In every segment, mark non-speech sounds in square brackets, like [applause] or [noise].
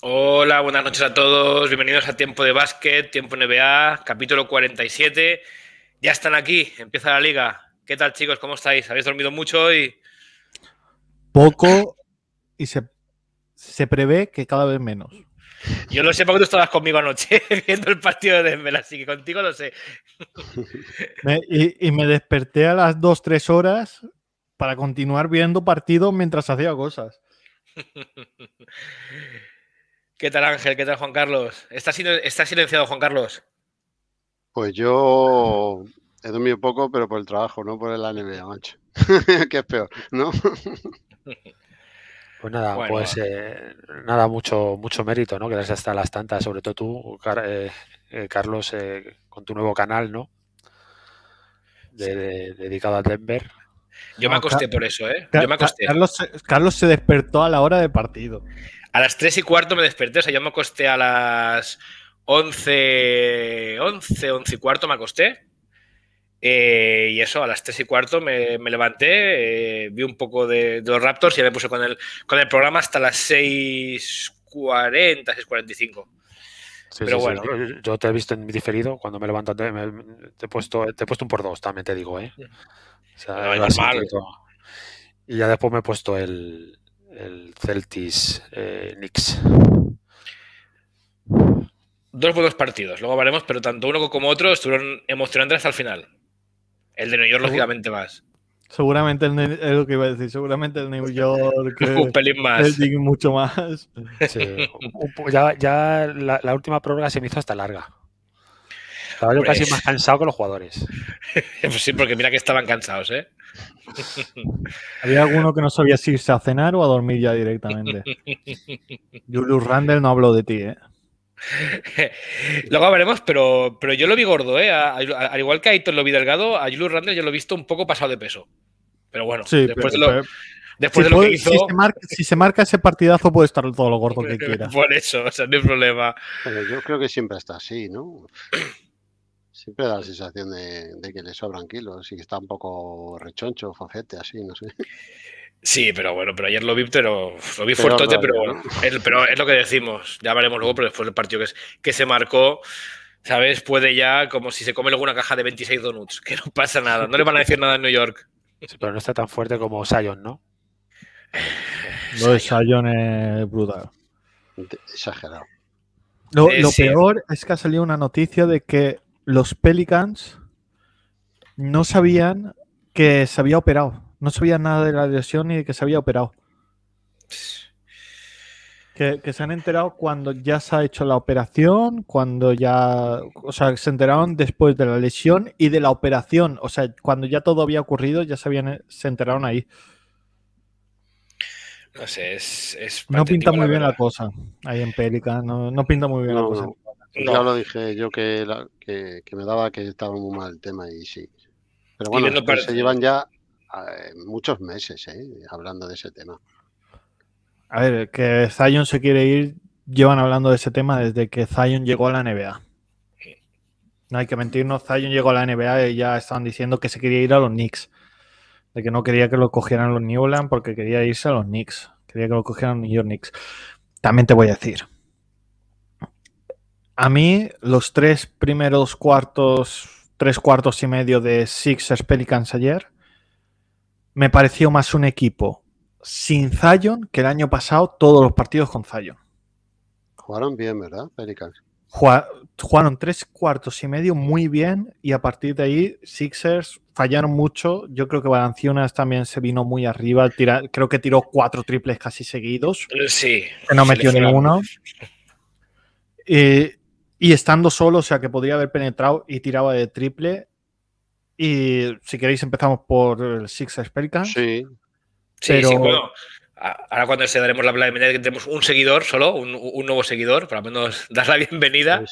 Hola, buenas noches a todos. Bienvenidos a Tiempo de Básquet, Tiempo NBA, capítulo 47. Ya están aquí, empieza la liga. ¿Qué tal, chicos? ¿Cómo estáis? ¿Habéis dormido mucho hoy? Poco y se, prevé que cada vez menos. Yo lo sé porque tú estabas conmigo anoche [laughs] viendo el partido de Denver, así que contigo lo sé. y, y, me desperté a las 2, 3 horas para continuar viendo partido mientras hacía cosas. [laughs] ¿Qué tal Ángel? ¿Qué tal Juan Carlos? ¿Está, silenciado Juan Carlos? Pues yo he dormido poco, pero por el trabajo, no por el anime, macho. [laughs] que es peor, ¿no? [laughs] Pues nada, pues eh, nada, mucho, mucho mérito, ¿no? Gracias hasta las tantas, sobre todo tú, eh, eh, Carlos, con tu nuevo canal, ¿no? dedicado a Denver. Yo me ah, acosté por eso, ¿eh? Yo me acosté. Carlos, Carlos se despertó a la hora de partido. A las 3 y cuarto me desperté, o sea, yo me acosté a las 11, 11, 11 y cuarto me acosté. Eh, y eso, a las 3 y cuarto me, levanté, eh, vi un poco de, los Raptors y ya me puse con el, con el programa hasta las 6.40, 6.45. Pero bueno. Yo, te he visto en mi diferido cuando me levanto, te, he puesto, te puesto un por dos, también te digo, ¿eh? Mm. O sea, no, normal. ¿eh? Y ya después me he puesto el, el Celtics eh, Knicks. Dos buenos partidos, luego veremos, pero tanto uno como otro estuvieron emocionantes hasta el final. El de New York, lógicamente, más. Seguramente el, es lo que iba a decir, seguramente el New [laughs] York. Eh, un pelín más. mucho más. [laughs] [laughs] ya, la, la, última prórroga se me hizo hasta larga. Estaba yo casi pues- más cansado que los jugadores. [laughs] Pues sí, porque mira que estaban cansados, ¿eh? [laughs] Había alguno que no sabía si irse a cenar o a dormir ya directamente. [laughs] Julius Randle no habló de ti, ¿eh? Luego veremos, pero, pero yo lo vi gordo, ¿eh? al igual que a Aitor lo vi delgado, a Julius Randle yo lo he visto un poco pasado de peso. Pero bueno, después de lo... que hizo... si, se marca, ese partidazo, puede estar todo lo gordo que quiera. Por eso, o sea, no hay problema. yo creo que siempre está así, ¿no? Siempre da la sensación de, que le sobran kilos y que está un poco rechoncho, facete, así, no sé. Sí, pero bueno, pero ayer lo vi, pero lo vi pero pero, es, lo que decimos. Ya veremos luego, pero después del partido que, se marcó, ¿sabes? Puede ya, como si se come luego una caja de 26 donuts, [laughs] que no pasa nada, no le van a decir nada en New York. pero no está tan fuerte como Sion, ¿no? No, [sighs] es Sion es brutal. Exagerado. Lo, peor es que ha salido una noticia de que los Pelicans no sabían que se había operado. No sabían nada de la lesión ni de que se había operado. Que, se han enterado cuando ya se ha hecho la operación, cuando ya, o sea, se enteraron después de la lesión y de la operación, o sea, cuando ya todo había ocurrido, ya se, se enteraron ahí. No sé, es... no pinta muy bien la cosa ahí en Pelican, no, pinta muy bien la cosa. Ya lo dije yo que, que, me daba que estaba muy mal el tema y sí. Pero bueno, se llevan ya eh, muchos meses eh, hablando de ese tema. A ver, que Zion se quiere ir, llevan hablando de ese tema desde que Zion llegó a la NBA. No hay que mentirnos, Zion llegó a la NBA y ya estaban diciendo que se quería ir a los Knicks. De que no quería que lo cogieran los New Orleans porque quería irse a los Knicks. Quería que lo cogieran los New York Knicks. También te voy a decir, a mí, los tres primeros cuartos, tres cuartos y medio de Sixers Pelicans ayer, me pareció más un equipo sin Zion que el año pasado todos los partidos con Zion. Jugaron bien, ¿verdad, Pelicans? Jugaron tres cuartos y medio muy bien y a partir de ahí Sixers fallaron mucho. Yo creo que Valenciunas también se vino muy arriba. creo que tiró cuatro triples casi seguidos. Sí. no metió ninguno. Y y estando solo, o sea que podría haber penetrado y tirado de triple. Y si queréis empezamos por el Six Spectrum. Sí. Sí, bueno. Ahora cuando se daremos la bienvenida que tenemos un seguidor solo, un, nuevo seguidor, para lo menos [laughs] dar la bienvenida.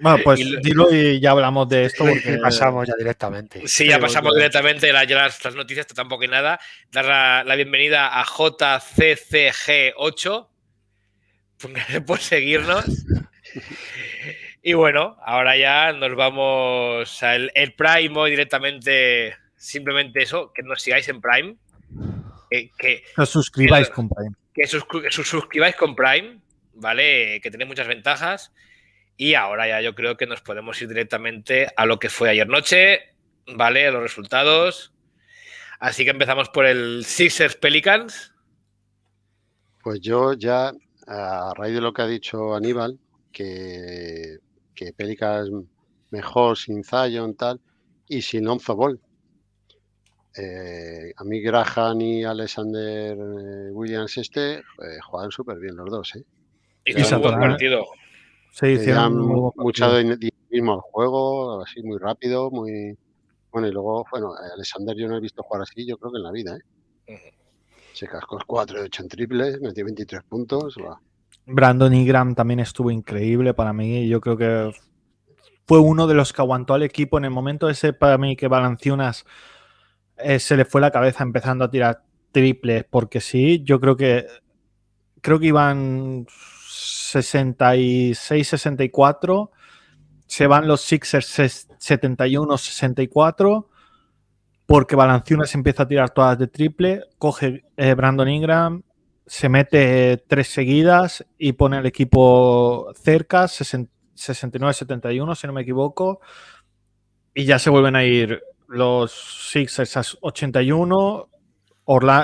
Bueno, pues dilo y ya hablamos de esto porque pasamos ya directamente. Sí, ya pasamos directamente las, noticias, tampoco hay nada. Dar la, la bienvenida a JCCG8 [laughs] por seguirnos. Y bueno, ahora ya nos vamos al el Prime hoy directamente. Simplemente eso, que nos sigáis en Prime. Eh, que os suscribáis con Prime. Que, que suscribáis con Prime, ¿vale? Que tenéis muchas ventajas. Y ahora ya yo creo que nos podemos ir directamente a lo que fue ayer noche, ¿vale? A los resultados. Así que empezamos por el Sixers Pelicans. Pues yo ya, a raíz de lo que ha dicho Aníbal, que que es mejor sin Zion tal y sin Lonzo Ball. Eh, a mí Graham y Alexander eh, Williams este eh, juegan súper bien los dos. ¿eh? Y un buen partido. Se sí, mucho dinamismo al juego, así muy rápido, muy bueno y luego, bueno, Alexander yo no he visto jugar así, yo creo que en la vida. ¿eh? Se cascó 4 de 8 en triples, metió 23 puntos. Va. Brandon Ingram también estuvo increíble para mí. Yo creo que fue uno de los que aguantó al equipo en el momento ese para mí que Balanciunas eh, se le fue la cabeza empezando a tirar triples, porque sí, yo creo que creo que iban 66, 64, se van los Sixers 71, 64 porque Balanciunas empieza a tirar todas de triple, coge eh, Brandon Ingram, se mete tres seguidas y pone el equipo cerca, 69-71, si no me equivoco, y ya se vuelven a ir los Sixers a 81,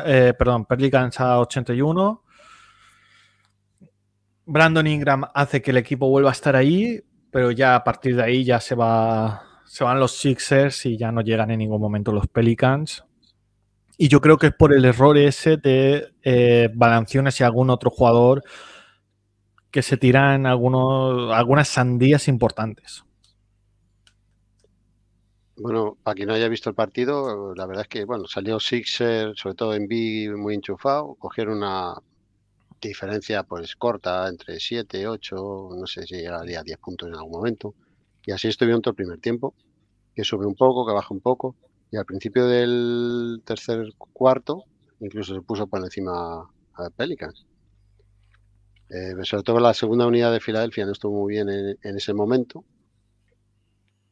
eh, perdón, Pelicans a 81. Brandon Ingram hace que el equipo vuelva a estar ahí, pero ya a partir de ahí ya se va se van los Sixers y ya no llegan en ningún momento los Pelicans. Y yo creo que es por el error ese de eh, Balanciones y algún otro jugador que se tiran algunos, algunas sandías importantes. Bueno, para quien no haya visto el partido, la verdad es que bueno, salió Sixer, sobre todo en B, muy enchufado, cogieron una diferencia pues corta, entre 7, 8, no sé si llegaría a 10 puntos en algún momento. Y así estuvieron todo el primer tiempo, que sube un poco, que baja un poco. Y al principio del tercer cuarto, incluso se puso por encima a Pelicans. Eh, sobre todo la segunda unidad de Filadelfia no estuvo muy bien en, ese momento.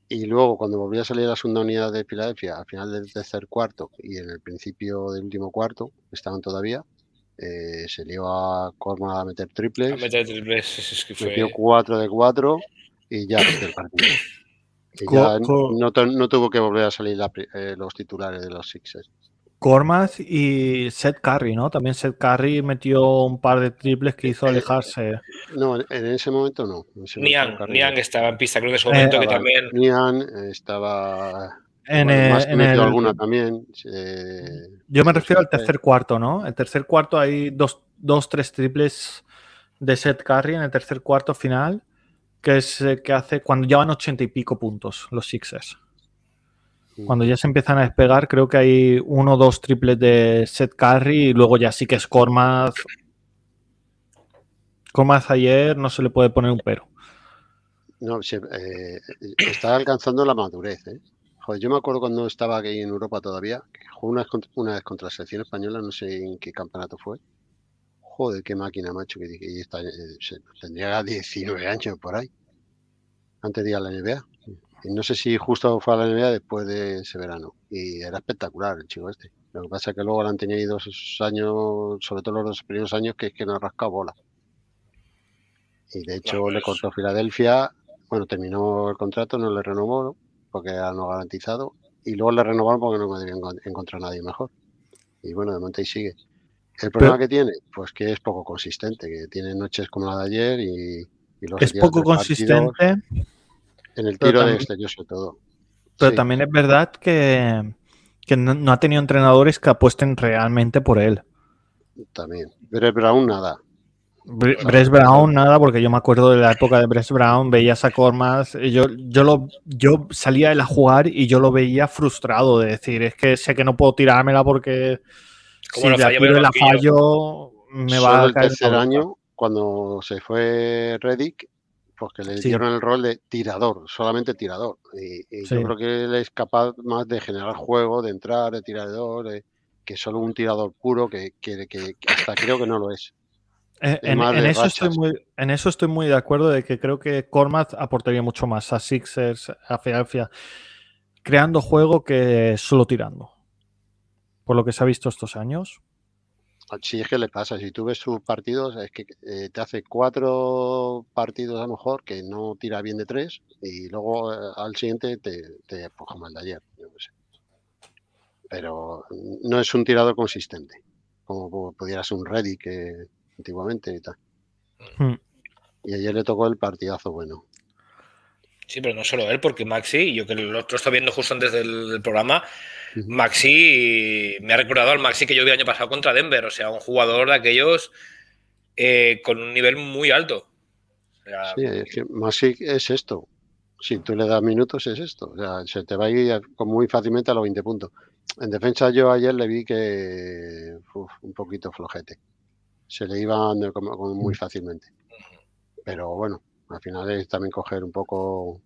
Y luego, cuando volvió a salir la segunda unidad de Filadelfia, al final del tercer cuarto y en el principio del último cuarto, estaban todavía, eh, se dio a Corma a meter triples. A meter triples, [laughs] es que fue... Metió 4 de 4 y ya el partido no, tuvo que volver a salir eh, los titulares de los Sixers. Cormac y Seth Curry, ¿no? También Seth Curry metió un par de triples que eh, hizo eh, alejarse. No, en ese momento no. Nian, estaba en pista, creo que en ese momento que también. Nian estaba. En, alguna también. yo me refiero al tercer cuarto, ¿no? El tercer cuarto hay dos, dos, tres triples de Seth Curry en el tercer cuarto final que es eh, que hace cuando ya van ochenta y pico puntos los Sixers. Mm. Cuando ya se empiezan a despegar, creo que hay uno o dos triples de set carry y luego ya sí que es Cormaz. Cormaz ayer no se le puede poner un pero. No, eh, está alcanzando la madurez. ¿eh? yo me acuerdo cuando estaba aquí en Europa todavía, que jugó una, una vez contra la selección española, no sé en qué campeonato fue, de qué máquina, macho, que dije, está, eh, tendría 19 años por ahí, antes de ir a la NBA. Y no sé si justo fue a la NBA después de ese verano. Y era espectacular el chico este. Lo que pasa es que luego lo han tenido dos años, sobre todo los dos primeros años, que es que no rascado bola. Y de hecho le cortó Filadelfia, bueno, terminó el contrato, no le renovó, porque era no garantizado, y luego le renovaron porque no me encontrar nadie mejor. Y bueno, de momento ahí sigue. El problema que tiene, pues que es poco consistente, que tiene noches como la de ayer y, y los Es poco consistente. En el tiro de exterior sobre todo. Pero también es verdad que, no, ha tenido entrenadores que apuesten realmente por él. También. Bres Brown nada. Bres Brown nada, porque yo me acuerdo de la época de Bres Brown, Veía a Cormas, yo, yo, lo, yo salía de la jugar y yo lo veía frustrado de decir, es que sé que no puedo tirármela porque si la la fallo me va a caer el tercer año cuando se fue Reddick porque pues le dieron el rol de tirador, solamente tirador. Y, yo creo que él es capaz más de generar juego, de entrar, de tirador, que solo un tirador puro, que, que, que, hasta creo que no lo es. Eh, en, eso estoy muy, en, eso estoy muy, de acuerdo de que creo que Cormac aportaría mucho más a Sixers, a Philadelphia, creando juego que solo tirando por lo que se ha visto estos años? Ah, sí, es que le pasa. Si tú ves sus partidos, es que eh, te hace cuatro partidos a lo mejor que no tira bien de tres y luego eh, al siguiente te, te mal de ayer. Pero no es un tirado consistente, como, pudiera ser un ready que eh, antiguamente y tal. Hmm. Y ayer le tocó el partidazo bueno. Sí, pero no solo él, porque Maxi, yo que lo estaba viendo justo antes del, programa, Maxi me ha recordado al Maxi que yo vi el año pasado contra Denver, o sea, un jugador de aquellos eh, con un nivel muy alto. sí, Maxi es esto. Si tú le das minutos es esto. O sea, se te va a ir muy fácilmente a los 20 puntos. En defensa yo ayer le vi que un poquito flojete. Se le iba muy fácilmente. Pero bueno, al final es también coger un poco.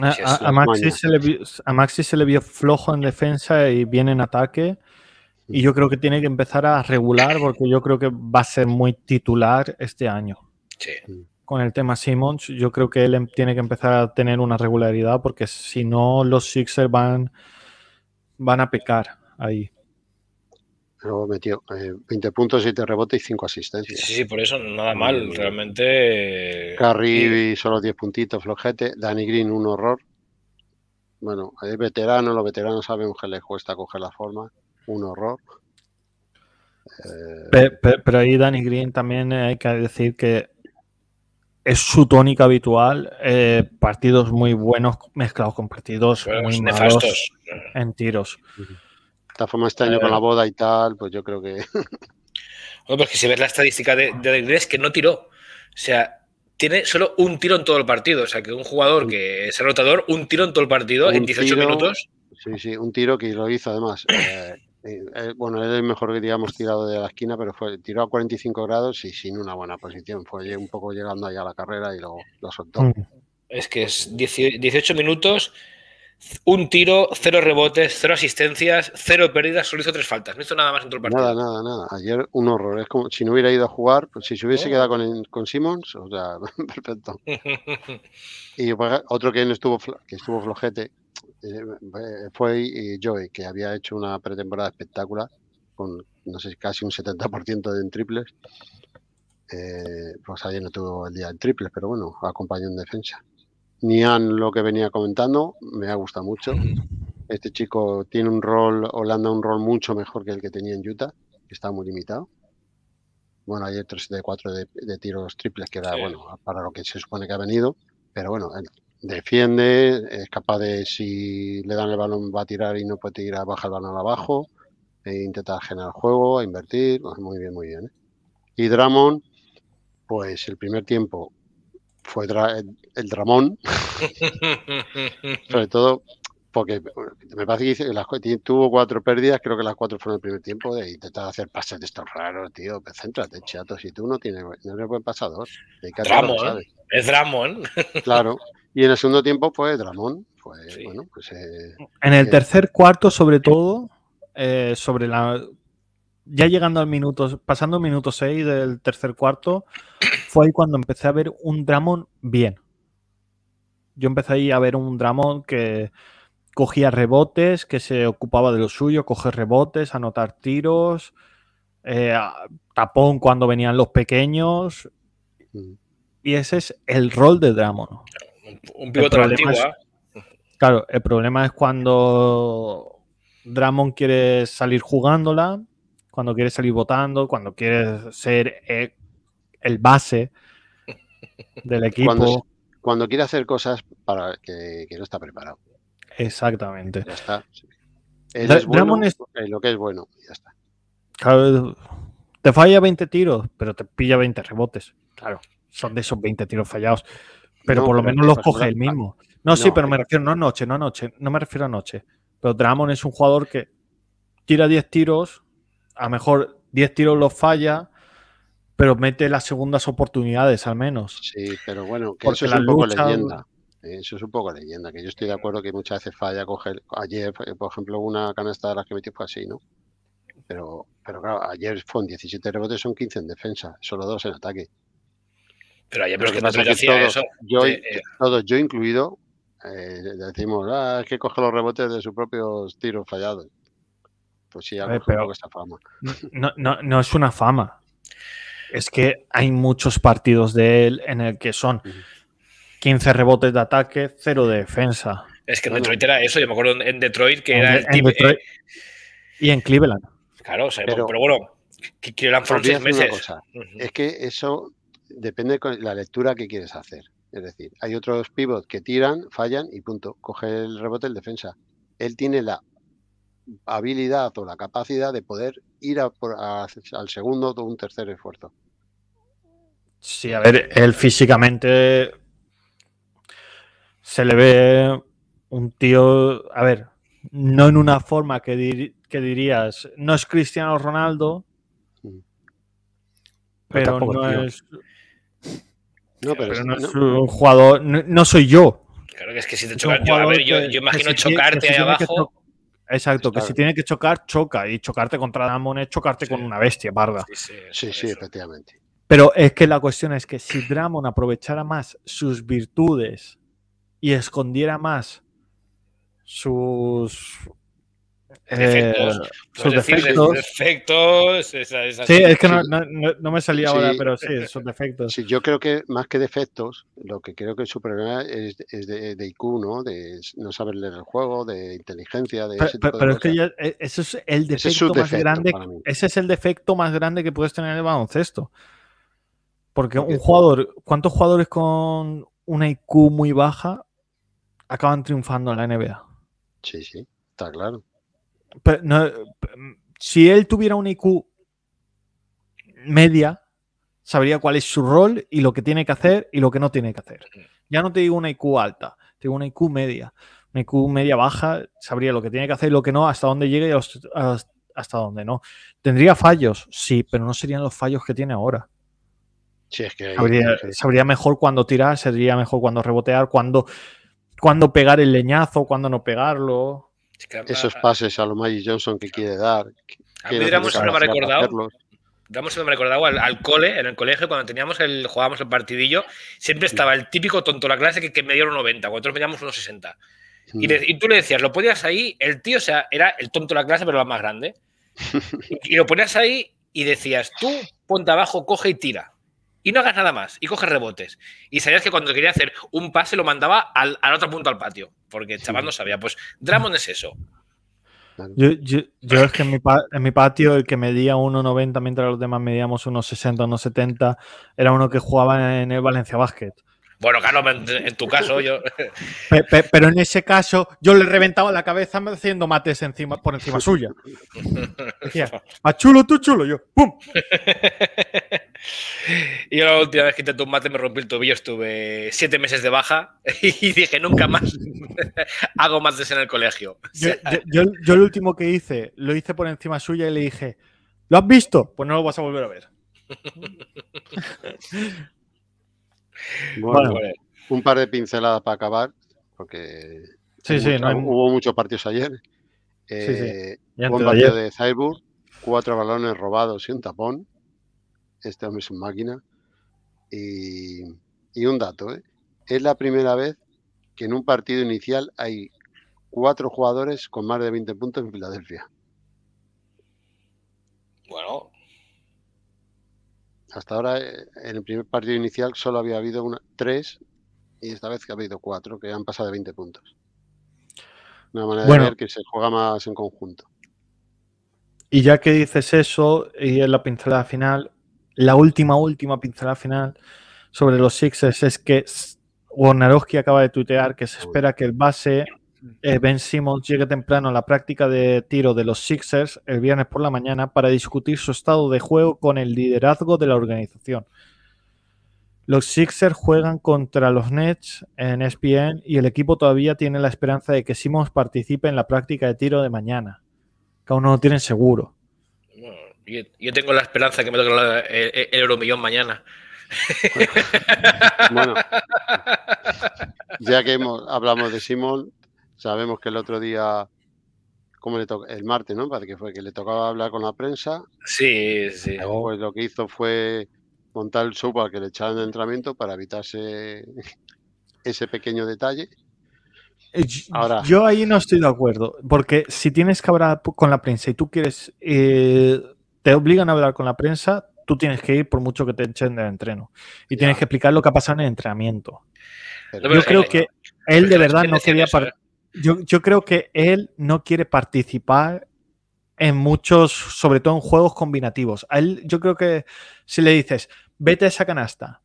A, Maxi se le vio, flojo en defensa y bien en ataque. Y yo creo que tiene que empezar a regular porque yo creo que va a ser muy titular este año. Con el tema Simmons, yo creo que él em, tiene que empezar a tener una regularidad porque si no, los Sixers van, van a pecar ahí metió 20 eh, puntos, 7 rebotes y 5 asistencias. Sí, sí, por eso nada mal, realmente. y solo 10 puntitos, flojete. Danny Green, un horror. Bueno, hay veterano, los veteranos saben que les cuesta coger la forma. Un horror. Eh, pero, ahí Danny Green también eh, hay que decir que es su tónica habitual, partidos muy buenos mezclados con partidos muy malos en tiros esta forma este con la boda y tal, pues yo creo que. [laughs] Bueno, pues que si ves la estadística de, de Inglés, que no tiró. O sea, tiene solo un tiro en todo el partido. O sea, que un jugador que es rotador, un tiro en todo el partido, en 18 minutos. Sí, sí, un tiro que lo hizo además. [clears throat] Eh, eh, eh, bueno, es el mejor, que digamos, tirado de la esquina, pero fue tiró a 45 grados y sin una buena posición. Fue un poco llegando allá a la carrera y luego lo soltó. Mm. Es que es 18 minutos un tiro, cero rebotes, cero asistencias, cero pérdidas, solo hizo tres faltas. No hizo nada más en todo partido. Nada, nada, nada. Ayer un horror. Es como si no hubiera ido a jugar, pues si se hubiese oh. quedado con, con Simmons, o sea, [laughs] perfecto. [laughs] y otro que no estuvo que estuvo flojete eh, fue eh, Joey, que había hecho una pretemporada espectacular, con no sé, casi un 70% en triples. Eh, pues ayer no tuvo el día en triples, pero bueno, acompañó en defensa. Nian, lo que venía comentando, me ha gustado mucho. Este chico tiene un rol, Holanda, un rol mucho mejor que el que tenía en Utah, que está muy limitado. Bueno, hay 3 de 4 de, tiros triples, que era bueno para lo que se supone que ha venido, pero bueno, defiende, es capaz de, si le dan el balón, va a tirar y no puede tirar, baja el balón abajo, e intenta generar juego, a invertir, pues muy bien, muy bien. ¿eh? Y Dramon, pues el primer tiempo fue el dramón [laughs] sobre todo porque me parece que tuvo cuatro pérdidas, creo que las cuatro fueron el primer tiempo, de intentar hacer pases de estos raros, tío. Céntrate, chato, si tú no tienes, no eres buen pasador. dos es dramón Claro, y en el segundo tiempo pues Dramón. Pues, bueno, pues, eh, en el eh, tercer cuarto, sobre todo, eh, sobre la ya llegando al minuto, pasando el minuto 6 del tercer cuarto, fue ahí cuando empecé a ver un Dramón bien yo empecé ahí a ver un Dramon que cogía rebotes, que se ocupaba de lo suyo, coger rebotes, anotar tiros, eh, tapón cuando venían los pequeños. Mm. Y ese es el rol de Dramon. Un, ¿eh? Claro, el problema es cuando Dramon quiere salir jugándola, cuando quiere salir votando, cuando quiere ser eh, el base del equipo cuando quiere hacer cosas para que, no está preparado. Exactamente. Ya está. es eh, lo que es bueno, ya está. te falla 20 tiros, pero te pilla 20 rebotes. Claro, son de esos 20 tiros fallados. Pero por lo menos los coge el mismo. No, sí, pero me refiero, no noche, no noche. no me refiero a noche. Pero Dramon es un jugador que tira 10 tiros, a lo mejor 10 tiros los falla, pero mete las segundas oportunidades al menos. Sí, pero bueno, que eso es un poco leyenda. Eso es un poco leyenda, que yo estoy de acuerdo que muchas veces falla coger. Ayer, eh, por ejemplo, una canasta de las que metí fue así, ¿no? Pero, pero claro, ayer fueron 17 rebotes, son 15 en defensa, solo dos en ataque. Pero ayer, pero es que no que todos, yo, eh, todos, yo incluido, eh, decimos, ah, es que coge los rebotes de sus propios tiros fallados. Pues sí, algo ver, pero, fama. no es una fama, es que hay muchos partidos de él en el que son 15 rebotes de ataque, cero de defensa. Es que en Detroit era eso, yo me acuerdo en Detroit que era el tipo, eh, y en Cleveland. Claro, pero, bueno, Cleveland fueron 6 meses. Es que eso depende de la lectura que quieres hacer. Es decir, hay otros pivots que tiran, fallan y punto. Coge el rebote el defensa. Él tiene la habilidad o la capacidad de poder ir al segundo o un tercer esfuerzo. Sí, a ver, él físicamente se le ve un tío, a ver, no en una forma que, que dirías, no es Cristiano Ronaldo, mm. pero, no es... pero, no es un jugador, no, soy yo. Claro que es que si te chocas, yo, a ver, yo, imagino chocarte ahí abajo. Exacto, pues que si tiene que chocar, choca. Y chocarte contra Damon es chocarte con una bestia, parda. sí, sí efectivamente. Pero es que la cuestión es que si Dramon aprovechara más sus virtudes y escondiera más sus eh, defectos. sus defectos. sí, es que no, me salía ahora, pero sí, sus defectos. Sí, yo creo que más que defectos, lo que creo que su problema es, de, IQ, ¿no? De no saber leer el juego, de inteligencia, de... Pero, ese tipo es que e, es el más grande. Ese es el defecto más grande que puedes tener en el baloncesto. Porque un jugador, ¿cuántos jugadores con una IQ muy baja acaban triunfando en la NBA? Sí, sí, está claro. si él tuviera una IQ media, sabría cuál es su rol y lo que tiene que hacer y lo que no tiene que hacer. Ya no te digo una IQ alta, te digo una IQ media. Una IQ media baja, sabría lo que tiene que hacer y lo que no, hasta dónde llega y hasta dónde no. Tendría fallos, sí, pero no serían los fallos que tiene ahora sabría, mejor cuando tirar, sería mejor cuando rebotear, cuando pegar el leñazo, cuando no pegarlo. Esos pases a lo Magic Johnson que quiere dar. a mí me ha recordado. al, cole, en el colegio, cuando teníamos el, jugábamos el partidillo, siempre estaba el típico tonto de la clase que, me dio unos 90, nosotros medíamos unos 60. Y, tú le decías, lo ponías ahí, el tío, o sea, era el tonto de la clase, pero la más grande. [laughs] y lo ponías ahí y decías, tú ponte abajo, coge y tira y no hagas nada más y coges rebotes. Y sabías que cuando quería hacer un pase lo mandaba al, otro punto al patio, porque el chaval no sabía. Pues Dramon es eso. Yo, es que en mi, en mi, patio el que medía 1,90 mientras los demás medíamos 1,60, 1,70 era uno que jugaba en el Valencia Basket. Bueno, Carlos, en, tu caso yo... Pero, en ese caso yo le reventaba la cabeza haciendo mates por encima suya. Decía, a chulo, tú chulo, yo, ¡pum! Y la última vez que intenté un mate me rompí el tobillo, estuve siete meses de baja [laughs] y dije, nunca más [laughs] hago mates en el colegio. Yo, yo, lo último que hice, lo hice por encima suya y le dije, ¿lo has visto? Pues no lo vas a volver a ver. [laughs] Pues. un par de pinceladas para acabar, porque hubo muchos partidos ayer. Eh, un de, cuatro balones robados y un tapón. Este hombre es una máquina. Y, un dato, ¿eh? es la primera vez que en un partido inicial hay cuatro jugadores con más de 20 puntos en Filadelfia. Bueno, hasta ahora eh, en el primer partido inicial solo había habido tres y esta vez que ha habido cuatro, que han pasado de 20 puntos. Una manera de ver que se juega más en conjunto. Y ya que dices eso, y en la pincelada final, la última, última pincelada final sobre los Sixers es que Wornarowski acaba de tuitear que se espera que el base eh, ben Simmons llegue temprano a la práctica de tiro de los Sixers el viernes por la mañana para discutir su estado de juego con el liderazgo de la organización. Los Sixers juegan contra los Nets en ESPN y el equipo todavía tiene la esperanza de que Simmons participe en la práctica de tiro de mañana, que aún no lo tienen seguro. yo, tengo la esperanza que me toque el, Euromillón mañana. bueno, [laughs] ya que hablamos de Simmons Sabemos que el otro día, como le tocó? El martes, ¿no? que fue que le tocaba hablar con la prensa. Sí, sí. lo que hizo fue montar el show para que le echaron de entrenamiento para evitarse [laughs] ese pequeño detalle. Eh, Ahora. Yo ahí no estoy de acuerdo, porque si tienes que hablar con la prensa y tú quieres, eh, te obligan a hablar con la prensa, tú tienes que ir por mucho que te echen de entreno y tienes que explicar lo que ha pasado en el entrenamiento. yo creo que él de verdad no quería, yo, creo que él no quiere participar en muchos, sobre todo en juegos combinativos. A él, yo creo que si le dices, vete a esa canasta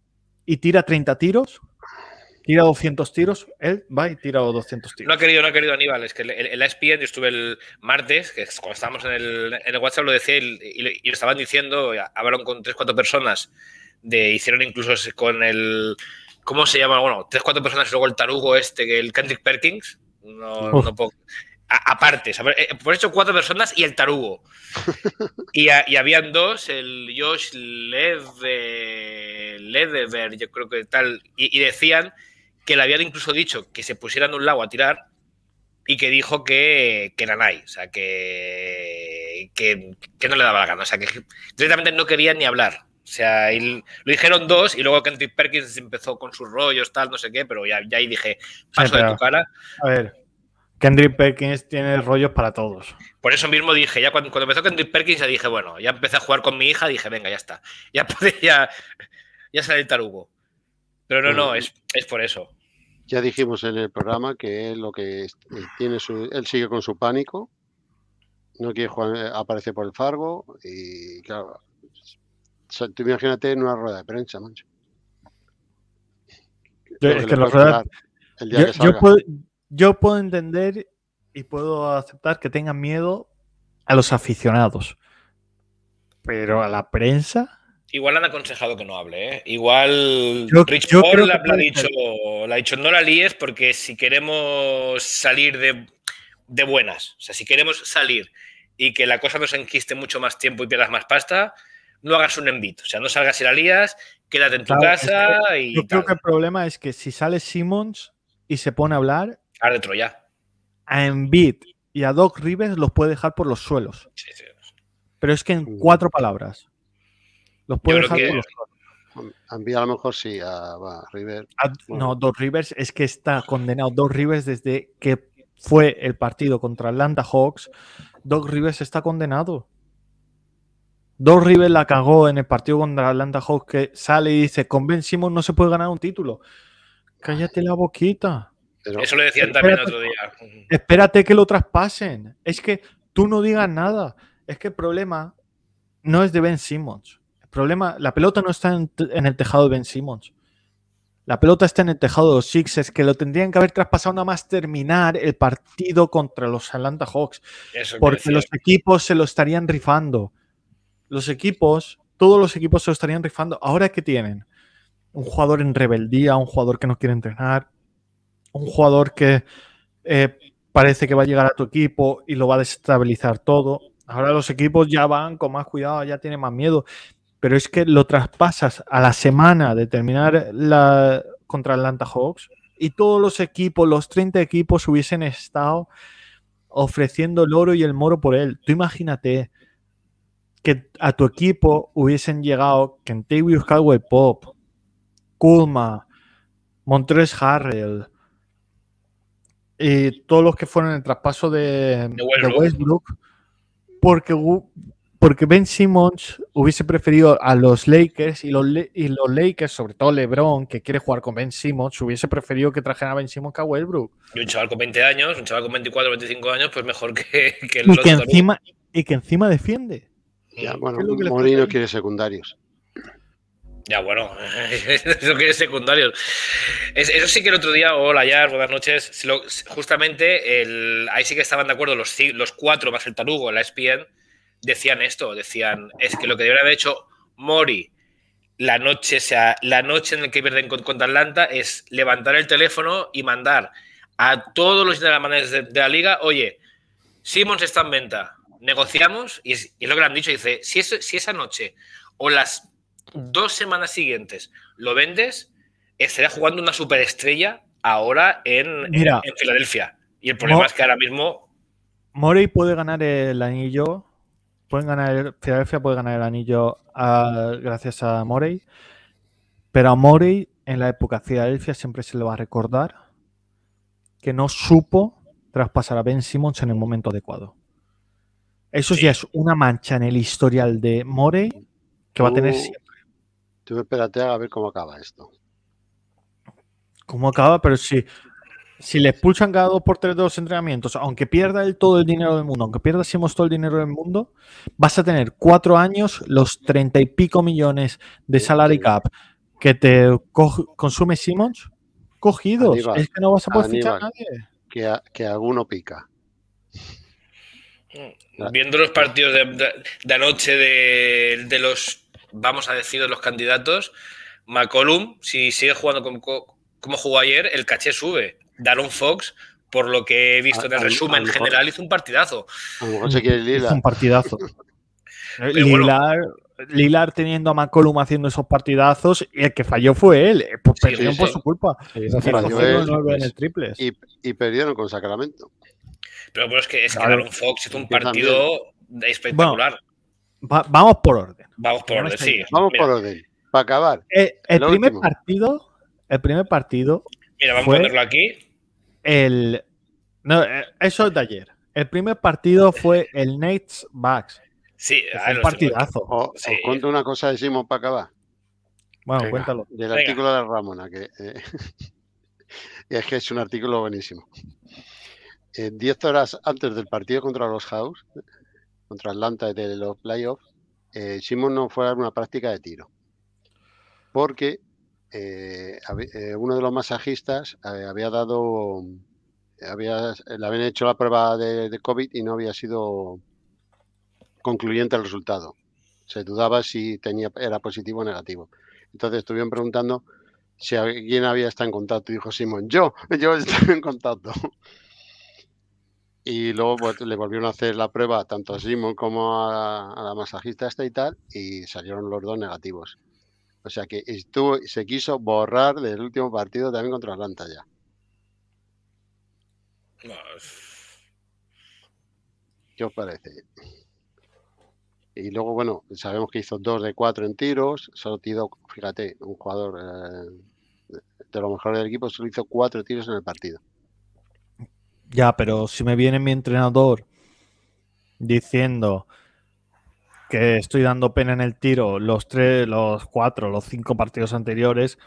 y tira 30 tiros, tira 200 tiros, él va y tira 200 tiros. No ha querido, no ha querido Aníbal, es que el, el, ESPN, yo estuve el martes, que cuando estábamos en el, en WhatsApp, lo decía y, lo estaban diciendo, hablaron con 3, 4 personas, de, hicieron incluso con el, ¿cómo se llama? Bueno, 3, 4 personas y luego el tarugo este, el Kendrick Perkins, no, no aparte, eh, por hecho cuatro personas y el tarugo. [laughs] Y, habían dos, el Josh de eh, Ledever, yo creo que tal, y, decían que le habían incluso dicho que se pusieran un lago a tirar y que dijo que, que ahí o sea, que, que, no le daba la gana, o sea, que directamente no quería ni hablar. O sea, lo dijeron dos y luego Kendrick Perkins empezó con sus rollos, tal, no sé qué, pero ya, ahí dije, paso de tu cara. A ver, Kendrick Perkins tiene rollos para todos. Por eso mismo dije, ya cuando, empezó Kendrick Perkins, ya dije, bueno, ya empecé a jugar con mi hija, dije, venga, ya está. [laughs] Ya ya ya sale el tarugo. Pero no, no, es, es por eso. Ya dijimos en el programa que él lo que eh, tiene él sigue con su pánico, no quiere jugar, eh, aparece por el Fargo y claro, tú imagínate en una rueda de prensa, mancho. Yo, puedo, entender y puedo aceptar que tengan miedo a los aficionados, pero a la prensa. Igual han aconsejado que no hable, ¿eh? Igual yo, Rich Paul ha dicho, ha dicho no la líes porque si queremos salir de, de buenas, o sea, si queremos salir y que la cosa nos enquiste mucho más tiempo y pierdas más pasta, no hagas un envito. O sea, no salgas y la lías, quédate en tu casa y. Yo creo que el problema es que si sale Simmons y se pone a hablar. retro ya. A Embiid y a Doc Rivers los puede dejar por los suelos. Sí, sí. Pero es que en mm. cuatro palabras. Los puede dejar por los suelos. Embiid a lo mejor sí, a, Rivers... No, Doc Rivers es que está condenado. Doc Rivers desde que fue el partido contra Atlanta Hawks, Doc Rivers está condenado. Dos River la cagó en el partido contra Atlanta Hawks que sale y dice, con Ben Simmons no se puede ganar un título. Cállate la boquita. Eso lo decían también otro día. Espérate que lo traspasen. Es que tú no digas nada. Es que el problema no es de Ben Simmons. El problema, la pelota no está en, el tejado de Ben Simmons. La pelota está en el tejado de los Sixers, que lo tendrían que haber traspasado nada más terminar el partido contra los Atlanta Hawks. porque los equipos se lo estarían rifando los equipos, todos los equipos se estarían rifando. Ahora que tienen un jugador en rebeldía, un jugador que no quiere entrenar, un jugador que eh, parece que va a llegar a tu equipo y lo va a desestabilizar todo. Ahora los equipos ya van con más cuidado, ya tienen más miedo. Pero es que lo traspasas a la semana de terminar la, contra Atlanta Hawks y todos los equipos, los 30 equipos hubiesen estado ofreciendo el oro y el moro por él. Tú imagínate, que a tu equipo hubiesen llegado Kentavious Caldwell Pop, Kulma, Montres Harrell y todos los que fueron en el traspaso de, Westbrook, porque, porque, Ben Simmons hubiese preferido a los Lakers y los, y los Lakers, sobre todo LeBron, que quiere jugar con Ben Simmons, hubiese preferido que trajeran a Ben Simmons que a Westbrook. Y un chaval con 20 años, un chaval con 24, 25 años, pues mejor que, que el y que encima Y que encima defiende. Ya, eh, bueno, no quiere secundarios. Ya, bueno, [laughs] eso quiere secundarios. eso sí que el otro día, hola ya buenas noches. justamente ahí sí que estaban de acuerdo los, cuatro más el tarugo, la ESPN, decían esto, decían, es que lo que debería haber hecho Mori la noche, sea, la noche en la que pierden contra Atlanta es levantar el teléfono y mandar a todos los de, de la liga, oye, Simons está en venta, negociamos y es, lo que le han dicho. Dice, si, si esa noche o las dos semanas siguientes lo vendes, estará jugando una superestrella ahora en, Filadelfia. Y el problema es que ahora mismo... Morey puede ganar el anillo. Pueden ganar Filadelfia puede ganar el anillo ah, gracias a Morey. Pero a Morey en la época de Filadelfia siempre se le va a recordar que no supo traspasar a Ben Simmons en el momento adecuado. Eso ya es una mancha en el historial de Morey que va a tener siempre. Tú espérate a ver cómo acaba esto. ¿Cómo acaba? Pero si, si le expulsan cada dos por tres de los entrenamientos, aunque pierda él todo el dinero del mundo, aunque pierda Simons todo el dinero del mundo, vas a tener cuatro años los treinta y pico millones de salary cap que te consume Simons, cogidos. es que no vas a poder fichar a nadie. Que, que alguno pica. Viendo los partidos de, anoche de, los, vamos a decir, de los candidatos, McCollum, si sigue jugando como, jugó ayer, el caché sube. Daron Fox, por lo que he visto en el resumen en general, hizo un partidazo. Hizo un partidazo. [laughs] Lilar, teniendo a McCollum haciendo esos partidazos, y el que falló fue él, eh, pues perdieron por su culpa. y perdieron con Sacramento. Pero bueno, es que, es que el Fox hizo un partido espectacular. vamos por orden. Vamos por orden, sí. Vamos por orden. Para acabar. Eh, el, primer partido. El primer partido. Mira, vamos a ponerlo aquí. El. No, eh, eso es de ayer. El primer partido fue el Nate's Bucks. Sí, el un partidazo. Os cuento una cosa de Simón para acabar. Bueno, cuéntalo. Del artículo de Ramona, que eh, [laughs] es que es un artículo buenísimo. Diez horas antes del partido contra los House, contra Atlanta de los playoffs, eh, Simon no fue a una práctica de tiro. Porque eh, eh, uno de los masajistas eh, había dado, había, habían hecho la prueba de, COVID y no había sido concluyente el resultado. Se dudaba si tenía, era positivo o negativo. Entonces estuvieron preguntando si alguien había estado en contacto. dijo Simón, yo, yo estoy en contacto. Y luego pues, le volvieron a hacer la prueba tanto a Simon como a, la masajista esta y tal, y salieron los dos negativos. O sea que se quiso borrar del último partido también contra Atlanta ya. ¿Qué os parece? Y luego, bueno, sabemos que hizo dos de cuatro en tiros, solo tiró, fíjate, un jugador eh, de los mejores del equipo, solo hizo cuatro tiros en el partido. Ya, pero si me viene mi entrenador diciendo que estoy dando pena en el tiro los tres, los cuatro, los cinco partidos anteriores,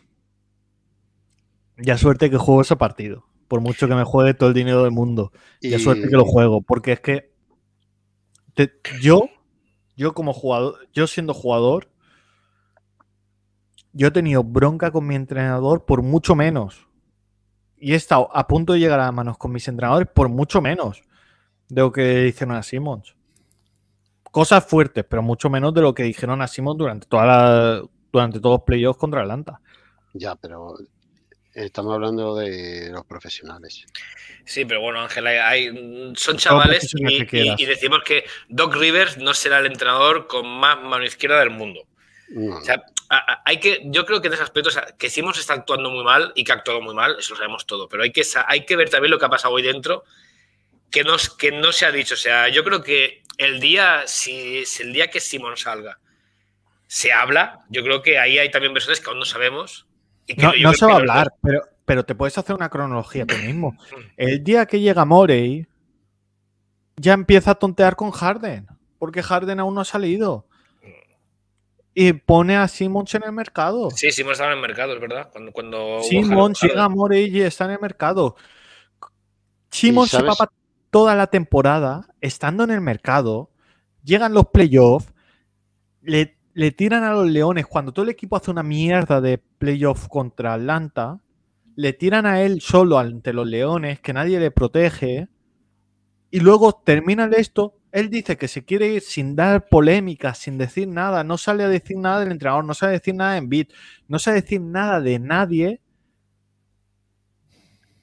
ya suerte que juego ese partido. Por mucho que me juegue todo el dinero del mundo. Ya suerte que lo juego. Porque es que yo, yo como jugador, yo siendo jugador, yo he tenido bronca con mi entrenador por mucho menos y he estado a punto de llegar a manos con mis entrenadores por mucho menos de lo que dijeron a Simons Cosas fuertes, pero mucho menos de lo que dijeron a Simmons durante, toda durante todos los playoffs contra Atlanta. Ya, pero Estamos hablando de los profesionales. Sí, pero bueno, Ángel hay, son chavales y, decimos que Doc Rivers no será el entrenador con más mano izquierda del mundo hay que, yo creo que en ese aspecto, que está actuando muy mal y que ha actuado muy mal, eso lo sabemos todo, pero hay que, hay que ver también lo que ha pasado hoy dentro, que no, que no se ha dicho. O sea, yo creo que el día, si, el día que Simon salga se habla, yo creo que ahí hay también versiones que aún no sabemos. no, se va a hablar, pero te puedes hacer una cronología tú mismo. Mm. El día que llega Morey, ya empieza a tontear con Harden, porque Harden aún no ha salido. Y pone a Simons en el mercado. Sí, Simons está en el mercado, es verdad. Cuando, cuando llega y está en el mercado. Simons se para toda la temporada estando en el mercado. Llegan los playoffs, le, le, tiran a los Leones. Cuando todo el equipo hace una mierda de playoff contra Atlanta, le tiran a él solo ante los Leones, que nadie le protege. Y luego terminan esto, él dice que se quiere ir sin dar polémicas, sin decir nada. No sale a decir nada del entrenador, no sale a decir nada en bit, no sale a decir nada de nadie.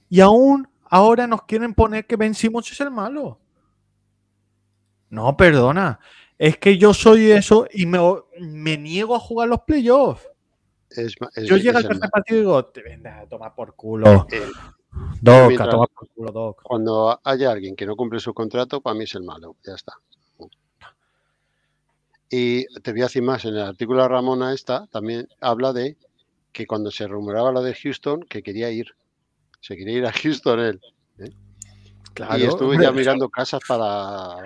Y aún ahora nos quieren poner que Ben Simmons es el malo. No, perdona. Es que yo soy eso y me, niego a jugar los playoffs. yo llego al tercer partido y digo, te venga, toma por culo. Cuando haya alguien que no cumple su contrato, para mí es el malo, ya está. Y te voy a decir más, en el artículo de Ramona esta también habla de que cuando se rumoraba lo de Houston, que quería ir. Se quería ir a Houston él. ¿eh? y estuve ya mirando casas para.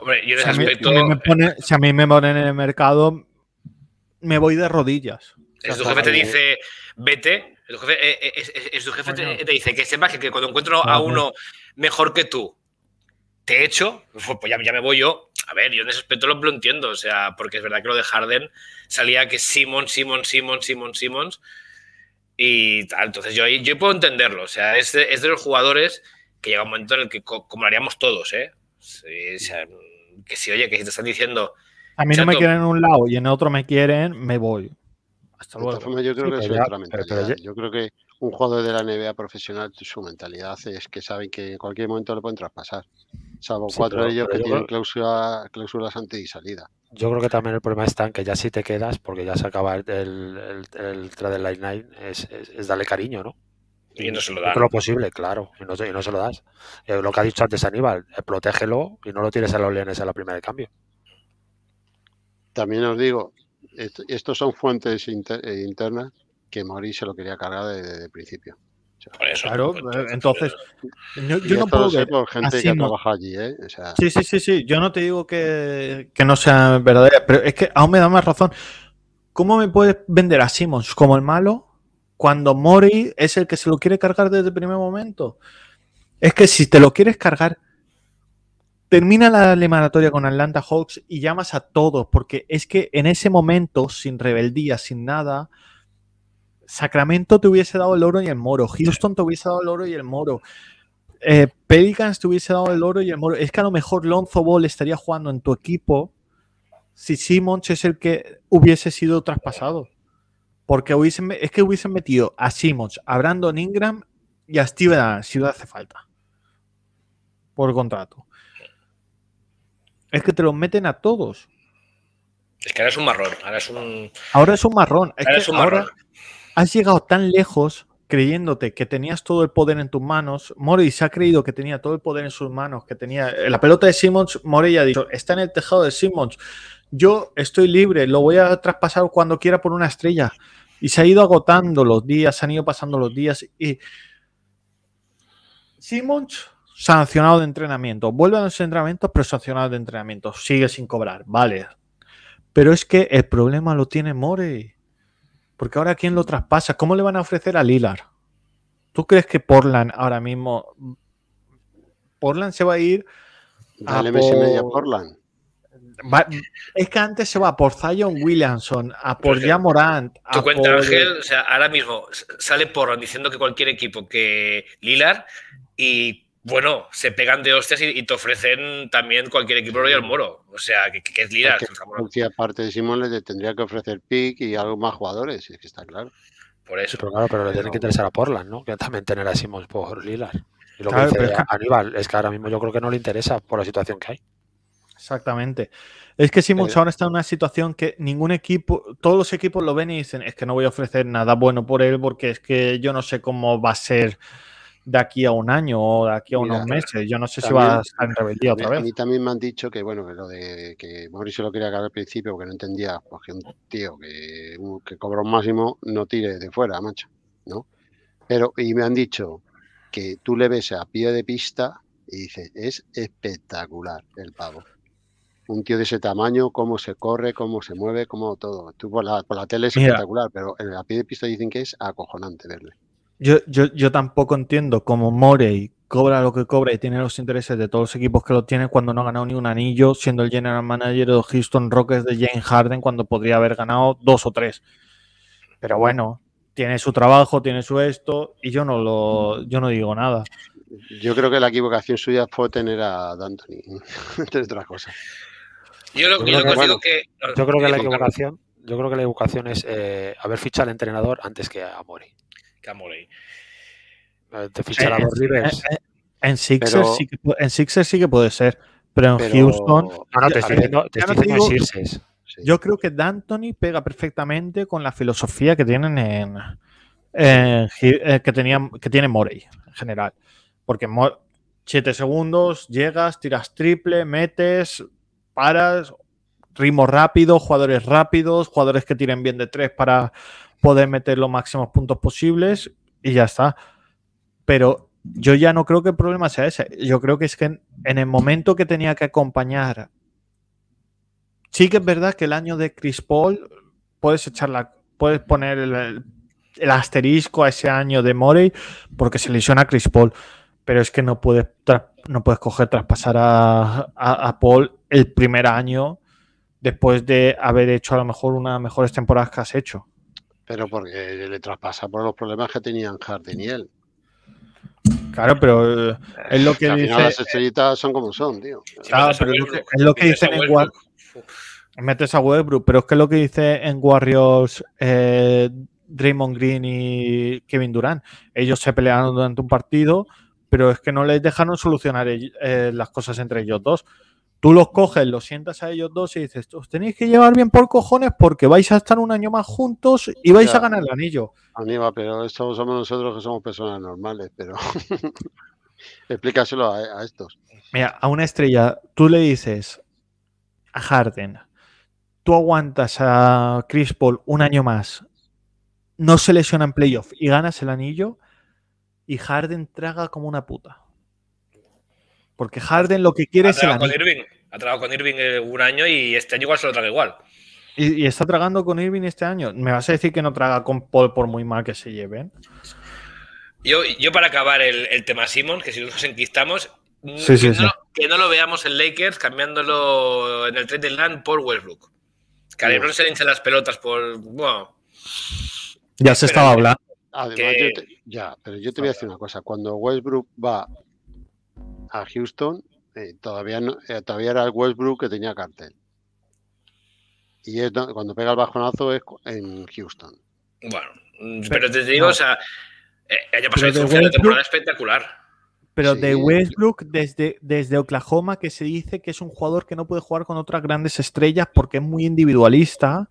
Hombre, eh. si A mí me ponen en el mercado, me voy de rodillas. el jefe te eh. dice, vete, eh, eh, es, tu jefe te, dice que sepas que, que cuando encuentro a uno mejor que tú, te echo, pues ya, me voy yo. A ver, yo en ese aspecto lo, entiendo, o sea, porque es verdad que lo de Harden salía que Simon, Simon, Simon, Simon, Simmons y tal. Entonces yo, yo puedo entenderlo, o sea, es de, los jugadores que llega un momento en el que, como lo haríamos todos, ¿eh? que si, oye, que te están diciendo... A mí no me quieren en un lado y en otro me quieren, me voy yo creo que un jugador de la NBA profesional, su mentalidad es que saben que en cualquier momento lo pueden traspasar. Salvo cuatro de ellos que tienen creo... antes y salida. Yo creo que también el problema está en que ya si te quedas, porque ya se acaba el, el, trade line, nine es, es, darle cariño, ¿no? Y no se lo das. lo posible, claro. Y no, se lo das. Eh, lo que ha dicho antes Aníbal, eh, protégelo y no lo tires a los leones a la primera de cambio. También os digo, estos son fuentes eh, internas que Mori se lo quería cargar desde el principio. claro, entonces yo, no puedo Sí, sí, sí, sí. Yo no te digo que, no sea verdadera, pero es que aún me da más razón. ¿Cómo me puedes vender a Simmons como el malo cuando Mori es el que se lo quiere cargar desde el primer momento? Es que si te lo quieres cargar, Termina la eliminatoria con Atlanta Hawks y llamas a todos, porque es que en ese momento, sin rebeldía, sin nada, Sacramento te hubiese dado el oro y el moro, Houston te hubiese dado el oro y el moro, eh, Pelicans te hubiese dado el oro y el moro. Es que a lo mejor Lonzo Ball estaría jugando en tu equipo si Simmons es el que hubiese sido traspasado. Porque hubiesen, es que hubiesen metido a Simmons, a Brandon Ingram y a Steven si lo hace falta. Por contrato. Es que te los meten a todos. Es que ahora es un marrón. Ahora es un. Ahora es un marrón. es un marrón. has llegado tan lejos creyéndote que tenías todo el poder en tus manos. Mori se ha creído que tenía todo el poder en sus manos, que tenía. Eh, la pelota de Simmons, Morey ha dicho, está en el tejado de Simmons. Yo estoy libre, lo voy a traspasar cuando quiera por una estrella. Y se ha ido agotando los días, se han ido pasando los días. Y. Simmons sancionado de entrenamiento. Vuelve a los entrenamientos, pero sancionado de entrenamiento. Sigue sin cobrar, vale. Pero es que el problema lo tiene More. Porque ahora, ¿quién lo traspasa? ¿Cómo le van a ofrecer a Lilar? ¿Tú crees que Portland ahora mismo. Portland se va a ir. A Portland. es que antes se va por Zion Williamson, a por Jean Morant. ahora mismo sale Portland diciendo que cualquier equipo que Lilar y bueno, se pegan de hostias y, te ofrecen también cualquier equipo Royal Moro. O sea, que, que es líder. aparte de Simón, le tendría que ofrecer pick y algo más jugadores, es que está claro. Por eso. Pero claro, pero le tiene que interesar a Portland, ¿no? Que también tener a Simón por Lilar. Y lo que dice Aníbal es que ahora mismo yo creo que no le interesa por la situación que hay. Exactamente. Es que Simons eh. ahora está en una situación que ningún equipo, todos los equipos lo ven y dicen, es que no voy a ofrecer nada bueno por él porque es que yo no sé cómo va a ser de aquí a un año o de aquí a unos meses. Yo no sé si va a estar en rebeldía otra vez. A mí también me han dicho que, bueno, que lo de que Mauricio lo quería aclarar al principio porque no entendía pues, que un tío que, que cobra un máximo no tire de fuera, macho, ¿no? Pero, y me han dicho que tú le ves a pie de pista y dices, es espectacular el pavo. Un tío de ese tamaño, cómo se corre, cómo se mueve, cómo todo. Tú por la, por la tele es espectacular, pero a pie de pista dicen que es acojonante verle. Yo, tampoco entiendo cómo Morey cobra lo que cobra y tiene los intereses de todos los equipos que lo tiene cuando no ha ganado ni un anillo, siendo el general manager de Houston Rockets de Jane Harden cuando podría haber ganado dos o tres. Pero bueno, tiene su trabajo, tiene su esto y yo no lo yo no digo nada. Yo creo que la equivocación suya fue tener a D'Antoni, [laughs] entre otras cosas. Yo, creo, que, la equivocación, yo creo que la equivocación es eh, haber fichado al entrenador antes que a Morey. Camorey. Te fichará Rivers. Eh, eh, en, Sixers sí que, en, sí que, puede ser, pero en Houston. Yo creo que D'Antoni pega perfectamente con la filosofía que tienen en. Eh, que, que tiene Morey en general. Porque 7 segundos, llegas, tiras triple, metes, paras, ritmo rápido, jugadores rápidos, jugadores que tiren bien de tres para poder meter los máximos puntos posibles y ya está. Pero yo ya no creo que el problema sea ese. Yo creo que es que en, el momento que tenía que acompañar, sí que es verdad que el año de Chris Paul puedes echarla, puedes poner el, asterisco a ese año de Morey porque se lesiona a Chris Paul, pero es que no puedes no puedes coger traspasar a, a, a Paul el primer año después de haber hecho a lo mejor una mejores temporadas que has hecho. Pero porque le traspasa por los problemas que tenían Jardín y él. Claro, pero eh, es lo que, dice. las estrellitas son como son, tío. Claro, pero es lo que dice... en War... Metes a Webbrook, pero es que es lo que dice en Warriors eh, Draymond Green y Kevin Durant. Ellos se pelearon durante un partido, pero es que no les dejaron solucionar eh, las cosas entre ellos dos. Tú los coges, los sientas a ellos dos y dices, os tenéis que llevar bien por cojones porque vais a estar un año más juntos y vais a ganar el anillo. Aníbal, pero somos nosotros que somos personas normales, pero [laughs] explícaselo a, estos. Mira, a una estrella, tú le dices a Harden, tú aguantas a Chris Paul un año más, no se lesiona en playoff y ganas el anillo y Harden traga como una puta. Porque Harden lo que quiere es el Irving. Ha trabajado con Irving eh, un año y este año igual se lo traga igual. Y, está tragando con Irving este año. ¿Me vas a decir que no traga con Paul por muy mal que se lleven? Yo, yo para acabar el, tema Simon, que si nos enquistamos, que, no, lo veamos en Lakers cambiándolo en el trade land por Westbrook. Que a LeBron se le las pelotas por... ya se estaba hablando. ya, pero yo te voy a decir una cosa. Cuando Westbrook va Houston, eh, todavía, eh, todavía era el Westbrook que tenía cartel. Y cuando pega el bajonazo es en Houston. Bueno, mm, pero te digo, o sea, eh, pasado una temporada espectacular. Pero de Westbrook desde, desde Oklahoma, que se dice que es un jugador que no puede jugar con otras grandes estrellas porque es muy individualista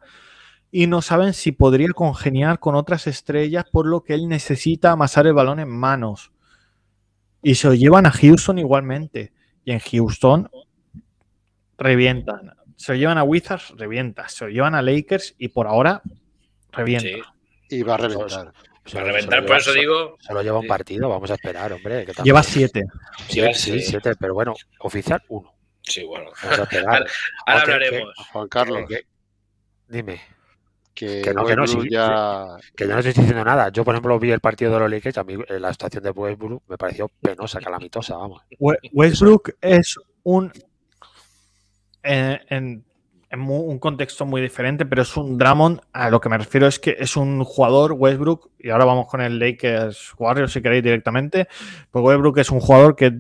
y no saben si podría congeniar con otras estrellas, por lo que él necesita amasar el balón en manos. Y se lo llevan a Houston igualmente. Y en Houston revientan. Se lo llevan a Wizards, revienta. Se lo llevan a Lakers y por ahora revientan. Y va a reventar. Se por eso digo. Se lo lleva un partido, vamos a esperar, hombre. lleva siete. Sí, siete. pero bueno, oficial uno. Sí, bueno. Vamos a [laughs] esperar. ahora, hablaremos. Juan Carlos. dime. Que, no, no estoy diciendo nada. Yo, por ejemplo, vi el partido de los Lakers, a mí eh, la actuación de Westbrook me pareció penosa, calamitosa, vamos. Westbrook es un... Eh, en, un contexto muy diferente, pero es un Dramon. A lo que me refiero es que es un jugador, Westbrook, y ahora vamos con el Lakers Warriors, si queréis directamente, pues Westbrook es un jugador que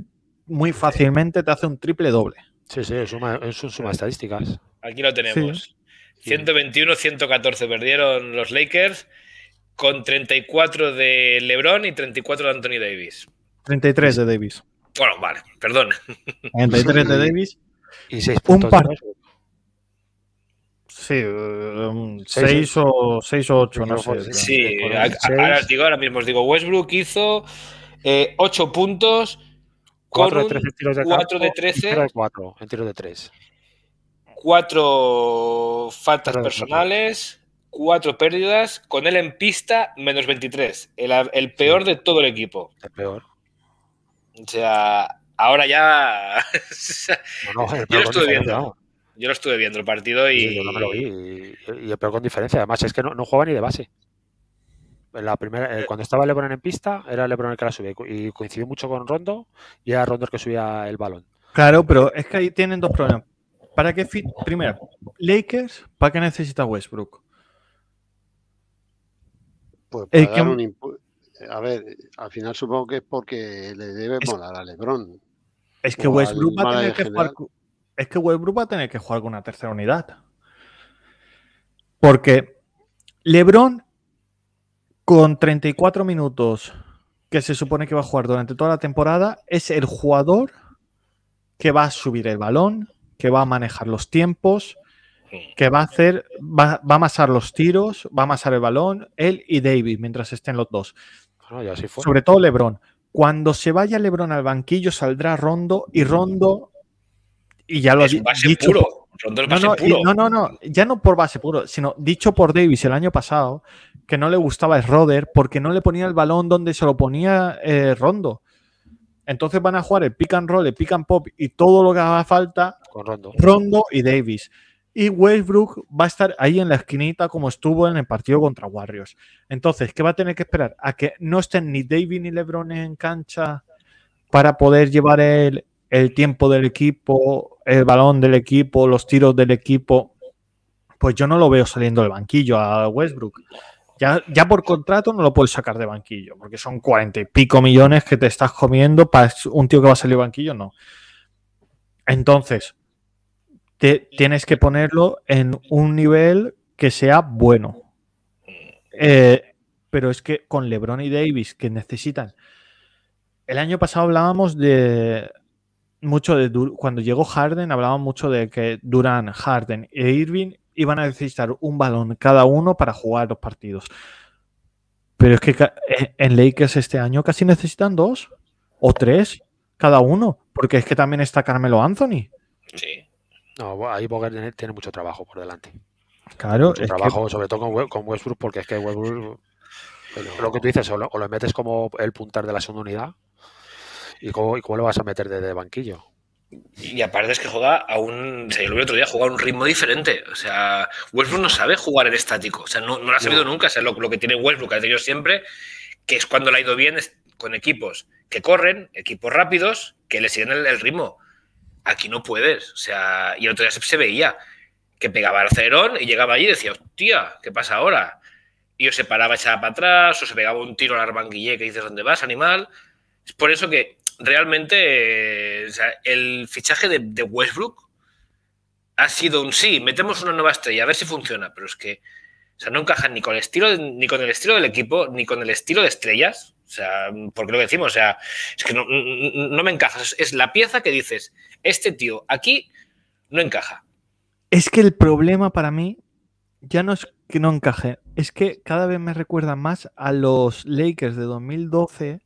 muy fácilmente te hace un triple doble. Sí, sí, es un suma estadísticas. Aquí lo tenemos. Sí. 121-114 perdieron los Lakers con 34 de LeBron y 34 de Anthony Davis. 33 de Davis. Bueno, vale, perdón. 33 de [laughs] Davis. Y 6 puntos. Un par. Sí, 6 um, eh. o 8, no sé. Sí, ahora, digo, ahora mismo os digo, Westbrook hizo 8 eh, puntos con 4 de 13 tiros de 4 de 13 de 3 cuatro faltas personales, cuatro pérdidas, con él en pista, menos 23. El, peor de todo el equipo. El peor. O sea, ahora ya. no, [laughs] yo lo estuve viendo. Yo lo estuve viendo el partido y. lo vi. Y, el peor con diferencia. Además, es que no, no juega ni de base. La primera, eh, eh. cuando estaba Lebron en pista, era Lebron el que la subía. Y coincidió mucho con Rondo y era Rondo el que subía el balón. Claro, pero es que ahí tienen dos problemas. ¿Para qué fit? Primero, Lakers, ¿para qué necesita Westbrook? Pues un A ver, al final supongo que es porque le debe molar a LeBron. Es que, Westbrook va a tener que jugar... es que Westbrook va a tener que jugar con una tercera unidad. Porque LeBron, con 34 minutos que se supone que va a jugar durante toda la temporada, es el jugador que va a subir el balón, que va a manejar los tiempos, que va a hacer, va, a amasar los tiros, va a amasar el balón, él y Davis, mientras estén los dos. Ah, Sobre todo Lebron. Cuando se vaya Lebron al banquillo, saldrá Rondo y Rondo, y ya lo es base dicho, puro. no, no, no, ya no por base puro, sino dicho por Davis el año pasado, que no le gustaba Roder porque no le ponía el balón donde se lo ponía eh, Rondo. Entonces van a jugar el pick and roll, el pick and pop y todo lo que haga falta con Rondo. Rondo y Davis. Y Westbrook va a estar ahí en la esquinita como estuvo en el partido contra Warriors. Entonces, ¿qué va a tener que esperar? A que no estén ni Davis ni LeBron en cancha para poder llevar el, el tiempo del equipo, el balón del equipo, los tiros del equipo. Pues yo no lo veo saliendo del banquillo a Westbrook. Ya, por contrato no lo puedes sacar de banquillo, porque son cuarenta y pico millones que te estás comiendo para un tío que va a salir banquillo, no. Entonces, tienes que ponerlo en un nivel que sea bueno. Eh, pero es que con LeBron y Davis, que necesitan. El año pasado hablábamos de mucho de cuando llegó Harden, hablábamos mucho de que Durán, Harden e Irving van a necesitar un balón cada uno para jugar los partidos. Pero es que eh, en Lakers este año casi necesitan dos o tres cada uno, porque es que también está Carmelo Anthony. Sí. No, ahí Boger tiene mucho trabajo por delante. Claro. trabajo, sobre todo con, Westbrook, porque es que Westbrook, lo que tú dices, o lo, metes como el puntar de la segunda unidad, ¿y cómo, lo vas a meter desde banquillo? Y aparte es que juega a un. un ritmo diferente. O sea, Westbrook no sabe jugar en estático. O sea, no, no lo ha sabido nunca. O lo, que tiene Westbrook, que ha tenido siempre, que es cuando le ha ido bien con equipos que corren, equipos rápidos, que le siguen el, ritmo. Aquí no puedes. O sea, y el otro día se, veía que pegaba al cerón y llegaba allí y decía, hostia, ¿qué pasa ahora? Y o se paraba echada para atrás, o se pegaba un tiro al arbanguillé que dices, ¿dónde vas, animal? Es por eso que realmente el fichaje de, Westbrook ha sido un sí, metemos una nueva estrella, a ver si funciona, pero es que no encaja ni con el estilo, ni con el estilo del equipo, ni con el estilo de estrellas. O sea, porque lo que decimos, o sea, es que no, no me encaja. Es la pieza que dices, este tío aquí no encaja. Es que el problema para mí ya no es que no encaje, es que cada vez me recuerda más a los Lakers de 2012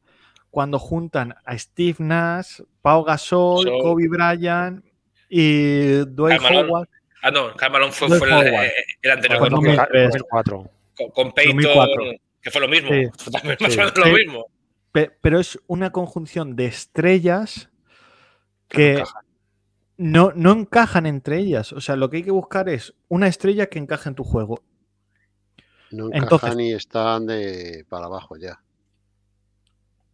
cuando juntan a Steve Nash, Pau Gasol, Kobe Bryant y Dwayne Howard. Ah, no, Cameron fue, eh, el, anterior. con, peito que fue lo mismo. [laughs] lo Pero es una conjunción de estrellas que no encajan. No, encajan entre ellas. O sea, lo que hay que buscar es una estrella que encaje en tu juego. No encajan y están de para abajo ya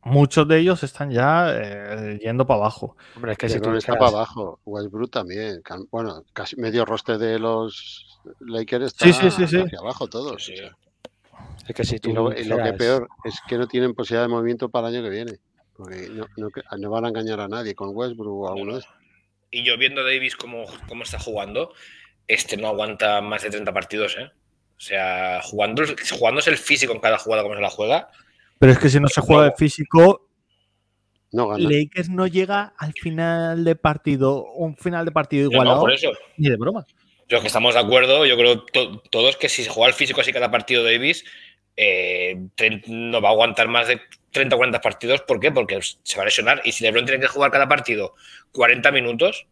muchos de ellos están ya eh, yendo para abajo. Hombre, es está para abajo, Westbrook también. Bueno, casi medio roste de los Lakers está hacia abajo todos. Es lo, que peor es que no tienen posibilidad de movimiento para el año que viene. Porque no, van a engañar a nadie con Westbrook o algunos. Y yo viendo a Davis cómo, cómo está jugando, este no aguanta más de 30 partidos, ¿eh? O sea, jugando, jugándose el físico en cada jugada como se la juega, pero es que si no se juega el físico, no Lakers no llega al final de partido, un final de partido igualado. Ni de broma. Yo que estamos de acuerdo, yo creo todos que si se juega el físico así cada partido de Davis, eh, no va a aguantar más de 30 o 40 partidos. ¿Por qué? Porque se va a lesionar. Y si LeBron tiene que jugar cada partido 40 minutos,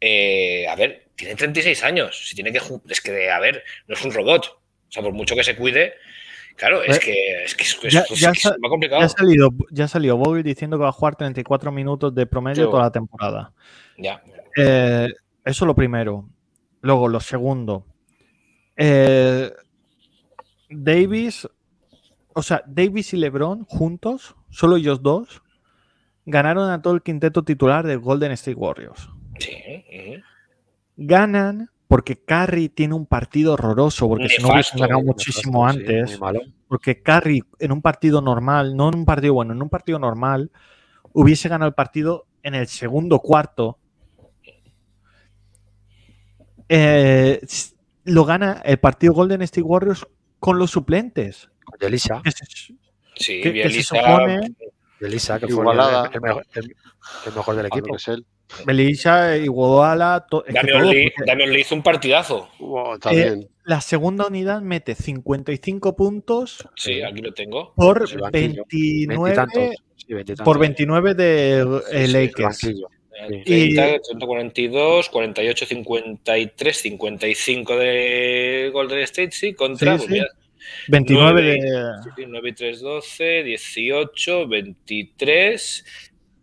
eh, a ver, tiene 36 años. Si tiene que es que, a ver, no es un robot. O sea, por mucho que se cuide, Claro, eh, es que es, ya, complicado. Ya ha salido, ya Bobby diciendo que va a jugar 34 minutos de promedio toda la temporada. Ya. Eh, eso lo primero. Luego, lo segundo. Eh, Davis, o sea, Davis y LeBron juntos, solo ellos dos, ganaron a todo el quinteto titular del Golden State Warriors. Sí. Ganan porque Curry tiene un partido horroroso, porque si no hubiese ganado muchísimo antes, porque Curry en un partido normal, no en un partido bueno, en un partido normal, hubiese ganado el partido en el segundo cuarto. Eh, lo gana el partido Golden State Warriors con los suplentes. De Elisa. sí, que, que fue el, mejor, del equipo. mejor del equipo. Belisha y Guadalajara. Damian, hizo un partidazo. Eh, la segunda unidad mete 55 puntos. Sí, aquí lo tengo. Por 29, por 29 de eh, Lakers. 30, 48, 53, 55 de Golden State, sí, contra. 29 pues de. 9 y 3, 12, 18, 23.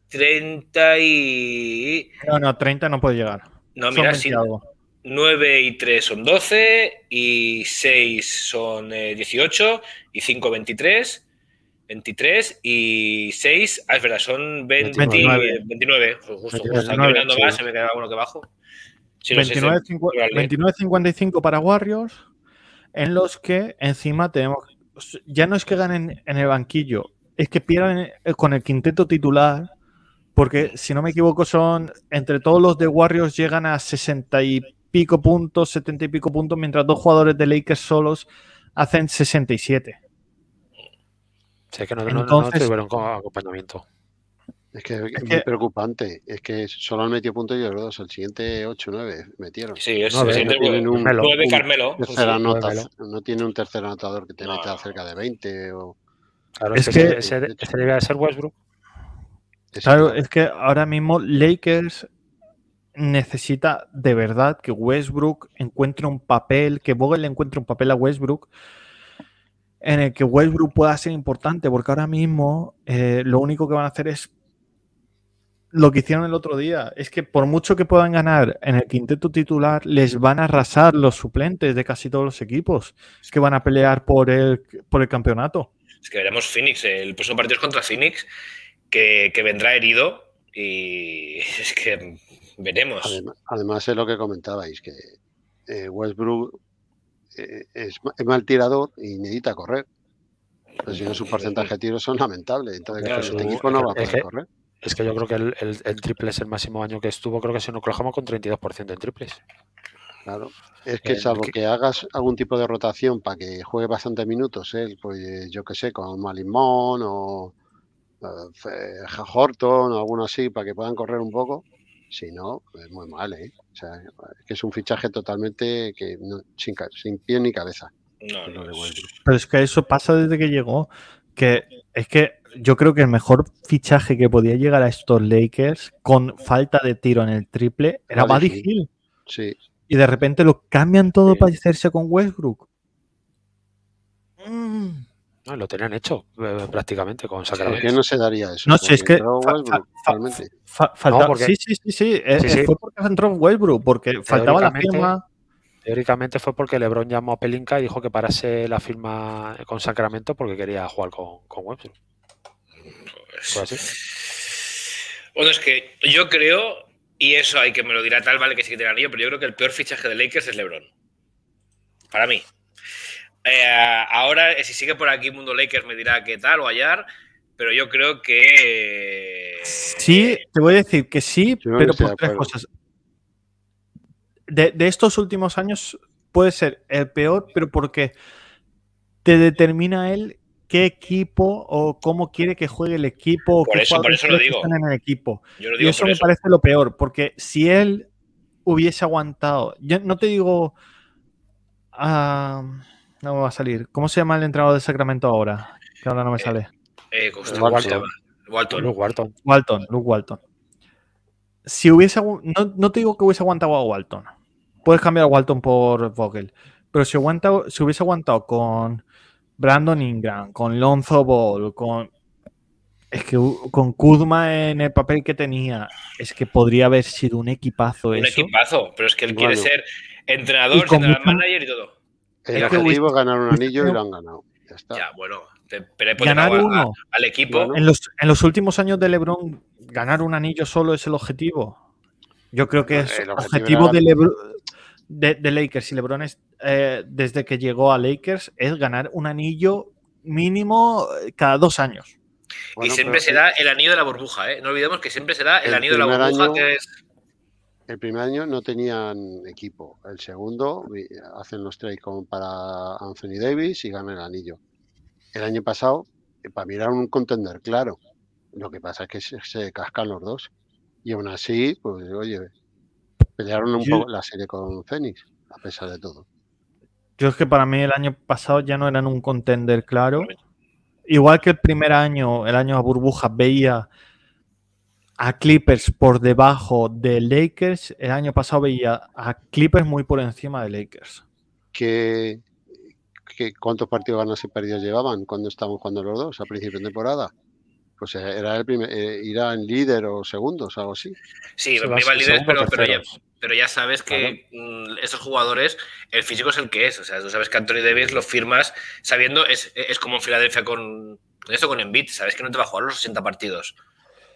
30 y... No, no, 30 no puede llegar. No, mira, si 9 y 3 son 12 y 6 son 18 eh, y 5 23. 23 y 6, ah, es verdad, son 20, 29. 29 justo, justo, mirando me uno que bajo. 29-55 para Warriors, en los que encima tenemos, ya no es que ganen en el banquillo, es que pierden eh, con el quinteto titular, porque si no me equivoco, son entre todos los de Warriors llegan a 60 y pico puntos, 70 y pico puntos, mientras dos jugadores de Lakers solos hacen 67. Sí, es que no, Entonces, no tuvieron acompañamiento. Es que es, muy preocupante. Es que solo han metido puntos y los dos. El siguiente 8-9 metieron. Sí, es, no, el siguiente un, de Carmelo. no tiene un tercer anotador que te meta cerca de 20. O... Claro, es que, se debe ser Westbrook. Claro, es que ahora mismo Lakers necesita de verdad que Westbrook encuentre un papel, que Vogel encuentre un papel a Westbrook en el que Westbrook pueda ser importante, porque ahora mismo eh, lo único que van a hacer es lo que hicieron el otro día. Es que por mucho que puedan ganar en el quinteto titular, les van a arrasar los suplentes de casi todos los equipos es que van a pelear por el, por el campeonato. Es que veremos Phoenix, el próximo partido es contra Phoenix que, vendrá herido y [laughs] es que veremos. Además, es lo que comentabais, que eh, Westbrook eh, es, mal tirador y necesita correr. Pero si no, sus porcentaje de tiros son lamentables. Entonces, su equipo no va a poder correr. Es que yo creo que el, el, triple es el máximo año que estuvo, creo que se nos Oklahoma con 32% en triples. Claro, es que eh, salvo que hagas algún tipo de rotación para que juegue bastantes minutos, pues yo que sé, con Malimón o, Horton o alguno así, para que puedan correr un poco. Si no, es pues, muy mal, ¿eh? O sea, es que es un fichaje totalmente que sin, pie ni cabeza. Pero es que eso pasa desde que llegó. Que es que yo creo que el mejor fichaje que podía llegar a estos Lakers con falta de tiro en el triple era Buddy Hill. Y de repente lo cambian todo para hacerse con Westbrook. Mm lo tenían hecho eh, prácticamente con Sacramento. ¿Por qué no se daría eso? No, si es que. faltaba sí, sí, sí, eh, eh, sí, Fue porque entró Westbrook, porque faltaba la firma. Teóricamente fue porque LeBron llamó a Pelinka y dijo que parase la firma con Sacramento porque quería jugar con, con Westbrook. Pues, bueno, es que yo creo, y eso hay que me lo dirá tal, vale que sí que tiene anillo, pero yo creo que el peor fichaje de Lakers es LeBron. Para mí. Eh, ahora, eh, si sigue por aquí Mundo Lakers, me dirá qué tal o hallar, pero yo creo que. Eh, sí, te voy a decir que sí, pero por tres cosas. De, estos últimos años puede ser el peor, pero porque te determina él qué equipo o cómo quiere que juegue el equipo por qué eso, lo digo. en el equipo. y eso me parece lo peor, porque si él hubiese aguantado, yo no te digo, ah, no me va a salir. ¿Cómo se llama el entrenador de Sacramento ahora? Que ahora no me eh, sale. Eh, Walton. Walton. Luke Walton. Walton, Walton. Si hubiese. No, no, te digo que hubiese aguantado a Walton. Puedes cambiar a Walton por Vogel. Pero si, aguanta, si hubiese aguantado con Brandon Ingram, con Lonzo Ball, con. Es que con Kuzma en el papel que tenía, es que podría haber sido un equipazo. Un equipazo, pero es que él quiere ser entrenador, general manager y todo el objetivo es ganar un anillo y lo han ganado. Ya, está. ya bueno, pero ganar uno. al equipo. En, los, últimos años de LeBron, ganar un anillo solo es el objetivo. Yo creo que es el objetivo, de, Lakers y LeBron es, eh, desde que llegó a Lakers es ganar un anillo mínimo eh, cada dos años. y siempre será el anillo de la burbuja, ¿eh? No olvidemos que siempre será el, anillo de la burbuja que es. El primer año no tenían equipo. El segundo eh, hacen los trades para Anthony Davis y ganan el anillo. El año pasado, eh, para mí era un contender claro. Lo que pasa es que se, cascan los dos. Y aún así, pues oye, pelearon un poco la serie con Phoenix, a pesar de todo. Yo es que para mí el año pasado ya no eran un contender claro. Igual que el primer año, el año a burbujas, veía a Clippers por debajo de Lakers. El año pasado veía a Clippers muy por encima de Lakers. que cuántos partidos ganas y perdidos llevaban cuando estaban jugando los dos a principio de temporada? Pues era el primer, en eh, líder o segundos, algo así. Sí, iba pero, pero, ya, pero, ya, sabes que mm, esos jugadores, el físico es el que es. O sea, tú sabes que Anthony Davis lo firmas sabiendo, es, es como en Filadelfia con, eso con Embiid, sabes que no te va a jugar los 60 partidos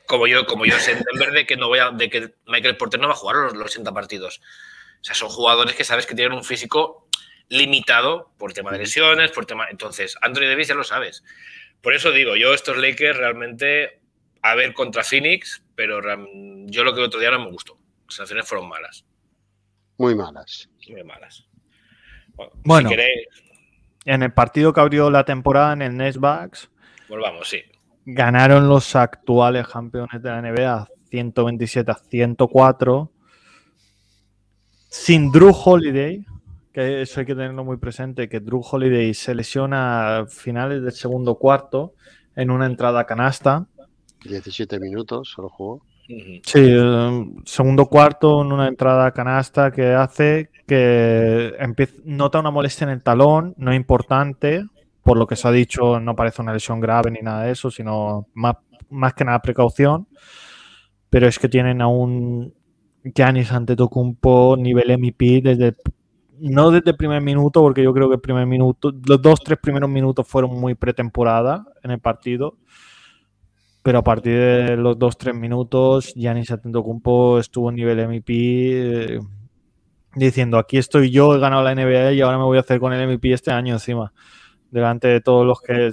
como yo, como yo sé en verde de que no voy de que Michael Porter no va a jugar los, 80 partidos. O sea, son jugadores que sabes que tienen un físico limitado por tema de lesiones, por tema. Entonces, Anthony Davis ya lo sabes. Por eso digo, yo estos Lakers realmente a ver contra Phoenix, pero yo lo que el otro día no me gustó. Las acciones fueron malas. Muy malas. Muy malas. Bueno, en el partido que abrió la temporada en el Nets Volvamos, sí. Ganaron los actuales campeones de la NBA 127 a 104. Sin Drew Holiday, que eso hay que tenerlo muy presente, que Drew Holiday se lesiona a finales del segundo cuarto en una entrada canasta. 17 minutos solo jugó. Sí, em, segundo cuarto en una entrada canasta que hace que nota una molestia en el talón, no importante, por lo que se ha dicho, no parece una lesión grave ni nada de eso, sino más, más que nada precaución. Pero es que tienen aún un Giannis Antetokounmpo nivel MVP desde no desde el primer minuto, porque yo creo que el primer minuto, los dos, tres primeros minutos fueron muy pretemporada en el partido. Pero a partir de los dos, tres minutos, Giannis Antetokounmpo estuvo nivel MVP eh, diciendo, aquí estoy yo, he ganado la NBA y ahora me voy a hacer con el MVP este año encima delante de todos los que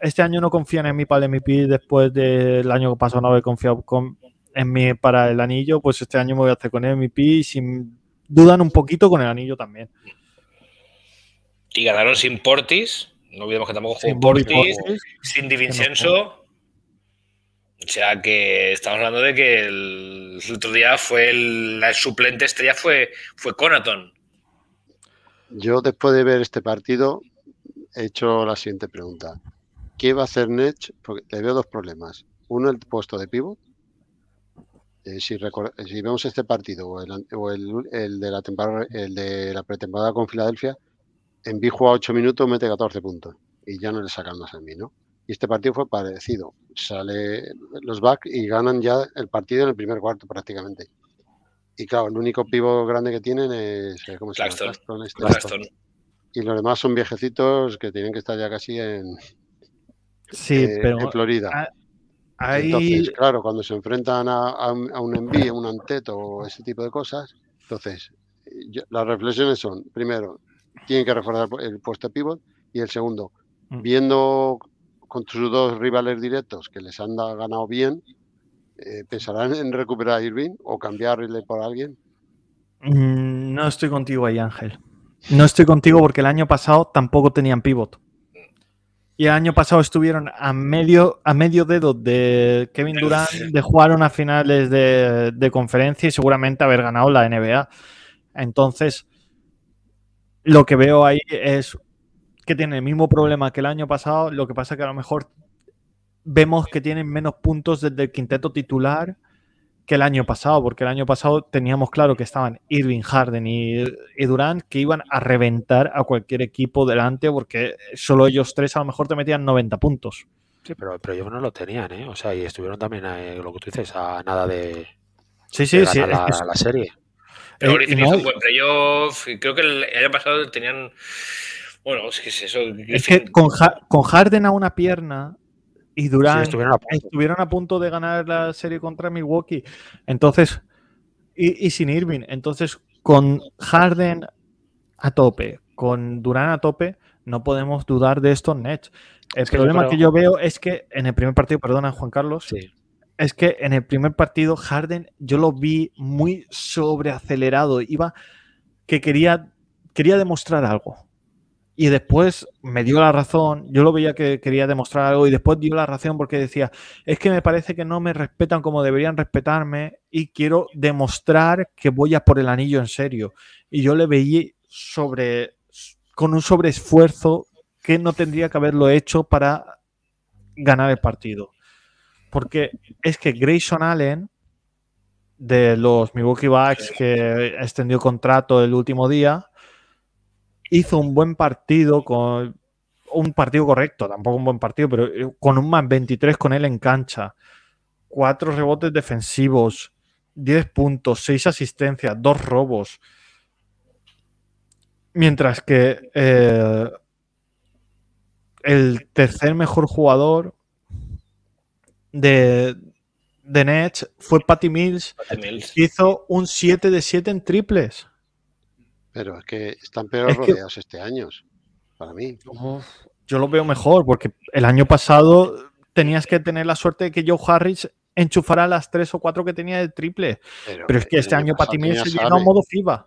este año no confían en mí para el MVP después del año pasado no haber confiado con, en mí para el anillo, pues este año me voy a hacer con el MVP y sin dudan un poquito con el anillo también. Y ganaron sin Portis, no olvidemos que tampoco jugó sin Portis, sin Di O sea que estamos hablando de que el, otro día fue el, la suplente estrella fue, fue Conaton. Yo después de ver este partido he hecho la siguiente pregunta. ¿Qué va a hacer Nech? Porque le veo dos problemas. Uno, el puesto de pivo, eh, si, si, vemos este partido o, el, o el, de la temporada, el de la pretemporada con Filadelfia, en a 8 minutos, mete 14 puntos y ya no le sacan más a mí, ¿no? Y este partido fue parecido. Sale los back y ganan ya el partido en el primer cuarto prácticamente. Y claro, el único pivo grande que tienen es. ¿Cómo y los demás son viejecitos que tienen que estar ya casi en, eh, Florida. Entonces, claro, cuando se enfrentan a, un, envío, un anteto o ese tipo de cosas, entonces las reflexiones son, primero, tienen que reforzar el puesto de pivot y el segundo, mm. viendo con sus dos rivales directos que les han ganado bien, eh, ¿pensarán en recuperar a Irving o cambiarle por alguien? Mm, no estoy contigo ahí, Ángel. No estoy contigo porque el año pasado tampoco tenían pivot. Y el año pasado estuvieron a medio, a medio dedo de Kevin Durant de jugaron a finales de, de conferencia y seguramente haber ganado la NBA. Entonces, lo que veo ahí es que tiene el mismo problema que el año pasado, lo que pasa que a lo mejor vemos que tienen menos puntos desde el quinteto titular que el año pasado, porque el año pasado teníamos claro que estaban Irving Harden y, Durant, que iban a reventar a cualquier equipo delante, porque solo ellos tres a lo mejor te metían 90 puntos. Sí, pero, pero ellos no lo tenían, ¿eh? O sea, y estuvieron también, eh, lo que tú dices, a nada de. Sí, sí, sí. La, la serie. Pero, eh, creo que el año pasado tenían. Bueno, es que eso. Es que con Harden a una pierna y Durán estuvieron, a punto de ganar la serie contra Milwaukee. Entonces, y, sin Irving. Entonces, con Harden a tope, con Durán a tope, no podemos dudar de estos Nets. El problema que yo veo es que en el primer partido, perdona Juan Carlos, es que en el primer partido Harden yo lo vi muy sobreacelerado. Iba que quería, quería demostrar algo y después me dio la razón, yo lo veía que quería demostrar algo y después dio la razón porque decía, es que me parece que no me respetan como deberían respetarme y quiero demostrar que voy a por el anillo en serio. Y yo le veía sobre, con un sobreesfuerzo que no tendría que haberlo hecho para ganar el partido. Porque es que Grayson Allen, de los Milwaukee Bucks que extendió contrato el último día, hizo un buen partido con un partido correcto, tampoco un buen partido, pero eh, con un más 23 con él en cancha, cuatro rebotes defensivos, 10 puntos, 6 asistencias, 2 robos. Mientras que eh, el tercer mejor jugador de, de Nets fue Patty Mills, Mills. Que hizo un 7 de 7 en triples. Pero es que están peor rodeados este año, para mí. yo lo veo mejor, porque el año pasado tenías que tener la suerte de que Joe Harris enchufara las tres o cuatro que tenía de triple. Pero, es que este año, para Patimir se llenó a modo FIBA.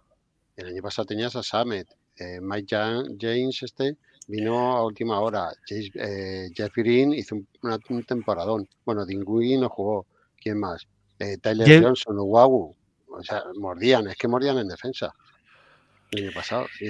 El año pasado tenías a Samet, eh, Mike James este vino a última hora. Eh, Jeff Green hizo un, temporadón. Bueno, Dingui no jugó. ¿Quién más? Eh, Tyler Johnson, Uwagu. O sea, mordían, es que mordían en defensa año pasado. Y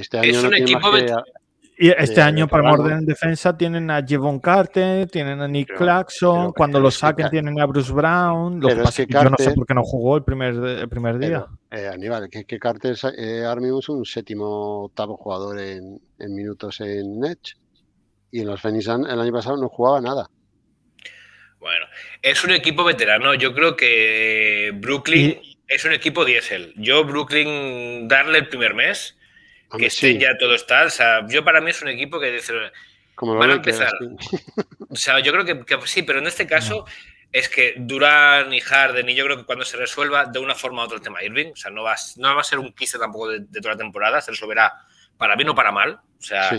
este año para Morden en defensa, tienen a Jevon Carter, tienen a Nick pero, cuando lo saquen, tienen a Bruce Brown. Lo yo no sé por qué no jugó el primer, primer día. Eh, Aníbal, que, Carter eh, es un séptimo octavo jugador en, minutos en Nets. Y en los Phoenix el año pasado no jugaba nada. Bueno, es un equipo veterano. Yo creo que Brooklyn. Es un equipo diésel. Yo, Brooklyn, darle el primer mes, que ya todo está. O sea, yo para mí es un equipo que dice, van a empezar. [laughs] O sea, yo creo que, sí, pero en este caso es que Durán y Harden, y yo creo que cuando se resuelva de una forma u otra el tema Irving, o sea, no va, a, ser un quise tampoco de, toda la temporada, se resolverá para bien o para mal. O sea,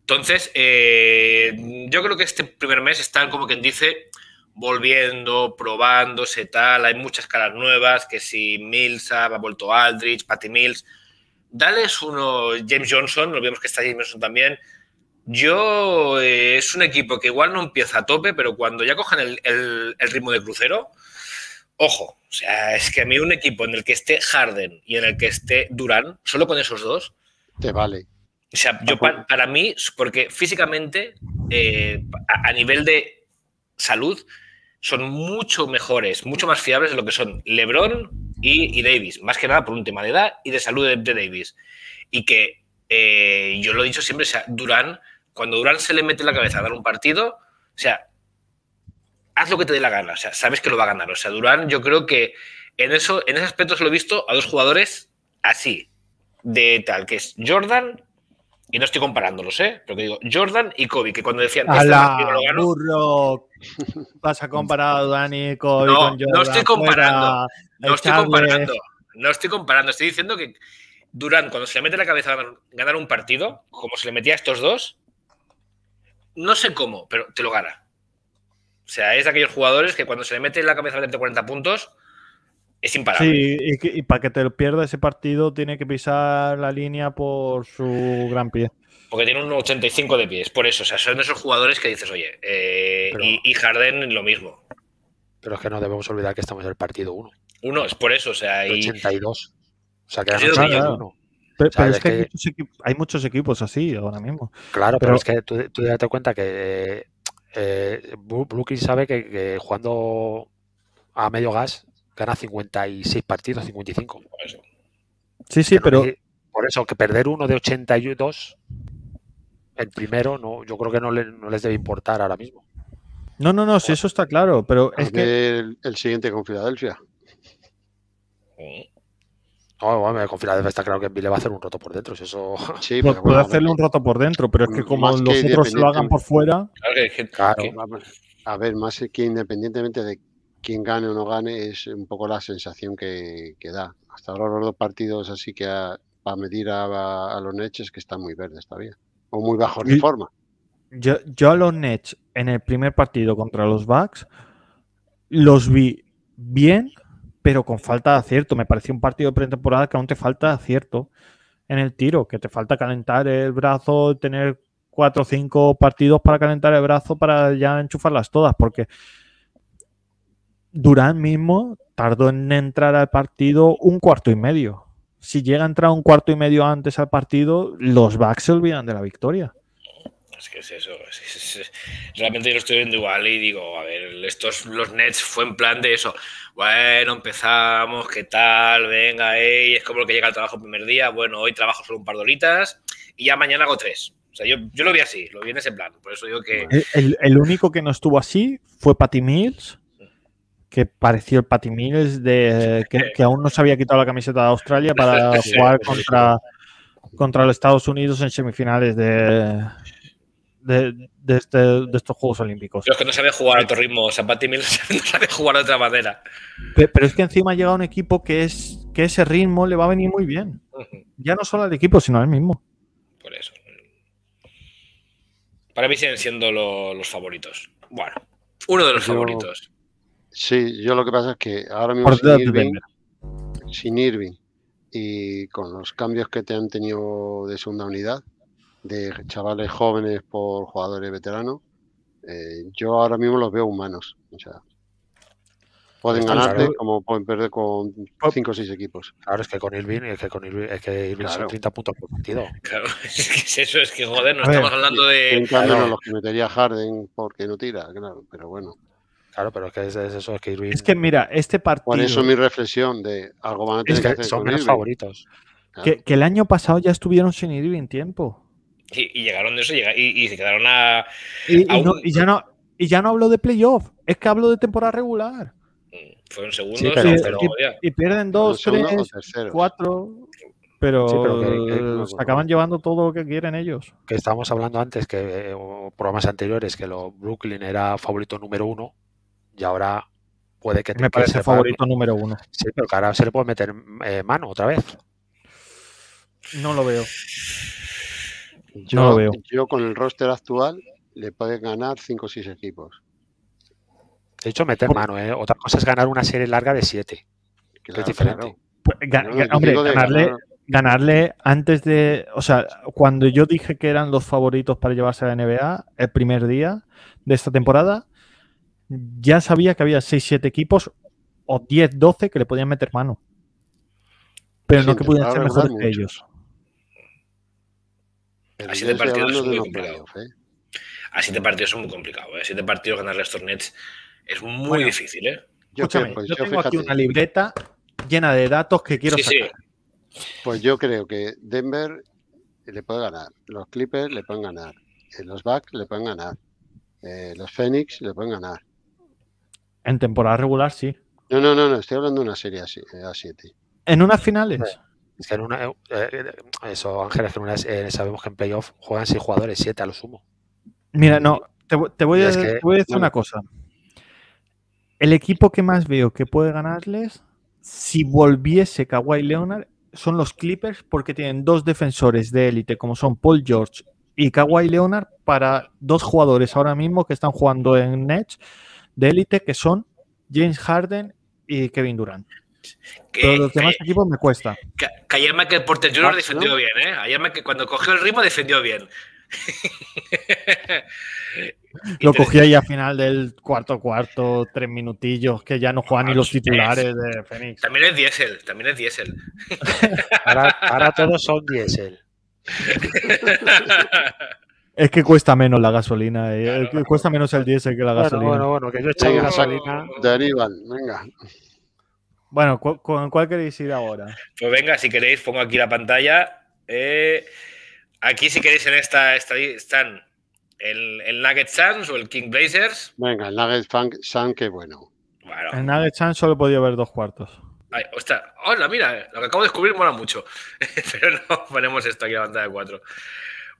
entonces, eh, yo creo que este primer mes están como quien dice volviendo, probándose tal, hay muchas caras nuevas, que si Mills ha vuelto Aldrich, Patty Mills, dales uno, James Johnson, lo vemos que está James Johnson también, yo eh, es un equipo que igual no empieza a tope, pero cuando ya cojan el, ritmo de crucero, ojo, o sea, es que a mí un equipo en el que esté Harden y en el que esté Durán, solo con esos dos, te vale. O sea, yo para, mí, porque físicamente, eh, a nivel de salud, son mucho mejores, mucho más fiables de lo que son LeBron y, Davis, más que nada por un tema de edad y de salud de, Davis. Y que eh, yo lo he dicho siempre, o sea, Durán, cuando Durán se le mete en la cabeza a dar un partido, o sea, haz lo que te dé la gana, o sea, sabes que lo va a ganar. O sea, Durán, yo creo que en, eso, en ese aspecto se lo he visto a dos jugadores así, de tal, que es Jordan y no estoy comparándolos, ¿eh? Pero que digo, Jordan y Kobe, que cuando decían. ¡Hala, este burro! Vas a comparar a Dani Kobe no, con No estoy comparando. no estoy comparando. No estoy comparando. Estoy diciendo que Durán, cuando se le mete la cabeza a ganar un partido, como se le metía a estos dos, no sé cómo, pero te lo gana. O sea, es de aquellos jugadores que cuando se le mete la cabeza a meter 40 puntos, es imparable. Sí, y, para que te pierda ese partido tiene que pisar la línea por su gran pie. Porque tiene un 85 de pies, por eso. O sea, son esos jugadores que dices, oye, eh, y, y Harden lo mismo. Pero es que no debemos olvidar que estamos en el partido 1. Uno, es por eso, o sea, 82. O sea, que Hay, muchos equipos, así ahora mismo. Claro, pero, es que tú, ya date cuenta que eh, eh sabe que, jugando a medio gas Gana 56 partidos, 55. Sí, sí, pero. Por eso, que perder uno de 82, el primero, no, yo creo que no, les debe importar ahora mismo. No, no, no, sí, eso está claro, pero es que... El, siguiente con Filadelfia. No, bueno, con Filadelfia está claro que le va a hacer un roto por dentro. Si eso... Sí, pues puede hacerle un roto por dentro, pero es que como los otros lo hagan por fuera. Claro, que, a ver, más que independientemente de quien gane o no gane es un poco la sensación que, da. Hasta ahora los dos partidos así que a, para medir a, los Nets que están muy verdes todavía, o muy bajos de forma. Yo, a los Nets en el primer partido contra los Bucks los vi bien, pero con falta de acierto. Me pareció un partido de pretemporada que aún te falta acierto en el tiro, que te falta calentar el brazo, tener cuatro o cinco partidos para calentar el brazo para ya enchufarlas todas, porque Durán mismo tardó en entrar al partido un cuarto y medio. Si llega a entrar un cuarto y medio antes al partido, los backs se olvidan de la victoria. Es que es eso. realmente yo lo estoy viendo igual y digo, a ver, estos, los Nets fue en plan de eso. Bueno, empezamos, ¿qué tal? Venga, Es como lo que llega al trabajo el primer día. Bueno, hoy trabajo solo un par de horitas y ya mañana hago tres. O sea, yo, lo vi así, lo vi en ese plan. Por eso digo que. El, el único que no estuvo así fue Patty Mills que pareció el Patty de que, aún no se había quitado la camiseta de Australia para jugar contra, contra los Estados Unidos en semifinales de, de, este, estos Juegos Olímpicos. los que no sabe jugar a otro ritmo, o sea, Patty Mills [laughs] no sabe jugar a otra manera. Pero, es que encima llega un equipo que es que ese ritmo le va a venir muy bien. Ya no solo al equipo, sino al mismo. Por eso. Para mí siguen siendo los favoritos. Bueno, uno de los favoritos. Sí, yo lo que pasa es que ahora mismo sin Irving, y con los cambios que te han tenido de segunda unidad, de chavales jóvenes por jugadores veteranos, eh, yo ahora mismo los veo humanos. O sea, pueden ganarte como pueden perder con 5 pues o 6 equipos. Claro, es que con Irving, es que con Irving, es que Irving son 30 puntos por partido. [laughs] Claro, es que es eso, es que joder, no estamos hablando de. En no los que metería Harden porque no tira, claro, pero bueno. Claro, pero es que es, eso, es que Es que mira, este partido... Por eso mi reflexión de algo van a es que, son menos favoritos. Que, el año pasado ya estuvieron sin Irving tiempo. Y, llegaron de eso y, se quedaron a... Y, ya no, y ya no hablo de playoff, es que hablo de temporada regular. Fueron segundos, segundo, pero, y, pierden dos, tres, cuatro... Pero, Nos acaban llevando todo lo que quieren ellos. Que estábamos hablando antes, que eh, programas anteriores, que lo, Brooklyn era favorito número uno y ahora puede que... Me te, parece favorito número uno. Sí, pero que ahora se le puede meter eh, mano otra vez. No lo veo. Yo, lo veo. Yo con el roster actual le puede ganar cinco o seis equipos. De hecho, meter mano, ¿eh? Otra cosa es ganar una serie larga de 7. es diferente. Pues, hombre, ganarle antes de. O sea, cuando yo dije que eran los favoritos para llevarse a la NBA el primer día de esta temporada, ya sabía que había 6-7 equipos o 10-12 que le podían meter mano. Pero no que pudieran ser mejores que ellos. Así de ¿eh? partidos es muy complicado. Así de partidos es muy complicado. ¿eh? de partidos ganar los tornets es muy difícil. ¿eh? Yo, Escúchame, pues, yo, tengo aquí una libreta llena de datos que quiero sacar. Pues yo creo que Denver le puede ganar, los Clippers le pueden ganar, eh, los Bucks le pueden ganar, eh, los Phoenix le pueden ganar, en temporada regular, sí. No, no, no, no, estoy hablando de una serie A7. Eh, ¿En unas finales? Es que en una, eh, eh, eso, Ángeles, sabemos que en playoff juegan seis jugadores, siete a lo sumo. Mira, no, te, voy, a, decir una cosa. El equipo que más veo que puede ganarles, si volviese Kawhi Leonard, son los Clippers porque tienen dos defensores de élite, como son Paul George y Kawhi Leonard, para dos jugadores ahora mismo que están jugando en Nets de élite que son James Harden y Kevin Durant. Que, los demás equipos me cuesta. Que, que el Porter Jr. defendió bien, ¿eh? Ayer que cuando cogió el ritmo defendió bien. [laughs] Lo cogí ahí al final del cuarto cuarto, tres minutillos, que ya no juegan ni los titulares de Phoenix. También es diésel, también es diésel. ahora, ahora todos son diésel. [laughs] Es que cuesta menos la gasolina, eh, eh, cuesta menos el diésel que la gasolina. Bueno, bueno, que yo eché gasolina. Derivan, venga. Bueno, ¿con cuál queréis ir ahora? Pues venga, si queréis, pongo aquí la pantalla. Eh, aquí, si queréis, en esta, están el, Nugget Suns o el King Blazers. Venga, el Nugget Suns, que bueno. El Nugget Suns solo podía ver dos cuartos. hola, mira, lo que acabo de descubrir mola mucho. [laughs] Pero no ponemos esto aquí a la pantalla de cuatro.